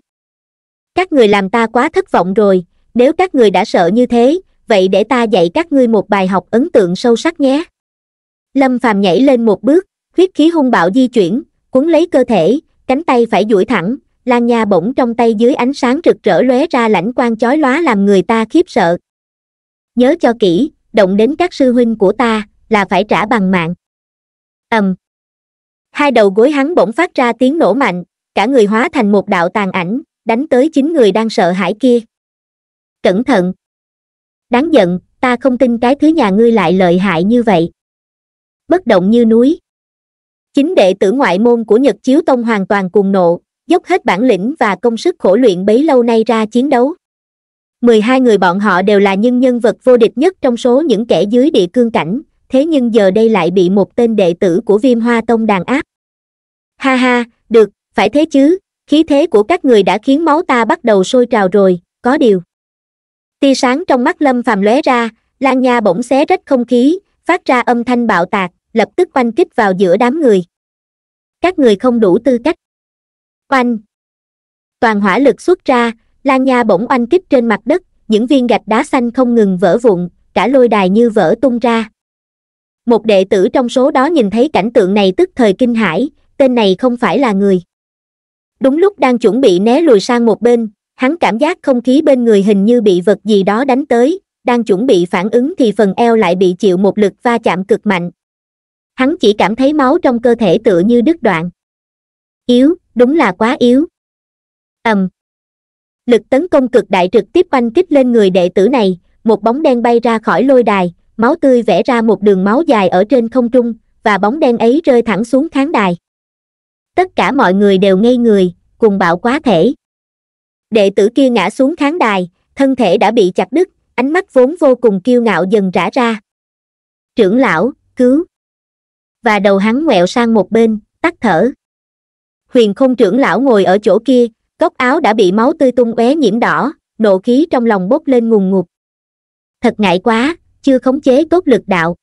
các người làm ta quá thất vọng rồi nếu các người đã sợ như thế vậy để ta dạy các ngươi một bài học ấn tượng sâu sắc nhé lâm phàm nhảy lên một bước huyết khí hung bạo di chuyển cuốn lấy cơ thể cánh tay phải duỗi thẳng lan nha bổng trong tay dưới ánh sáng rực rỡ lóe ra lãnh quang chói lóa làm người ta khiếp sợ nhớ cho kỹ động đến các sư huynh của ta là phải trả bằng mạng ầm um, hai đầu gối hắn bỗng phát ra tiếng nổ mạnh cả người hóa thành một đạo tàn ảnh đánh tới chính người đang sợ hãi kia cẩn thận đáng giận ta không tin cái thứ nhà ngươi lại lợi hại như vậy bất động như núi chính đệ tử ngoại môn của nhật chiếu tông hoàn toàn cuồng nộ dốc hết bản lĩnh và công sức khổ luyện bấy lâu nay ra chiến đấu mười hai người bọn họ đều là nhân nhân vật vô địch nhất trong số những kẻ dưới địa cương cảnh thế nhưng giờ đây lại bị một tên đệ tử của viêm hoa tông đàn áp ha ha được phải thế chứ khí thế của các người đã khiến máu ta bắt đầu sôi trào rồi có điều tia sáng trong mắt lâm phàm lóe ra lan nha bỗng xé rách không khí phát ra âm thanh bạo tạc lập tức oanh kích vào giữa đám người các người không đủ tư cách oanh toàn hỏa lực xuất ra lan nha bỗng oanh kích trên mặt đất những viên gạch đá xanh không ngừng vỡ vụn cả lôi đài như vỡ tung ra một đệ tử trong số đó nhìn thấy cảnh tượng này tức thời kinh hãi tên này không phải là người đúng lúc đang chuẩn bị né lùi sang một bên hắn cảm giác không khí bên người hình như bị vật gì đó đánh tới đang chuẩn bị phản ứng thì phần eo lại bị chịu một lực va chạm cực mạnh hắn chỉ cảm thấy máu trong cơ thể tựa như đứt đoạn yếu đúng là quá yếu ầm um. lực tấn công cực đại trực tiếp oanh kích lên người đệ tử này một bóng đen bay ra khỏi lôi đài máu tươi vẽ ra một đường máu dài ở trên không trung, và bóng đen ấy rơi thẳng xuống khán đài. Tất cả mọi người đều ngây người, cùng bạo quá thể. Đệ tử kia ngã xuống khán đài, thân thể đã bị chặt đứt, ánh mắt vốn vô cùng kiêu ngạo dần rã ra. Trưởng lão, cứu! Và đầu hắn ngoẹo sang một bên, tắt thở. Huyền không trưởng lão ngồi ở chỗ kia, góc áo đã bị máu tươi tung tóe nhiễm đỏ, nộ khí trong lòng bốc lên ngùng ngục. Thật ngại quá, chưa khống chế tốt lực đạo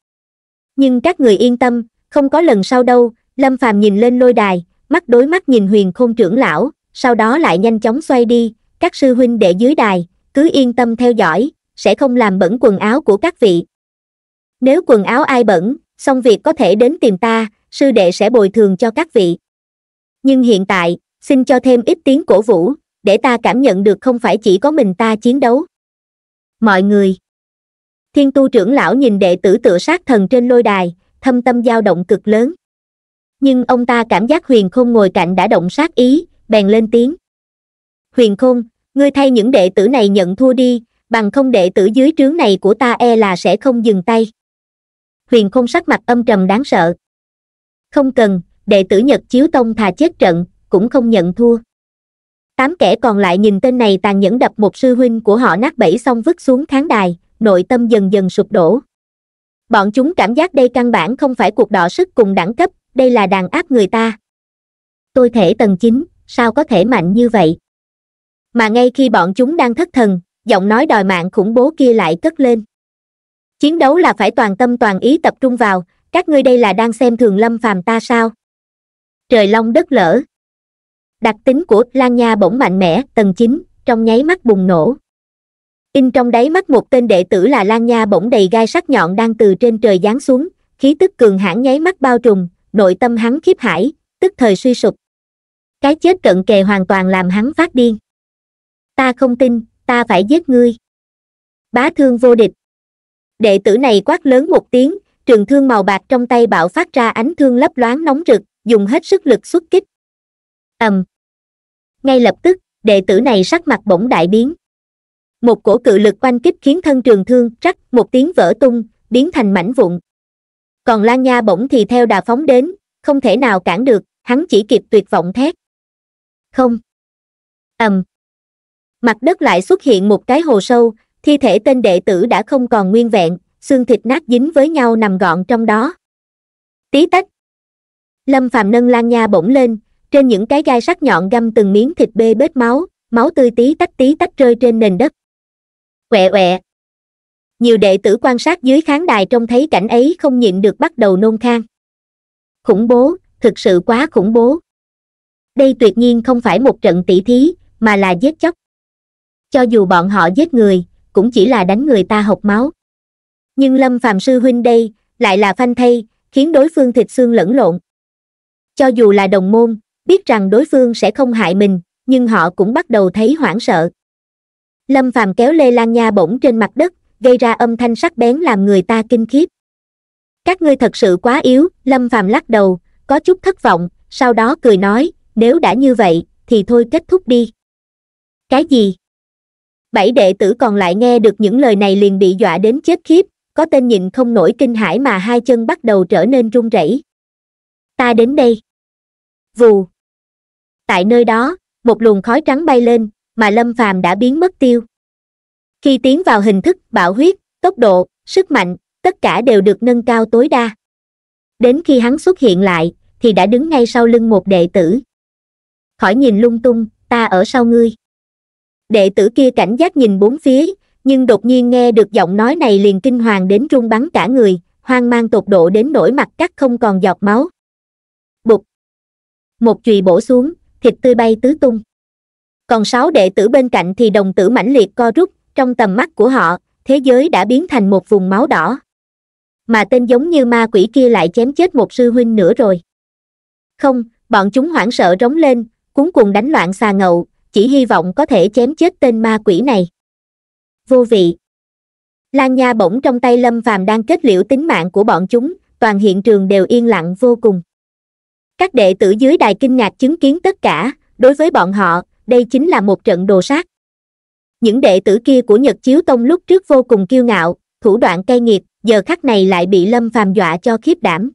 nhưng các người yên tâm không có lần sau đâu lâm phàm nhìn lên lôi đài mắt đối mắt nhìn huyền khôn trưởng lão sau đó lại nhanh chóng xoay đi các sư huynh đệ dưới đài cứ yên tâm theo dõi sẽ không làm bẩn quần áo của các vị nếu quần áo ai bẩn xong việc có thể đến tìm ta sư đệ sẽ bồi thường cho các vị nhưng hiện tại xin cho thêm ít tiếng cổ vũ để ta cảm nhận được không phải chỉ có mình ta chiến đấu mọi người thiên tu trưởng lão nhìn đệ tử tựa sát thần trên lôi đài thâm tâm dao động cực lớn nhưng ông ta cảm giác huyền khôn ngồi cạnh đã động sát ý bèn lên tiếng huyền khôn ngươi thay những đệ tử này nhận thua đi bằng không đệ tử dưới trướng này của ta e là sẽ không dừng tay huyền khôn sắc mặt âm trầm đáng sợ không cần đệ tử nhật chiếu tông thà chết trận cũng không nhận thua tám kẻ còn lại nhìn tên này tàn nhẫn đập một sư huynh của họ nát bẫy xong vứt xuống khán đài nội tâm dần dần sụp đổ bọn chúng cảm giác đây căn bản không phải cuộc đọ sức cùng đẳng cấp đây là đàn áp người ta tôi thể tầng chín sao có thể mạnh như vậy mà ngay khi bọn chúng đang thất thần giọng nói đòi mạng khủng bố kia lại cất lên chiến đấu là phải toàn tâm toàn ý tập trung vào các ngươi đây là đang xem thường lâm phàm ta sao trời long đất lở đặc tính của lan nha bỗng mạnh mẽ tầng chín trong nháy mắt bùng nổ in trong đáy mắt một tên đệ tử là lan nha bỗng đầy gai sắc nhọn đang từ trên trời giáng xuống khí tức cường hãn nháy mắt bao trùm nội tâm hắn khiếp hải tức thời suy sụp cái chết cận kề hoàn toàn làm hắn phát điên ta không tin ta phải giết ngươi bá thương vô địch đệ tử này quát lớn một tiếng trường thương màu bạc trong tay bạo phát ra ánh thương lấp loáng nóng rực dùng hết sức lực xuất kích ầm ngay lập tức đệ tử này sắc mặt bỗng đại biến một cổ cự lực quanh kích khiến thân trường thương rắc một tiếng vỡ tung biến thành mảnh vụn còn lan nha bỗng thì theo đà phóng đến không thể nào cản được hắn chỉ kịp tuyệt vọng thét không ầm um. mặt đất lại xuất hiện một cái hồ sâu thi thể tên đệ tử đã không còn nguyên vẹn xương thịt nát dính với nhau nằm gọn trong đó tí tách lâm Phạm nâng lan nha bỗng lên trên những cái gai sắc nhọn găm từng miếng thịt bê bết máu máu tươi tí tách tí tách rơi trên nền đất uệ uệ nhiều đệ tử quan sát dưới khán đài trông thấy cảnh ấy không nhịn được bắt đầu nôn khan khủng bố thực sự quá khủng bố đây tuyệt nhiên không phải một trận tỷ thí mà là giết chóc cho dù bọn họ giết người cũng chỉ là đánh người ta hộc máu nhưng lâm Phạm sư huynh đây lại là phanh thay khiến đối phương thịt xương lẫn lộn cho dù là đồng môn biết rằng đối phương sẽ không hại mình nhưng họ cũng bắt đầu thấy hoảng sợ lâm phàm kéo lê lan nha bổng trên mặt đất gây ra âm thanh sắc bén làm người ta kinh khiếp các ngươi thật sự quá yếu lâm phàm lắc đầu có chút thất vọng sau đó cười nói nếu đã như vậy thì thôi kết thúc đi cái gì bảy đệ tử còn lại nghe được những lời này liền bị dọa đến chết khiếp có tên nhịn không nổi kinh hãi mà hai chân bắt đầu trở nên run rẩy ta đến đây vù tại nơi đó một luồng khói trắng bay lên mà lâm phàm đã biến mất tiêu khi tiến vào hình thức bảo huyết tốc độ sức mạnh tất cả đều được nâng cao tối đa đến khi hắn xuất hiện lại thì đã đứng ngay sau lưng một đệ tử khỏi nhìn lung tung ta ở sau ngươi đệ tử kia cảnh giác nhìn bốn phía nhưng đột nhiên nghe được giọng nói này liền kinh hoàng đến run bắn cả người hoang mang tột độ đến nỗi mặt cắt không còn giọt máu bụt một chùy bổ xuống thịt tươi bay tứ tung còn sáu đệ tử bên cạnh thì đồng tử mãnh liệt co rút trong tầm mắt của họ thế giới đã biến thành một vùng máu đỏ mà tên giống như ma quỷ kia lại chém chết một sư huynh nữa rồi không bọn chúng hoảng sợ rống lên cuốn cuồng đánh loạn xà ngầu chỉ hy vọng có thể chém chết tên ma quỷ này vô vị lan nha bổng trong tay lâm phàm đang kết liễu tính mạng của bọn chúng toàn hiện trường đều yên lặng vô cùng các đệ tử dưới đài kinh ngạc chứng kiến tất cả đối với bọn họ đây chính là một trận đồ sát những đệ tử kia của nhật chiếu tông lúc trước vô cùng kiêu ngạo thủ đoạn cay nghiệt giờ khắc này lại bị lâm phàm dọa cho khiếp đảm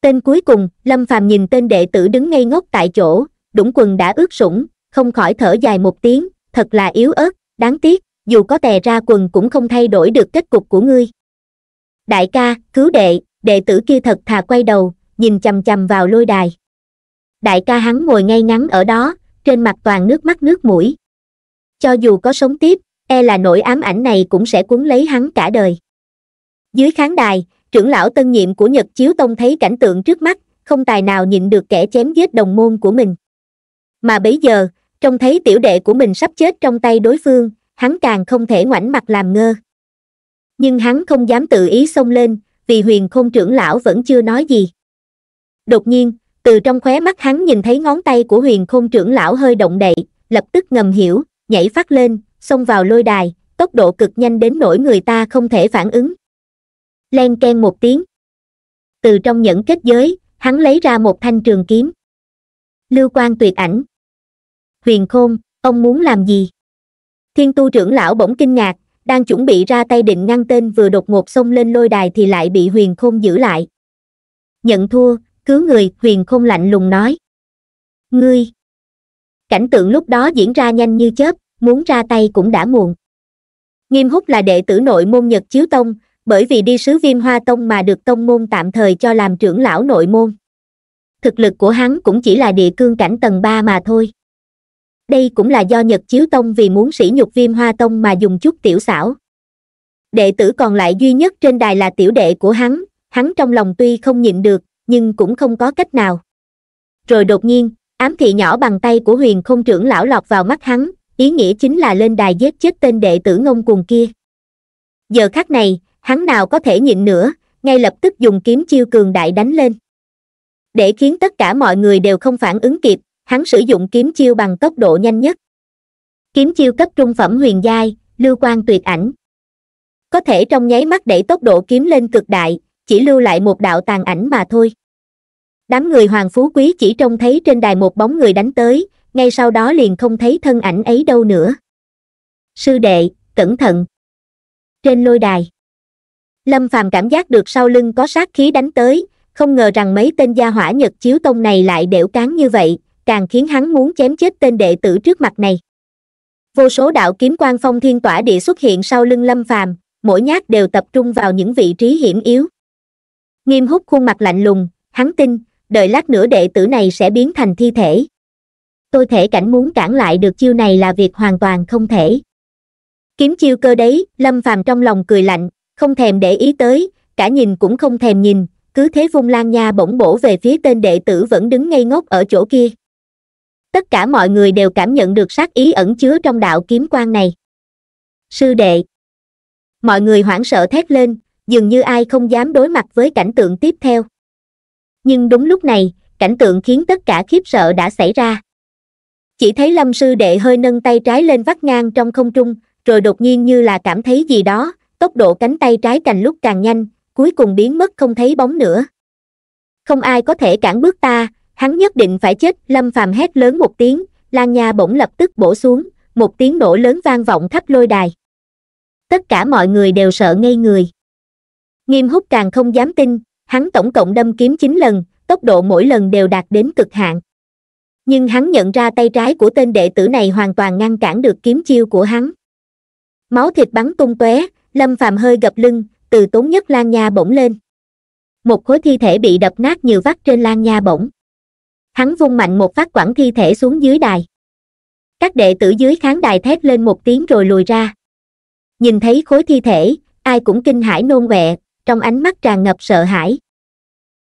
tên cuối cùng lâm phàm nhìn tên đệ tử đứng ngây ngốc tại chỗ đũng quần đã ướt sũng không khỏi thở dài một tiếng thật là yếu ớt đáng tiếc dù có tè ra quần cũng không thay đổi được kết cục của ngươi đại ca cứu đệ đệ tử kia thật thà quay đầu nhìn chằm chằm vào lôi đài đại ca hắn ngồi ngay ngắn ở đó trên mặt toàn nước mắt nước mũi cho dù có sống tiếp e là nỗi ám ảnh này cũng sẽ cuốn lấy hắn cả đời dưới khán đài trưởng lão tân nhiệm của nhật chiếu tông thấy cảnh tượng trước mắt không tài nào nhịn được kẻ chém giết đồng môn của mình mà bấy giờ trông thấy tiểu đệ của mình sắp chết trong tay đối phương hắn càng không thể ngoảnh mặt làm ngơ nhưng hắn không dám tự ý xông lên vì huyền khôn trưởng lão vẫn chưa nói gì đột nhiên từ trong khóe mắt hắn nhìn thấy ngón tay của huyền khôn trưởng lão hơi động đậy lập tức ngầm hiểu nhảy phát lên xông vào lôi đài tốc độ cực nhanh đến nỗi người ta không thể phản ứng len ken một tiếng từ trong nhẫn kết giới hắn lấy ra một thanh trường kiếm lưu quan tuyệt ảnh huyền khôn ông muốn làm gì thiên tu trưởng lão bỗng kinh ngạc đang chuẩn bị ra tay định ngăn tên vừa đột ngột xông lên lôi đài thì lại bị huyền khôn giữ lại nhận thua cứu người huyền không lạnh lùng nói ngươi cảnh tượng lúc đó diễn ra nhanh như chớp muốn ra tay cũng đã muộn nghiêm húc là đệ tử nội môn nhật chiếu tông bởi vì đi sứ viêm hoa tông mà được tông môn tạm thời cho làm trưởng lão nội môn thực lực của hắn cũng chỉ là địa cương cảnh tầng ba mà thôi đây cũng là do nhật chiếu tông vì muốn sỉ nhục viêm hoa tông mà dùng chút tiểu xảo đệ tử còn lại duy nhất trên đài là tiểu đệ của hắn hắn trong lòng tuy không nhịn được nhưng cũng không có cách nào rồi đột nhiên ám thị nhỏ bằng tay của huyền không trưởng lão lọt vào mắt hắn ý nghĩa chính là lên đài giết chết tên đệ tử ngông cuồng kia giờ khắc này hắn nào có thể nhịn nữa ngay lập tức dùng kiếm chiêu cường đại đánh lên để khiến tất cả mọi người đều không phản ứng kịp hắn sử dụng kiếm chiêu bằng tốc độ nhanh nhất kiếm chiêu cấp trung phẩm huyền giai lưu quan tuyệt ảnh có thể trong nháy mắt đẩy tốc độ kiếm lên cực đại chỉ lưu lại một đạo tàn ảnh mà thôi đám người hoàng phú quý chỉ trông thấy trên đài một bóng người đánh tới ngay sau đó liền không thấy thân ảnh ấy đâu nữa sư đệ cẩn thận trên lôi đài lâm phàm cảm giác được sau lưng có sát khí đánh tới không ngờ rằng mấy tên gia hỏa nhật chiếu tông này lại đểu cán như vậy càng khiến hắn muốn chém chết tên đệ tử trước mặt này vô số đạo kiếm quan phong thiên tỏa địa xuất hiện sau lưng lâm phàm mỗi nhát đều tập trung vào những vị trí hiểm yếu nghiêm hút khuôn mặt lạnh lùng hắn tin đợi lát nữa đệ tử này sẽ biến thành thi thể tôi thể cảnh muốn cản lại được chiêu này là việc hoàn toàn không thể kiếm chiêu cơ đấy lâm phàm trong lòng cười lạnh không thèm để ý tới cả nhìn cũng không thèm nhìn cứ thế vung lan nha bỗng bổ về phía tên đệ tử vẫn đứng ngây ngốc ở chỗ kia tất cả mọi người đều cảm nhận được sát ý ẩn chứa trong đạo kiếm quan này sư đệ mọi người hoảng sợ thét lên dường như ai không dám đối mặt với cảnh tượng tiếp theo nhưng đúng lúc này cảnh tượng khiến tất cả khiếp sợ đã xảy ra chỉ thấy lâm sư đệ hơi nâng tay trái lên vắt ngang trong không trung rồi đột nhiên như là cảm thấy gì đó tốc độ cánh tay trái càng lúc càng nhanh cuối cùng biến mất không thấy bóng nữa không ai có thể cản bước ta hắn nhất định phải chết lâm phàm hét lớn một tiếng lan nha bỗng lập tức bổ xuống một tiếng nổ lớn vang vọng khắp lôi đài tất cả mọi người đều sợ ngây người nghiêm hút càng không dám tin hắn tổng cộng đâm kiếm 9 lần, tốc độ mỗi lần đều đạt đến cực hạn. Nhưng hắn nhận ra tay trái của tên đệ tử này hoàn toàn ngăn cản được kiếm chiêu của hắn. Máu thịt bắn tung tóe, Lâm Phàm hơi gập lưng, từ tốn nhất lan nha bổng lên. Một khối thi thể bị đập nát nhiều vắt trên lan nha bổng. Hắn vung mạnh một phát quẳng thi thể xuống dưới đài. Các đệ tử dưới kháng đài thét lên một tiếng rồi lùi ra. Nhìn thấy khối thi thể, ai cũng kinh hãi nôn vẹ, trong ánh mắt tràn ngập sợ hãi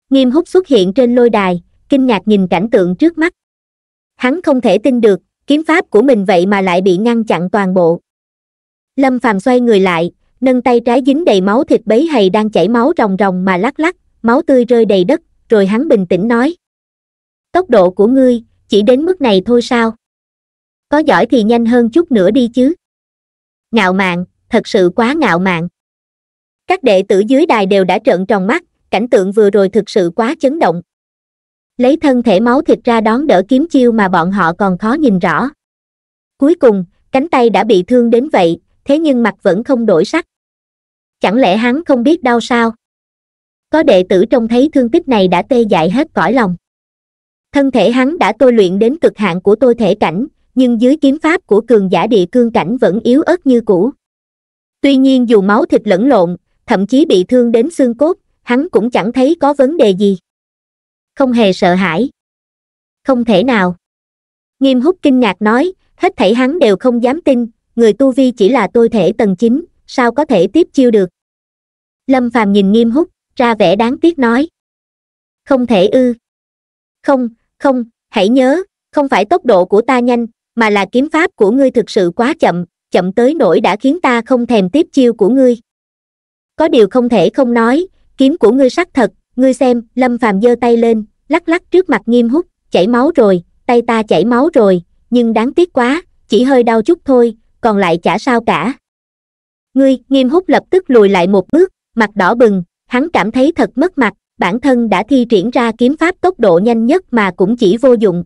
nghiêm húc xuất hiện trên lôi đài kinh ngạc nhìn cảnh tượng trước mắt hắn không thể tin được kiếm pháp của mình vậy mà lại bị ngăn chặn toàn bộ lâm phàm xoay người lại nâng tay trái dính đầy máu thịt bấy hầy đang chảy máu ròng ròng mà lắc lắc máu tươi rơi đầy đất rồi hắn bình tĩnh nói tốc độ của ngươi chỉ đến mức này thôi sao có giỏi thì nhanh hơn chút nữa đi chứ ngạo mạn thật sự quá ngạo mạn các đệ tử dưới đài đều đã trợn tròn mắt cảnh tượng vừa rồi thực sự quá chấn động lấy thân thể máu thịt ra đón đỡ kiếm chiêu mà bọn họ còn khó nhìn rõ cuối cùng cánh tay đã bị thương đến vậy thế nhưng mặt vẫn không đổi sắc chẳng lẽ hắn không biết đau sao có đệ tử trông thấy thương tích này đã tê dại hết cõi lòng thân thể hắn đã tôi luyện đến cực hạn của tôi thể cảnh nhưng dưới kiếm pháp của cường giả địa cương cảnh vẫn yếu ớt như cũ tuy nhiên dù máu thịt lẫn lộn thậm chí bị thương đến xương cốt hắn cũng chẳng thấy có vấn đề gì không hề sợ hãi không thể nào nghiêm hút kinh ngạc nói hết thảy hắn đều không dám tin người tu vi chỉ là tôi thể tầng chín sao có thể tiếp chiêu được lâm phàm nhìn nghiêm hút, ra vẻ đáng tiếc nói không thể ư không không hãy nhớ không phải tốc độ của ta nhanh mà là kiếm pháp của ngươi thực sự quá chậm chậm tới nỗi đã khiến ta không thèm tiếp chiêu của ngươi có điều không thể không nói kiếm của ngươi sắc thật ngươi xem lâm phàm giơ tay lên lắc lắc trước mặt nghiêm hút chảy máu rồi tay ta chảy máu rồi nhưng đáng tiếc quá chỉ hơi đau chút thôi còn lại chả sao cả ngươi nghiêm hút lập tức lùi lại một bước mặt đỏ bừng hắn cảm thấy thật mất mặt bản thân đã thi triển ra kiếm pháp tốc độ nhanh nhất mà cũng chỉ vô dụng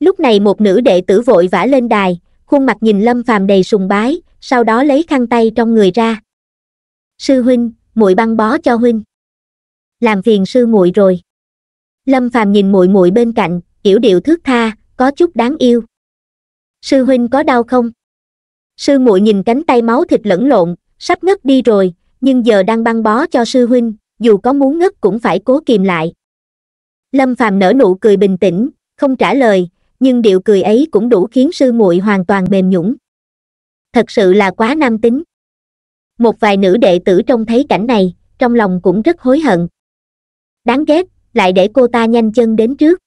lúc này một nữ đệ tử vội vã lên đài khuôn mặt nhìn lâm phàm đầy sùng bái sau đó lấy khăn tay trong người ra sư huynh muội băng bó cho huynh làm phiền sư muội rồi lâm phàm nhìn muội muội bên cạnh kiểu điệu thước tha có chút đáng yêu sư huynh có đau không sư muội nhìn cánh tay máu thịt lẫn lộn sắp ngất đi rồi nhưng giờ đang băng bó cho sư huynh dù có muốn ngất cũng phải cố kìm lại lâm phàm nở nụ cười bình tĩnh không trả lời nhưng điệu cười ấy cũng đủ khiến sư muội hoàn toàn mềm nhũng thật sự là quá nam tính một vài nữ đệ tử trông thấy cảnh này trong lòng cũng rất hối hận đáng ghét lại để cô ta nhanh chân đến trước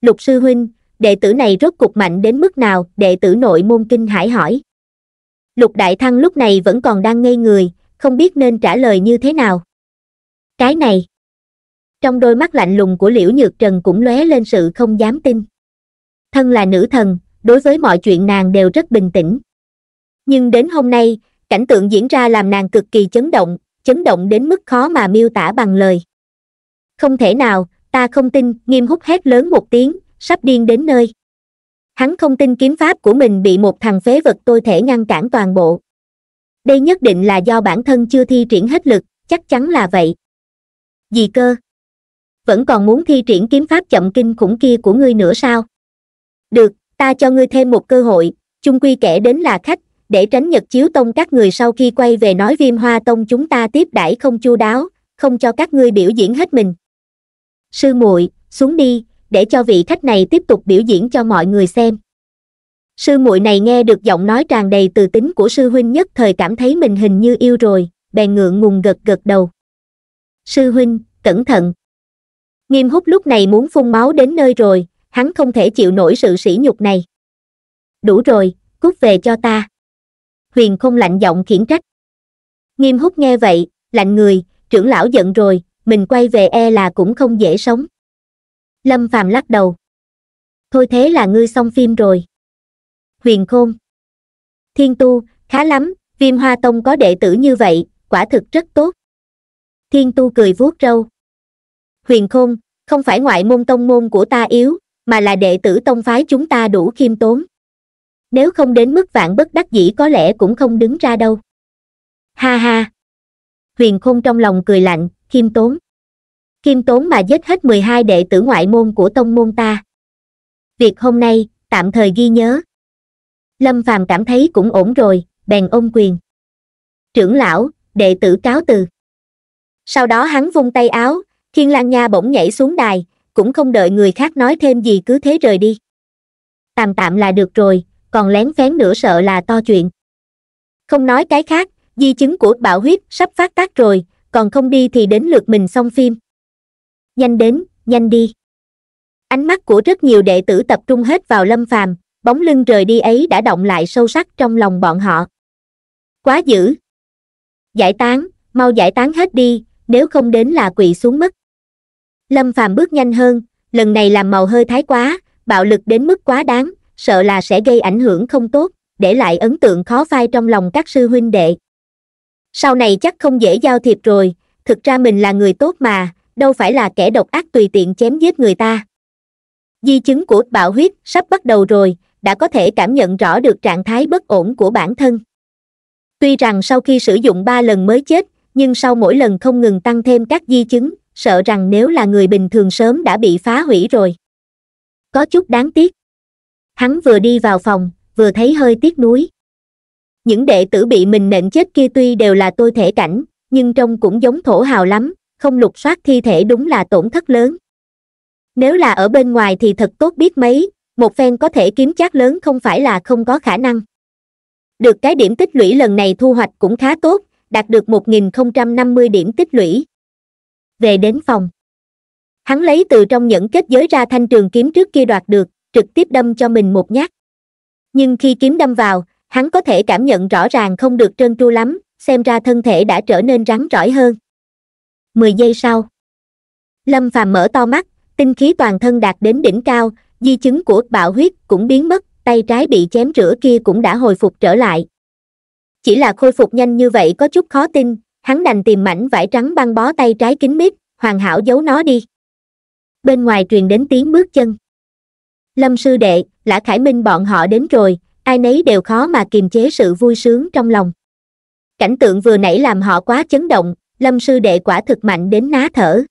lục sư huynh đệ tử này rốt cục mạnh đến mức nào đệ tử nội môn kinh hải hỏi lục đại thăng lúc này vẫn còn đang ngây người không biết nên trả lời như thế nào cái này trong đôi mắt lạnh lùng của liễu nhược trần cũng lóe lên sự không dám tin thân là nữ thần đối với mọi chuyện nàng đều rất bình tĩnh nhưng đến hôm nay cảnh tượng diễn ra làm nàng cực kỳ chấn động chấn động đến mức khó mà miêu tả bằng lời không thể nào ta không tin nghiêm hút hét lớn một tiếng sắp điên đến nơi hắn không tin kiếm pháp của mình bị một thằng phế vật tôi thể ngăn cản toàn bộ đây nhất định là do bản thân chưa thi triển hết lực chắc chắn là vậy gì cơ vẫn còn muốn thi triển kiếm pháp chậm kinh khủng kia của ngươi nữa sao được ta cho ngươi thêm một cơ hội chung quy kể đến là khách để tránh nhật chiếu tông các người sau khi quay về nói viêm hoa tông chúng ta tiếp đãi không chu đáo không cho các ngươi biểu diễn hết mình sư muội xuống đi để cho vị khách này tiếp tục biểu diễn cho mọi người xem sư muội này nghe được giọng nói tràn đầy từ tính của sư huynh nhất thời cảm thấy mình hình như yêu rồi bèn ngượng ngùng gật gật đầu sư huynh cẩn thận nghiêm hút lúc này muốn phun máu đến nơi rồi hắn không thể chịu nổi sự sỉ nhục này đủ rồi cút về cho ta huyền không lạnh giọng khiển trách nghiêm hút nghe vậy lạnh người trưởng lão giận rồi mình quay về e là cũng không dễ sống lâm phàm lắc đầu thôi thế là ngươi xong phim rồi huyền khôn thiên tu khá lắm viêm hoa tông có đệ tử như vậy quả thực rất tốt thiên tu cười vuốt râu huyền khôn không phải ngoại môn tông môn của ta yếu mà là đệ tử tông phái chúng ta đủ khiêm tốn nếu không đến mức vạn bất đắc dĩ có lẽ cũng không đứng ra đâu ha ha huyền khôn trong lòng cười lạnh khiêm tốn khiêm tốn mà giết hết mười hai đệ tử ngoại môn của tông môn ta việc hôm nay tạm thời ghi nhớ lâm phàm cảm thấy cũng ổn rồi bèn ôm quyền trưởng lão đệ tử cáo từ sau đó hắn vung tay áo thiên lan nha bỗng nhảy xuống đài cũng không đợi người khác nói thêm gì cứ thế rời đi tạm tạm là được rồi còn lén phén nữa sợ là to chuyện không nói cái khác di chứng của bạo huyết sắp phát tác rồi còn không đi thì đến lượt mình xong phim nhanh đến nhanh đi ánh mắt của rất nhiều đệ tử tập trung hết vào lâm phàm bóng lưng rời đi ấy đã động lại sâu sắc trong lòng bọn họ quá dữ giải tán mau giải tán hết đi nếu không đến là quỳ xuống mất lâm phàm bước nhanh hơn lần này làm màu hơi thái quá bạo lực đến mức quá đáng sợ là sẽ gây ảnh hưởng không tốt, để lại ấn tượng khó phai trong lòng các sư huynh đệ. Sau này chắc không dễ giao thiệp rồi, thực ra mình là người tốt mà, đâu phải là kẻ độc ác tùy tiện chém giết người ta. Di chứng của bạo huyết sắp bắt đầu rồi, đã có thể cảm nhận rõ được trạng thái bất ổn của bản thân. Tuy rằng sau khi sử dụng 3 lần mới chết, nhưng sau mỗi lần không ngừng tăng thêm các di chứng, sợ rằng nếu là người bình thường sớm đã bị phá hủy rồi. Có chút đáng tiếc hắn vừa đi vào phòng vừa thấy hơi tiếc nuối những đệ tử bị mình nện chết kia tuy đều là tôi thể cảnh nhưng trông cũng giống thổ hào lắm không lục soát thi thể đúng là tổn thất lớn nếu là ở bên ngoài thì thật tốt biết mấy một phen có thể kiếm chác lớn không phải là không có khả năng được cái điểm tích lũy lần này thu hoạch cũng khá tốt đạt được 1.050 điểm tích lũy về đến phòng hắn lấy từ trong nhẫn kết giới ra thanh trường kiếm trước kia đoạt được trực tiếp đâm cho mình một nhát nhưng khi kiếm đâm vào hắn có thể cảm nhận rõ ràng không được trơn tru lắm xem ra thân thể đã trở nên rắn rỏi hơn mười giây sau lâm phàm mở to mắt tinh khí toàn thân đạt đến đỉnh cao di chứng của bạo huyết cũng biến mất tay trái bị chém rửa kia cũng đã hồi phục trở lại chỉ là khôi phục nhanh như vậy có chút khó tin hắn đành tìm mảnh vải trắng băng bó tay trái kín mít hoàn hảo giấu nó đi bên ngoài truyền đến tiếng bước chân lâm sư đệ lã khải minh bọn họ đến rồi ai nấy đều khó mà kiềm chế sự vui sướng trong lòng cảnh tượng vừa nãy làm họ quá chấn động lâm sư đệ quả thực mạnh đến ná thở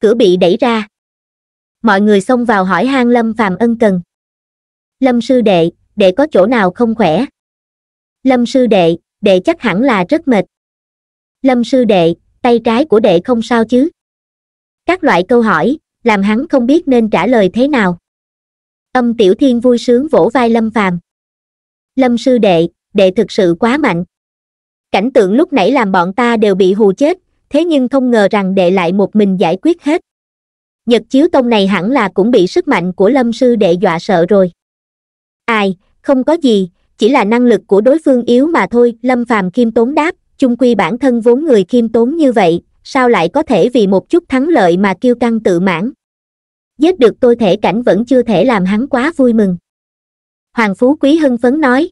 cửa bị đẩy ra mọi người xông vào hỏi han lâm phàm ân cần lâm sư đệ đệ có chỗ nào không khỏe lâm sư đệ đệ chắc hẳn là rất mệt lâm sư đệ tay trái của đệ không sao chứ các loại câu hỏi làm hắn không biết nên trả lời thế nào Âm Tiểu Thiên vui sướng vỗ vai Lâm Phàm. Lâm sư đệ, đệ thực sự quá mạnh. Cảnh tượng lúc nãy làm bọn ta đều bị hù chết, thế nhưng không ngờ rằng đệ lại một mình giải quyết hết. Nhật chiếu tông này hẳn là cũng bị sức mạnh của lâm sư đệ dọa sợ rồi. Ai, không có gì, chỉ là năng lực của đối phương yếu mà thôi, lâm phàm khiêm tốn đáp, chung quy bản thân vốn người khiêm tốn như vậy, sao lại có thể vì một chút thắng lợi mà kiêu căng tự mãn giết được tôi thể cảnh vẫn chưa thể làm hắn quá vui mừng hoàng phú quý hưng phấn nói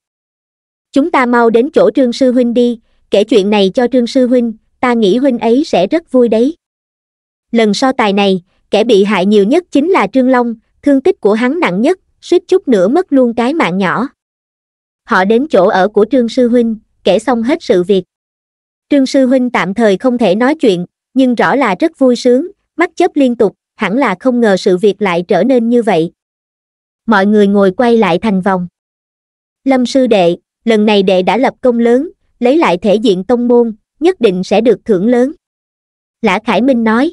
chúng ta mau đến chỗ trương sư huynh đi kể chuyện này cho trương sư huynh ta nghĩ huynh ấy sẽ rất vui đấy lần so tài này kẻ bị hại nhiều nhất chính là trương long thương tích của hắn nặng nhất suýt chút nữa mất luôn cái mạng nhỏ họ đến chỗ ở của trương sư huynh kể xong hết sự việc trương sư huynh tạm thời không thể nói chuyện nhưng rõ là rất vui sướng mắt chớp liên tục hẳn là không ngờ sự việc lại trở nên như vậy. Mọi người ngồi quay lại thành vòng. Lâm sư đệ, lần này đệ đã lập công lớn, lấy lại thể diện tông môn, nhất định sẽ được thưởng lớn. Lã Khải Minh nói.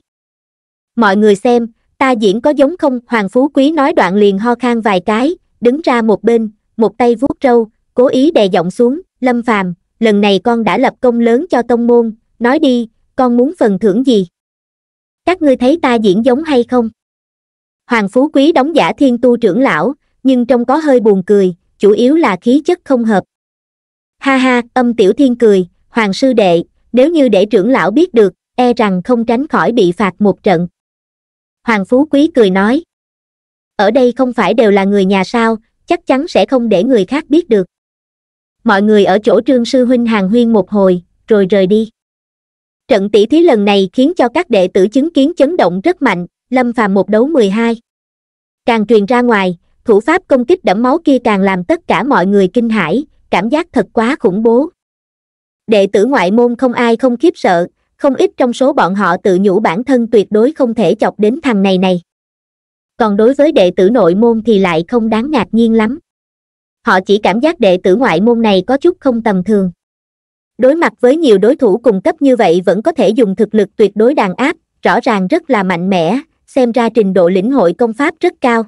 Mọi người xem, ta diễn có giống không? Hoàng Phú Quý nói đoạn liền ho khan vài cái, đứng ra một bên, một tay vuốt râu, cố ý đè giọng xuống, Lâm Phàm, lần này con đã lập công lớn cho tông môn, nói đi, con muốn phần thưởng gì? các ngươi thấy ta diễn giống hay không hoàng phú quý đóng giả thiên tu trưởng lão nhưng trông có hơi buồn cười chủ yếu là khí chất không hợp ha ha âm tiểu thiên cười hoàng sư đệ nếu như để trưởng lão biết được e rằng không tránh khỏi bị phạt một trận hoàng phú quý cười nói ở đây không phải đều là người nhà sao chắc chắn sẽ không để người khác biết được mọi người ở chỗ trương sư huynh hàng huyên một hồi rồi rời đi trận tỷ thí lần này khiến cho các đệ tử chứng kiến chấn động rất mạnh lâm phàm một đấu mười hai càng truyền ra ngoài thủ pháp công kích đẫm máu kia càng làm tất cả mọi người kinh hãi cảm giác thật quá khủng bố đệ tử ngoại môn không ai không khiếp sợ không ít trong số bọn họ tự nhủ bản thân tuyệt đối không thể chọc đến thằng này này còn đối với đệ tử nội môn thì lại không đáng ngạc nhiên lắm họ chỉ cảm giác đệ tử ngoại môn này có chút không tầm thường đối mặt với nhiều đối thủ cùng cấp như vậy vẫn có thể dùng thực lực tuyệt đối đàn áp rõ ràng rất là mạnh mẽ xem ra trình độ lĩnh hội công pháp rất cao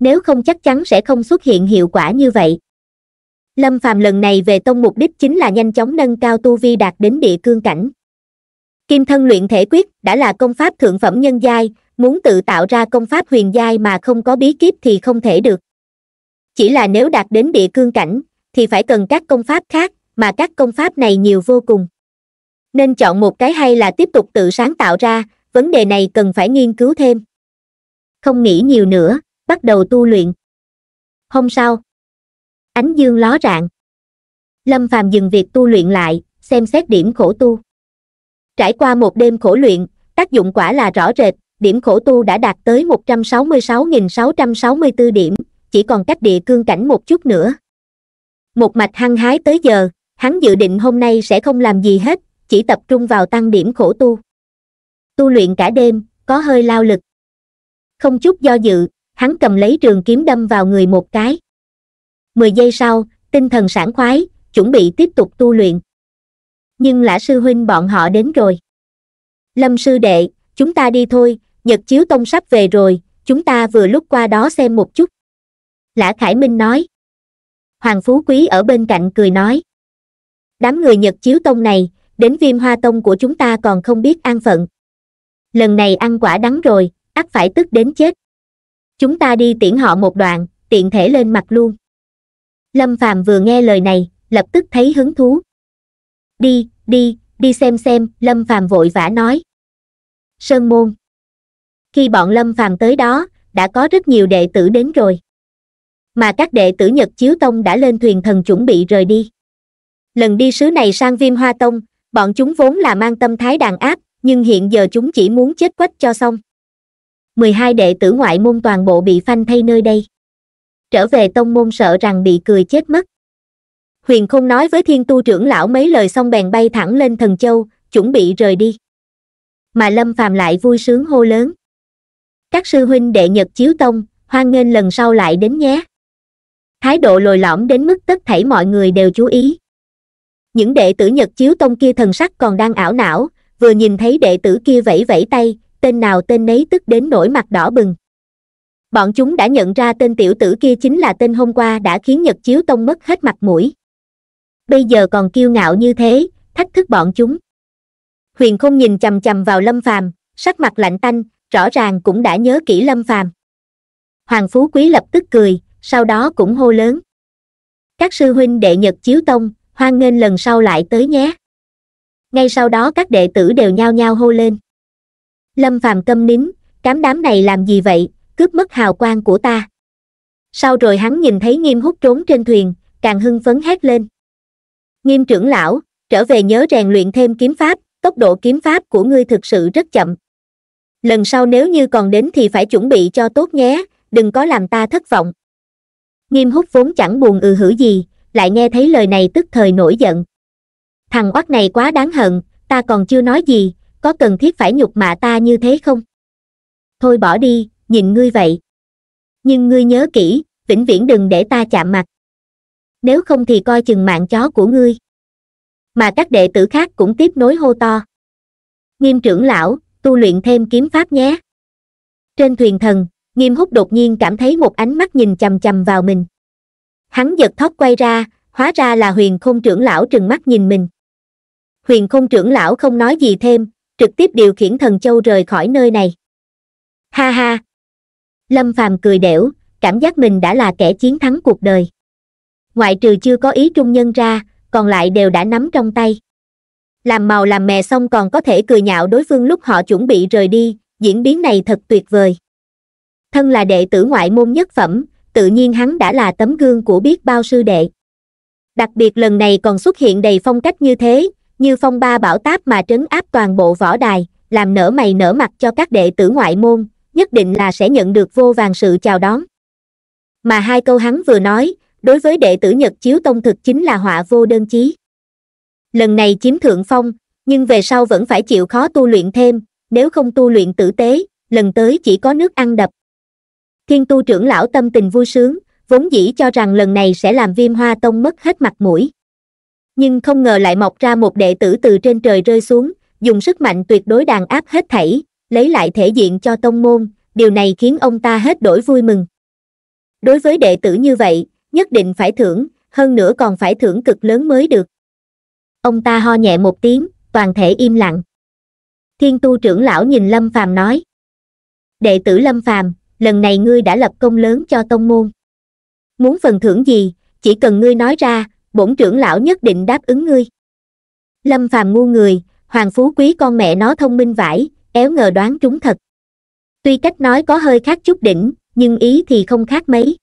nếu không chắc chắn sẽ không xuất hiện hiệu quả như vậy lâm phàm lần này về tông mục đích chính là nhanh chóng nâng cao tu vi đạt đến địa cương cảnh kim thân luyện thể quyết đã là công pháp thượng phẩm nhân giai muốn tự tạo ra công pháp huyền giai mà không có bí kíp thì không thể được chỉ là nếu đạt đến địa cương cảnh thì phải cần các công pháp khác mà các công pháp này nhiều vô cùng nên chọn một cái hay là tiếp tục tự sáng tạo ra vấn đề này cần phải nghiên cứu thêm không nghĩ nhiều nữa bắt đầu tu luyện hôm sau ánh dương ló rạng lâm phàm dừng việc tu luyện lại xem xét điểm khổ tu trải qua một đêm khổ luyện tác dụng quả là rõ rệt điểm khổ tu đã đạt tới 166.664 điểm chỉ còn cách địa cương cảnh một chút nữa một mạch hăng hái tới giờ hắn dự định hôm nay sẽ không làm gì hết chỉ tập trung vào tăng điểm khổ tu tu luyện cả đêm có hơi lao lực không chút do dự hắn cầm lấy trường kiếm đâm vào người một cái mười giây sau tinh thần sảng khoái chuẩn bị tiếp tục tu luyện nhưng lã sư huynh bọn họ đến rồi lâm sư đệ chúng ta đi thôi nhật chiếu tông sắp về rồi chúng ta vừa lúc qua đó xem một chút lã khải minh nói hoàng phú quý ở bên cạnh cười nói đám người nhật chiếu tông này đến viêm hoa tông của chúng ta còn không biết an phận lần này ăn quả đắng rồi ắt phải tức đến chết chúng ta đi tiễn họ một đoạn tiện thể lên mặt luôn lâm phàm vừa nghe lời này lập tức thấy hứng thú đi đi đi xem xem lâm phàm vội vã nói sơn môn khi bọn lâm phàm tới đó đã có rất nhiều đệ tử đến rồi mà các đệ tử nhật chiếu tông đã lên thuyền thần chuẩn bị rời đi lần đi sứ này sang viêm hoa tông bọn chúng vốn là mang tâm thái đàn áp nhưng hiện giờ chúng chỉ muốn chết quách cho xong mười hai đệ tử ngoại môn toàn bộ bị phanh thay nơi đây trở về tông môn sợ rằng bị cười chết mất huyền không nói với thiên tu trưởng lão mấy lời xong bèn bay thẳng lên thần châu chuẩn bị rời đi mà lâm phàm lại vui sướng hô lớn các sư huynh đệ nhật chiếu tông hoan nghênh lần sau lại đến nhé thái độ lồi lõm đến mức tất thảy mọi người đều chú ý những đệ tử nhật chiếu tông kia thần sắc còn đang ảo não vừa nhìn thấy đệ tử kia vẫy vẫy tay tên nào tên nấy tức đến nổi mặt đỏ bừng bọn chúng đã nhận ra tên tiểu tử kia chính là tên hôm qua đã khiến nhật chiếu tông mất hết mặt mũi bây giờ còn kiêu ngạo như thế thách thức bọn chúng huyền không nhìn chầm chầm vào lâm phàm sắc mặt lạnh tanh rõ ràng cũng đã nhớ kỹ lâm phàm hoàng phú quý lập tức cười sau đó cũng hô lớn các sư huynh đệ nhật chiếu tông hoan nghênh lần sau lại tới nhé ngay sau đó các đệ tử đều nhao nhao hô lên lâm phàm câm nín cám đám này làm gì vậy cướp mất hào quang của ta sau rồi hắn nhìn thấy nghiêm hút trốn trên thuyền càng hưng phấn hét lên nghiêm trưởng lão trở về nhớ rèn luyện thêm kiếm pháp tốc độ kiếm pháp của ngươi thực sự rất chậm lần sau nếu như còn đến thì phải chuẩn bị cho tốt nhé đừng có làm ta thất vọng nghiêm hút vốn chẳng buồn ừ hử gì lại nghe thấy lời này tức thời nổi giận thằng oắt này quá đáng hận ta còn chưa nói gì có cần thiết phải nhục mạ ta như thế không thôi bỏ đi nhìn ngươi vậy nhưng ngươi nhớ kỹ vĩnh viễn đừng để ta chạm mặt nếu không thì coi chừng mạng chó của ngươi mà các đệ tử khác cũng tiếp nối hô to nghiêm trưởng lão tu luyện thêm kiếm pháp nhé trên thuyền thần nghiêm hút đột nhiên cảm thấy một ánh mắt nhìn chằm chằm vào mình hắn giật thót quay ra hóa ra là huyền không trưởng lão trừng mắt nhìn mình huyền không trưởng lão không nói gì thêm trực tiếp điều khiển thần châu rời khỏi nơi này ha ha lâm phàm cười đểu cảm giác mình đã là kẻ chiến thắng cuộc đời ngoại trừ chưa có ý trung nhân ra còn lại đều đã nắm trong tay làm màu làm mè xong còn có thể cười nhạo đối phương lúc họ chuẩn bị rời đi diễn biến này thật tuyệt vời thân là đệ tử ngoại môn nhất phẩm tự nhiên hắn đã là tấm gương của biết bao sư đệ đặc biệt lần này còn xuất hiện đầy phong cách như thế như phong ba bảo táp mà trấn áp toàn bộ võ đài làm nở mày nở mặt cho các đệ tử ngoại môn nhất định là sẽ nhận được vô vàng sự chào đón mà hai câu hắn vừa nói đối với đệ tử nhật chiếu tông thực chính là họa vô đơn chí lần này chiếm thượng phong nhưng về sau vẫn phải chịu khó tu luyện thêm nếu không tu luyện tử tế lần tới chỉ có nước ăn đập Thiên tu trưởng lão tâm tình vui sướng, vốn dĩ cho rằng lần này sẽ làm viêm hoa tông mất hết mặt mũi. Nhưng không ngờ lại mọc ra một đệ tử từ trên trời rơi xuống, dùng sức mạnh tuyệt đối đàn áp hết thảy, lấy lại thể diện cho tông môn, điều này khiến ông ta hết đổi vui mừng. Đối với đệ tử như vậy, nhất định phải thưởng, hơn nữa còn phải thưởng cực lớn mới được. Ông ta ho nhẹ một tiếng, toàn thể im lặng. Thiên tu trưởng lão nhìn Lâm Phàm nói. Đệ tử Lâm Phàm, lần này ngươi đã lập công lớn cho tông môn muốn phần thưởng gì chỉ cần ngươi nói ra bổn trưởng lão nhất định đáp ứng ngươi lâm phàm ngu người hoàng phú quý con mẹ nó thông minh vải éo ngờ đoán trúng thật tuy cách nói có hơi khác chút đỉnh nhưng ý thì không khác mấy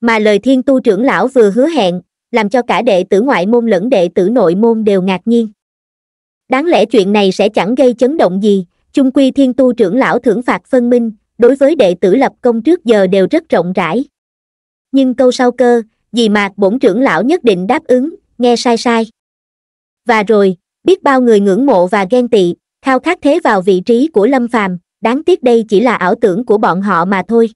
mà lời thiên tu trưởng lão vừa hứa hẹn làm cho cả đệ tử ngoại môn lẫn đệ tử nội môn đều ngạc nhiên đáng lẽ chuyện này sẽ chẳng gây chấn động gì chung quy thiên tu trưởng lão thưởng phạt phân minh đối với đệ tử lập công trước giờ đều rất rộng rãi nhưng câu sau cơ dì mạc bổn trưởng lão nhất định đáp ứng nghe sai sai và rồi biết bao người ngưỡng mộ và ghen tị khao khát thế vào vị trí của lâm phàm đáng tiếc đây chỉ là ảo tưởng của bọn họ mà thôi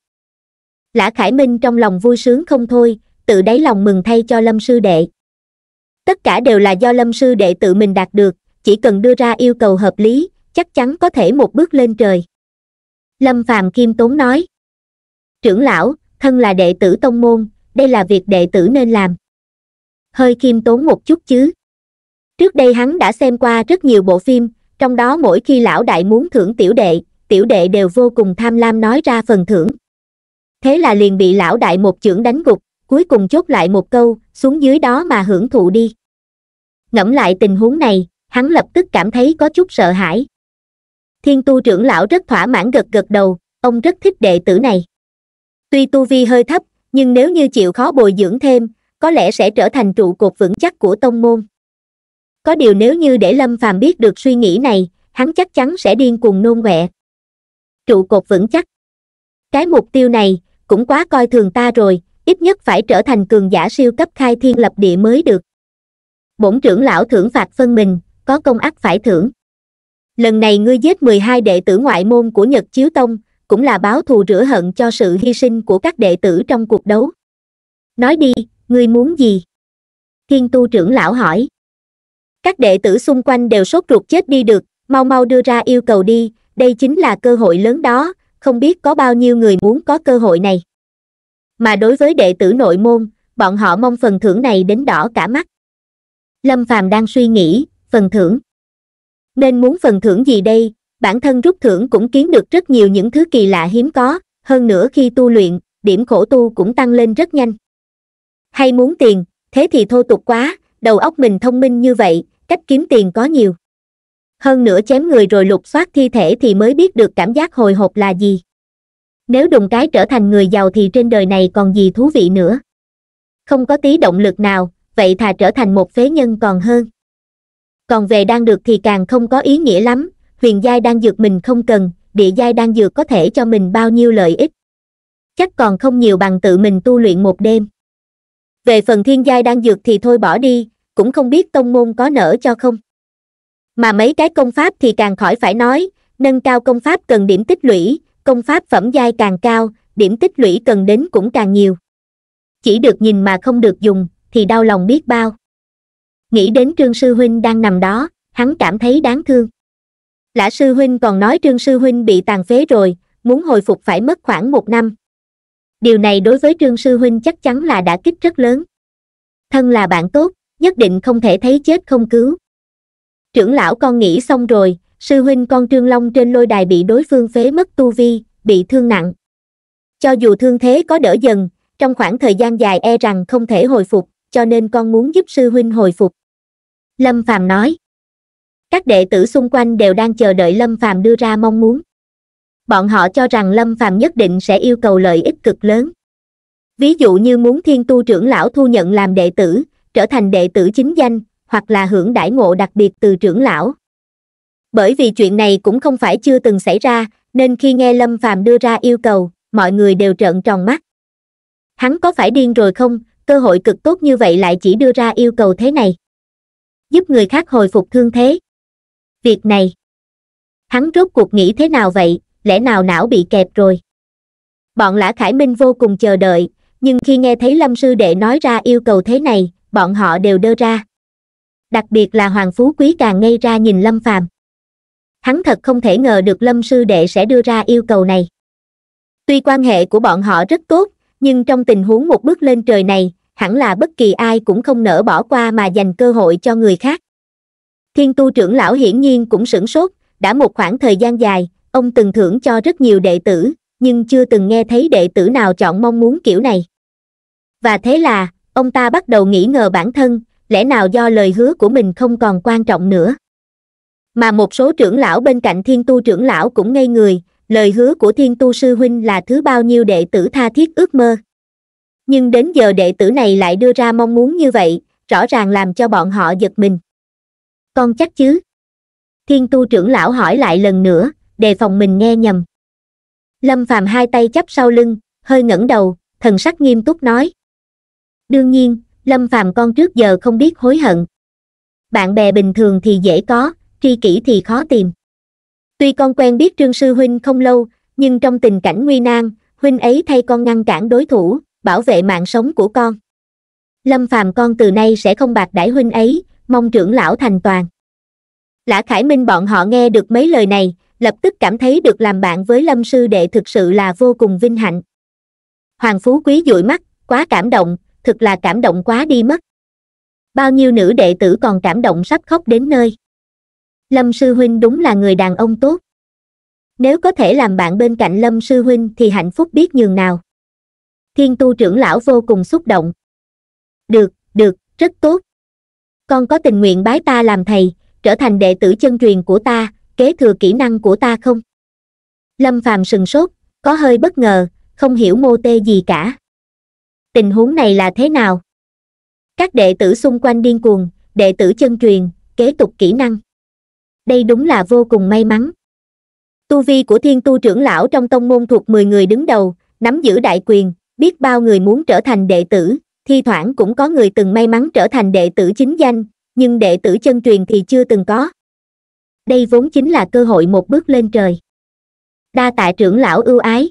lã khải minh trong lòng vui sướng không thôi tự đáy lòng mừng thay cho lâm sư đệ tất cả đều là do lâm sư đệ tự mình đạt được chỉ cần đưa ra yêu cầu hợp lý chắc chắn có thể một bước lên trời lâm phàm kim tốn nói trưởng lão thân là đệ tử tông môn đây là việc đệ tử nên làm hơi kim tốn một chút chứ trước đây hắn đã xem qua rất nhiều bộ phim trong đó mỗi khi lão đại muốn thưởng tiểu đệ tiểu đệ đều vô cùng tham lam nói ra phần thưởng thế là liền bị lão đại một chưởng đánh gục cuối cùng chốt lại một câu xuống dưới đó mà hưởng thụ đi ngẫm lại tình huống này hắn lập tức cảm thấy có chút sợ hãi thiên tu trưởng lão rất thỏa mãn gật gật đầu ông rất thích đệ tử này tuy tu vi hơi thấp nhưng nếu như chịu khó bồi dưỡng thêm có lẽ sẽ trở thành trụ cột vững chắc của tông môn có điều nếu như để lâm phàm biết được suy nghĩ này hắn chắc chắn sẽ điên cuồng nôn quẹ trụ cột vững chắc cái mục tiêu này cũng quá coi thường ta rồi ít nhất phải trở thành cường giả siêu cấp khai thiên lập địa mới được bổn trưởng lão thưởng phạt phân mình có công ác phải thưởng lần này ngươi giết 12 đệ tử ngoại môn của Nhật Chiếu Tông, cũng là báo thù rửa hận cho sự hy sinh của các đệ tử trong cuộc đấu. Nói đi, ngươi muốn gì? Thiên tu trưởng lão hỏi. Các đệ tử xung quanh đều sốt ruột chết đi được, mau mau đưa ra yêu cầu đi, đây chính là cơ hội lớn đó, không biết có bao nhiêu người muốn có cơ hội này. Mà đối với đệ tử nội môn, bọn họ mong phần thưởng này đến đỏ cả mắt. Lâm Phàm đang suy nghĩ, phần thưởng nên muốn phần thưởng gì đây bản thân rút thưởng cũng kiếm được rất nhiều những thứ kỳ lạ hiếm có hơn nữa khi tu luyện điểm khổ tu cũng tăng lên rất nhanh hay muốn tiền thế thì thô tục quá đầu óc mình thông minh như vậy cách kiếm tiền có nhiều hơn nữa chém người rồi lục soát thi thể thì mới biết được cảm giác hồi hộp là gì nếu đùng cái trở thành người giàu thì trên đời này còn gì thú vị nữa không có tí động lực nào vậy thà trở thành một phế nhân còn hơn còn về đang được thì càng không có ý nghĩa lắm huyền giai đang dược mình không cần địa giai đang dược có thể cho mình bao nhiêu lợi ích chắc còn không nhiều bằng tự mình tu luyện một đêm về phần thiên giai đang dược thì thôi bỏ đi cũng không biết tông môn có nở cho không mà mấy cái công pháp thì càng khỏi phải nói nâng cao công pháp cần điểm tích lũy công pháp phẩm giai càng cao điểm tích lũy cần đến cũng càng nhiều chỉ được nhìn mà không được dùng thì đau lòng biết bao nghĩ đến trương sư huynh đang nằm đó hắn cảm thấy đáng thương lã sư huynh còn nói trương sư huynh bị tàn phế rồi muốn hồi phục phải mất khoảng một năm điều này đối với trương sư huynh chắc chắn là đã kích rất lớn thân là bạn tốt nhất định không thể thấy chết không cứu trưởng lão con nghĩ xong rồi sư huynh con trương long trên lôi đài bị đối phương phế mất tu vi bị thương nặng cho dù thương thế có đỡ dần trong khoảng thời gian dài e rằng không thể hồi phục cho nên con muốn giúp sư huynh hồi phục lâm phàm nói các đệ tử xung quanh đều đang chờ đợi lâm phàm đưa ra mong muốn bọn họ cho rằng lâm phàm nhất định sẽ yêu cầu lợi ích cực lớn ví dụ như muốn thiên tu trưởng lão thu nhận làm đệ tử trở thành đệ tử chính danh hoặc là hưởng đãi ngộ đặc biệt từ trưởng lão bởi vì chuyện này cũng không phải chưa từng xảy ra nên khi nghe lâm phàm đưa ra yêu cầu mọi người đều trợn tròn mắt hắn có phải điên rồi không cơ hội cực tốt như vậy lại chỉ đưa ra yêu cầu thế này giúp người khác hồi phục thương thế việc này hắn rốt cuộc nghĩ thế nào vậy lẽ nào não bị kẹp rồi bọn lã khải minh vô cùng chờ đợi nhưng khi nghe thấy lâm sư đệ nói ra yêu cầu thế này bọn họ đều đơ ra đặc biệt là hoàng phú quý càng ngay ra nhìn lâm phàm hắn thật không thể ngờ được lâm sư đệ sẽ đưa ra yêu cầu này tuy quan hệ của bọn họ rất tốt nhưng trong tình huống một bước lên trời này hẳn là bất kỳ ai cũng không nỡ bỏ qua mà dành cơ hội cho người khác thiên tu trưởng lão hiển nhiên cũng sửng sốt đã một khoảng thời gian dài ông từng thưởng cho rất nhiều đệ tử nhưng chưa từng nghe thấy đệ tử nào chọn mong muốn kiểu này và thế là ông ta bắt đầu nghĩ ngờ bản thân lẽ nào do lời hứa của mình không còn quan trọng nữa mà một số trưởng lão bên cạnh thiên tu trưởng lão cũng ngây người lời hứa của thiên tu sư huynh là thứ bao nhiêu đệ tử tha thiết ước mơ nhưng đến giờ đệ tử này lại đưa ra mong muốn như vậy rõ ràng làm cho bọn họ giật mình con chắc chứ thiên tu trưởng lão hỏi lại lần nữa đề phòng mình nghe nhầm lâm phàm hai tay chắp sau lưng hơi ngẩng đầu thần sắc nghiêm túc nói đương nhiên lâm phàm con trước giờ không biết hối hận bạn bè bình thường thì dễ có tri kỷ thì khó tìm tuy con quen biết trương sư huynh không lâu nhưng trong tình cảnh nguy nan huynh ấy thay con ngăn cản đối thủ bảo vệ mạng sống của con lâm phàm con từ nay sẽ không bạc đãi huynh ấy mong trưởng lão thành toàn lã khải minh bọn họ nghe được mấy lời này lập tức cảm thấy được làm bạn với lâm sư đệ thực sự là vô cùng vinh hạnh hoàng phú quý dụi mắt quá cảm động thực là cảm động quá đi mất bao nhiêu nữ đệ tử còn cảm động sắp khóc đến nơi lâm sư huynh đúng là người đàn ông tốt nếu có thể làm bạn bên cạnh lâm sư huynh thì hạnh phúc biết nhường nào thiên tu trưởng lão vô cùng xúc động được được rất tốt con có tình nguyện bái ta làm thầy trở thành đệ tử chân truyền của ta kế thừa kỹ năng của ta không lâm phàm sừng sốt có hơi bất ngờ không hiểu mô tê gì cả tình huống này là thế nào các đệ tử xung quanh điên cuồng đệ tử chân truyền kế tục kỹ năng đây đúng là vô cùng may mắn tu vi của thiên tu trưởng lão trong tông môn thuộc 10 người đứng đầu nắm giữ đại quyền biết bao người muốn trở thành đệ tử thi thoảng cũng có người từng may mắn trở thành đệ tử chính danh nhưng đệ tử chân truyền thì chưa từng có đây vốn chính là cơ hội một bước lên trời đa tạ trưởng lão ưu ái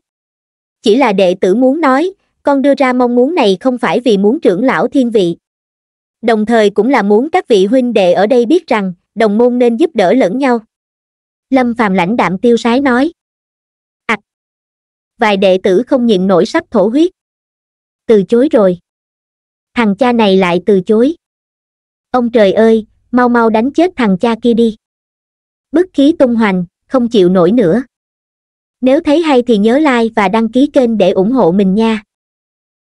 chỉ là đệ tử muốn nói con đưa ra mong muốn này không phải vì muốn trưởng lão thiên vị đồng thời cũng là muốn các vị huynh đệ ở đây biết rằng đồng môn nên giúp đỡ lẫn nhau lâm phàm lãnh đạm tiêu sái nói ạch vài đệ tử không nhịn nổi sắp thổ huyết từ chối rồi thằng cha này lại từ chối ông trời ơi mau mau đánh chết thằng cha kia đi bức khí tung hoành không chịu nổi nữa nếu thấy hay thì nhớ like và đăng ký kênh để ủng hộ mình nha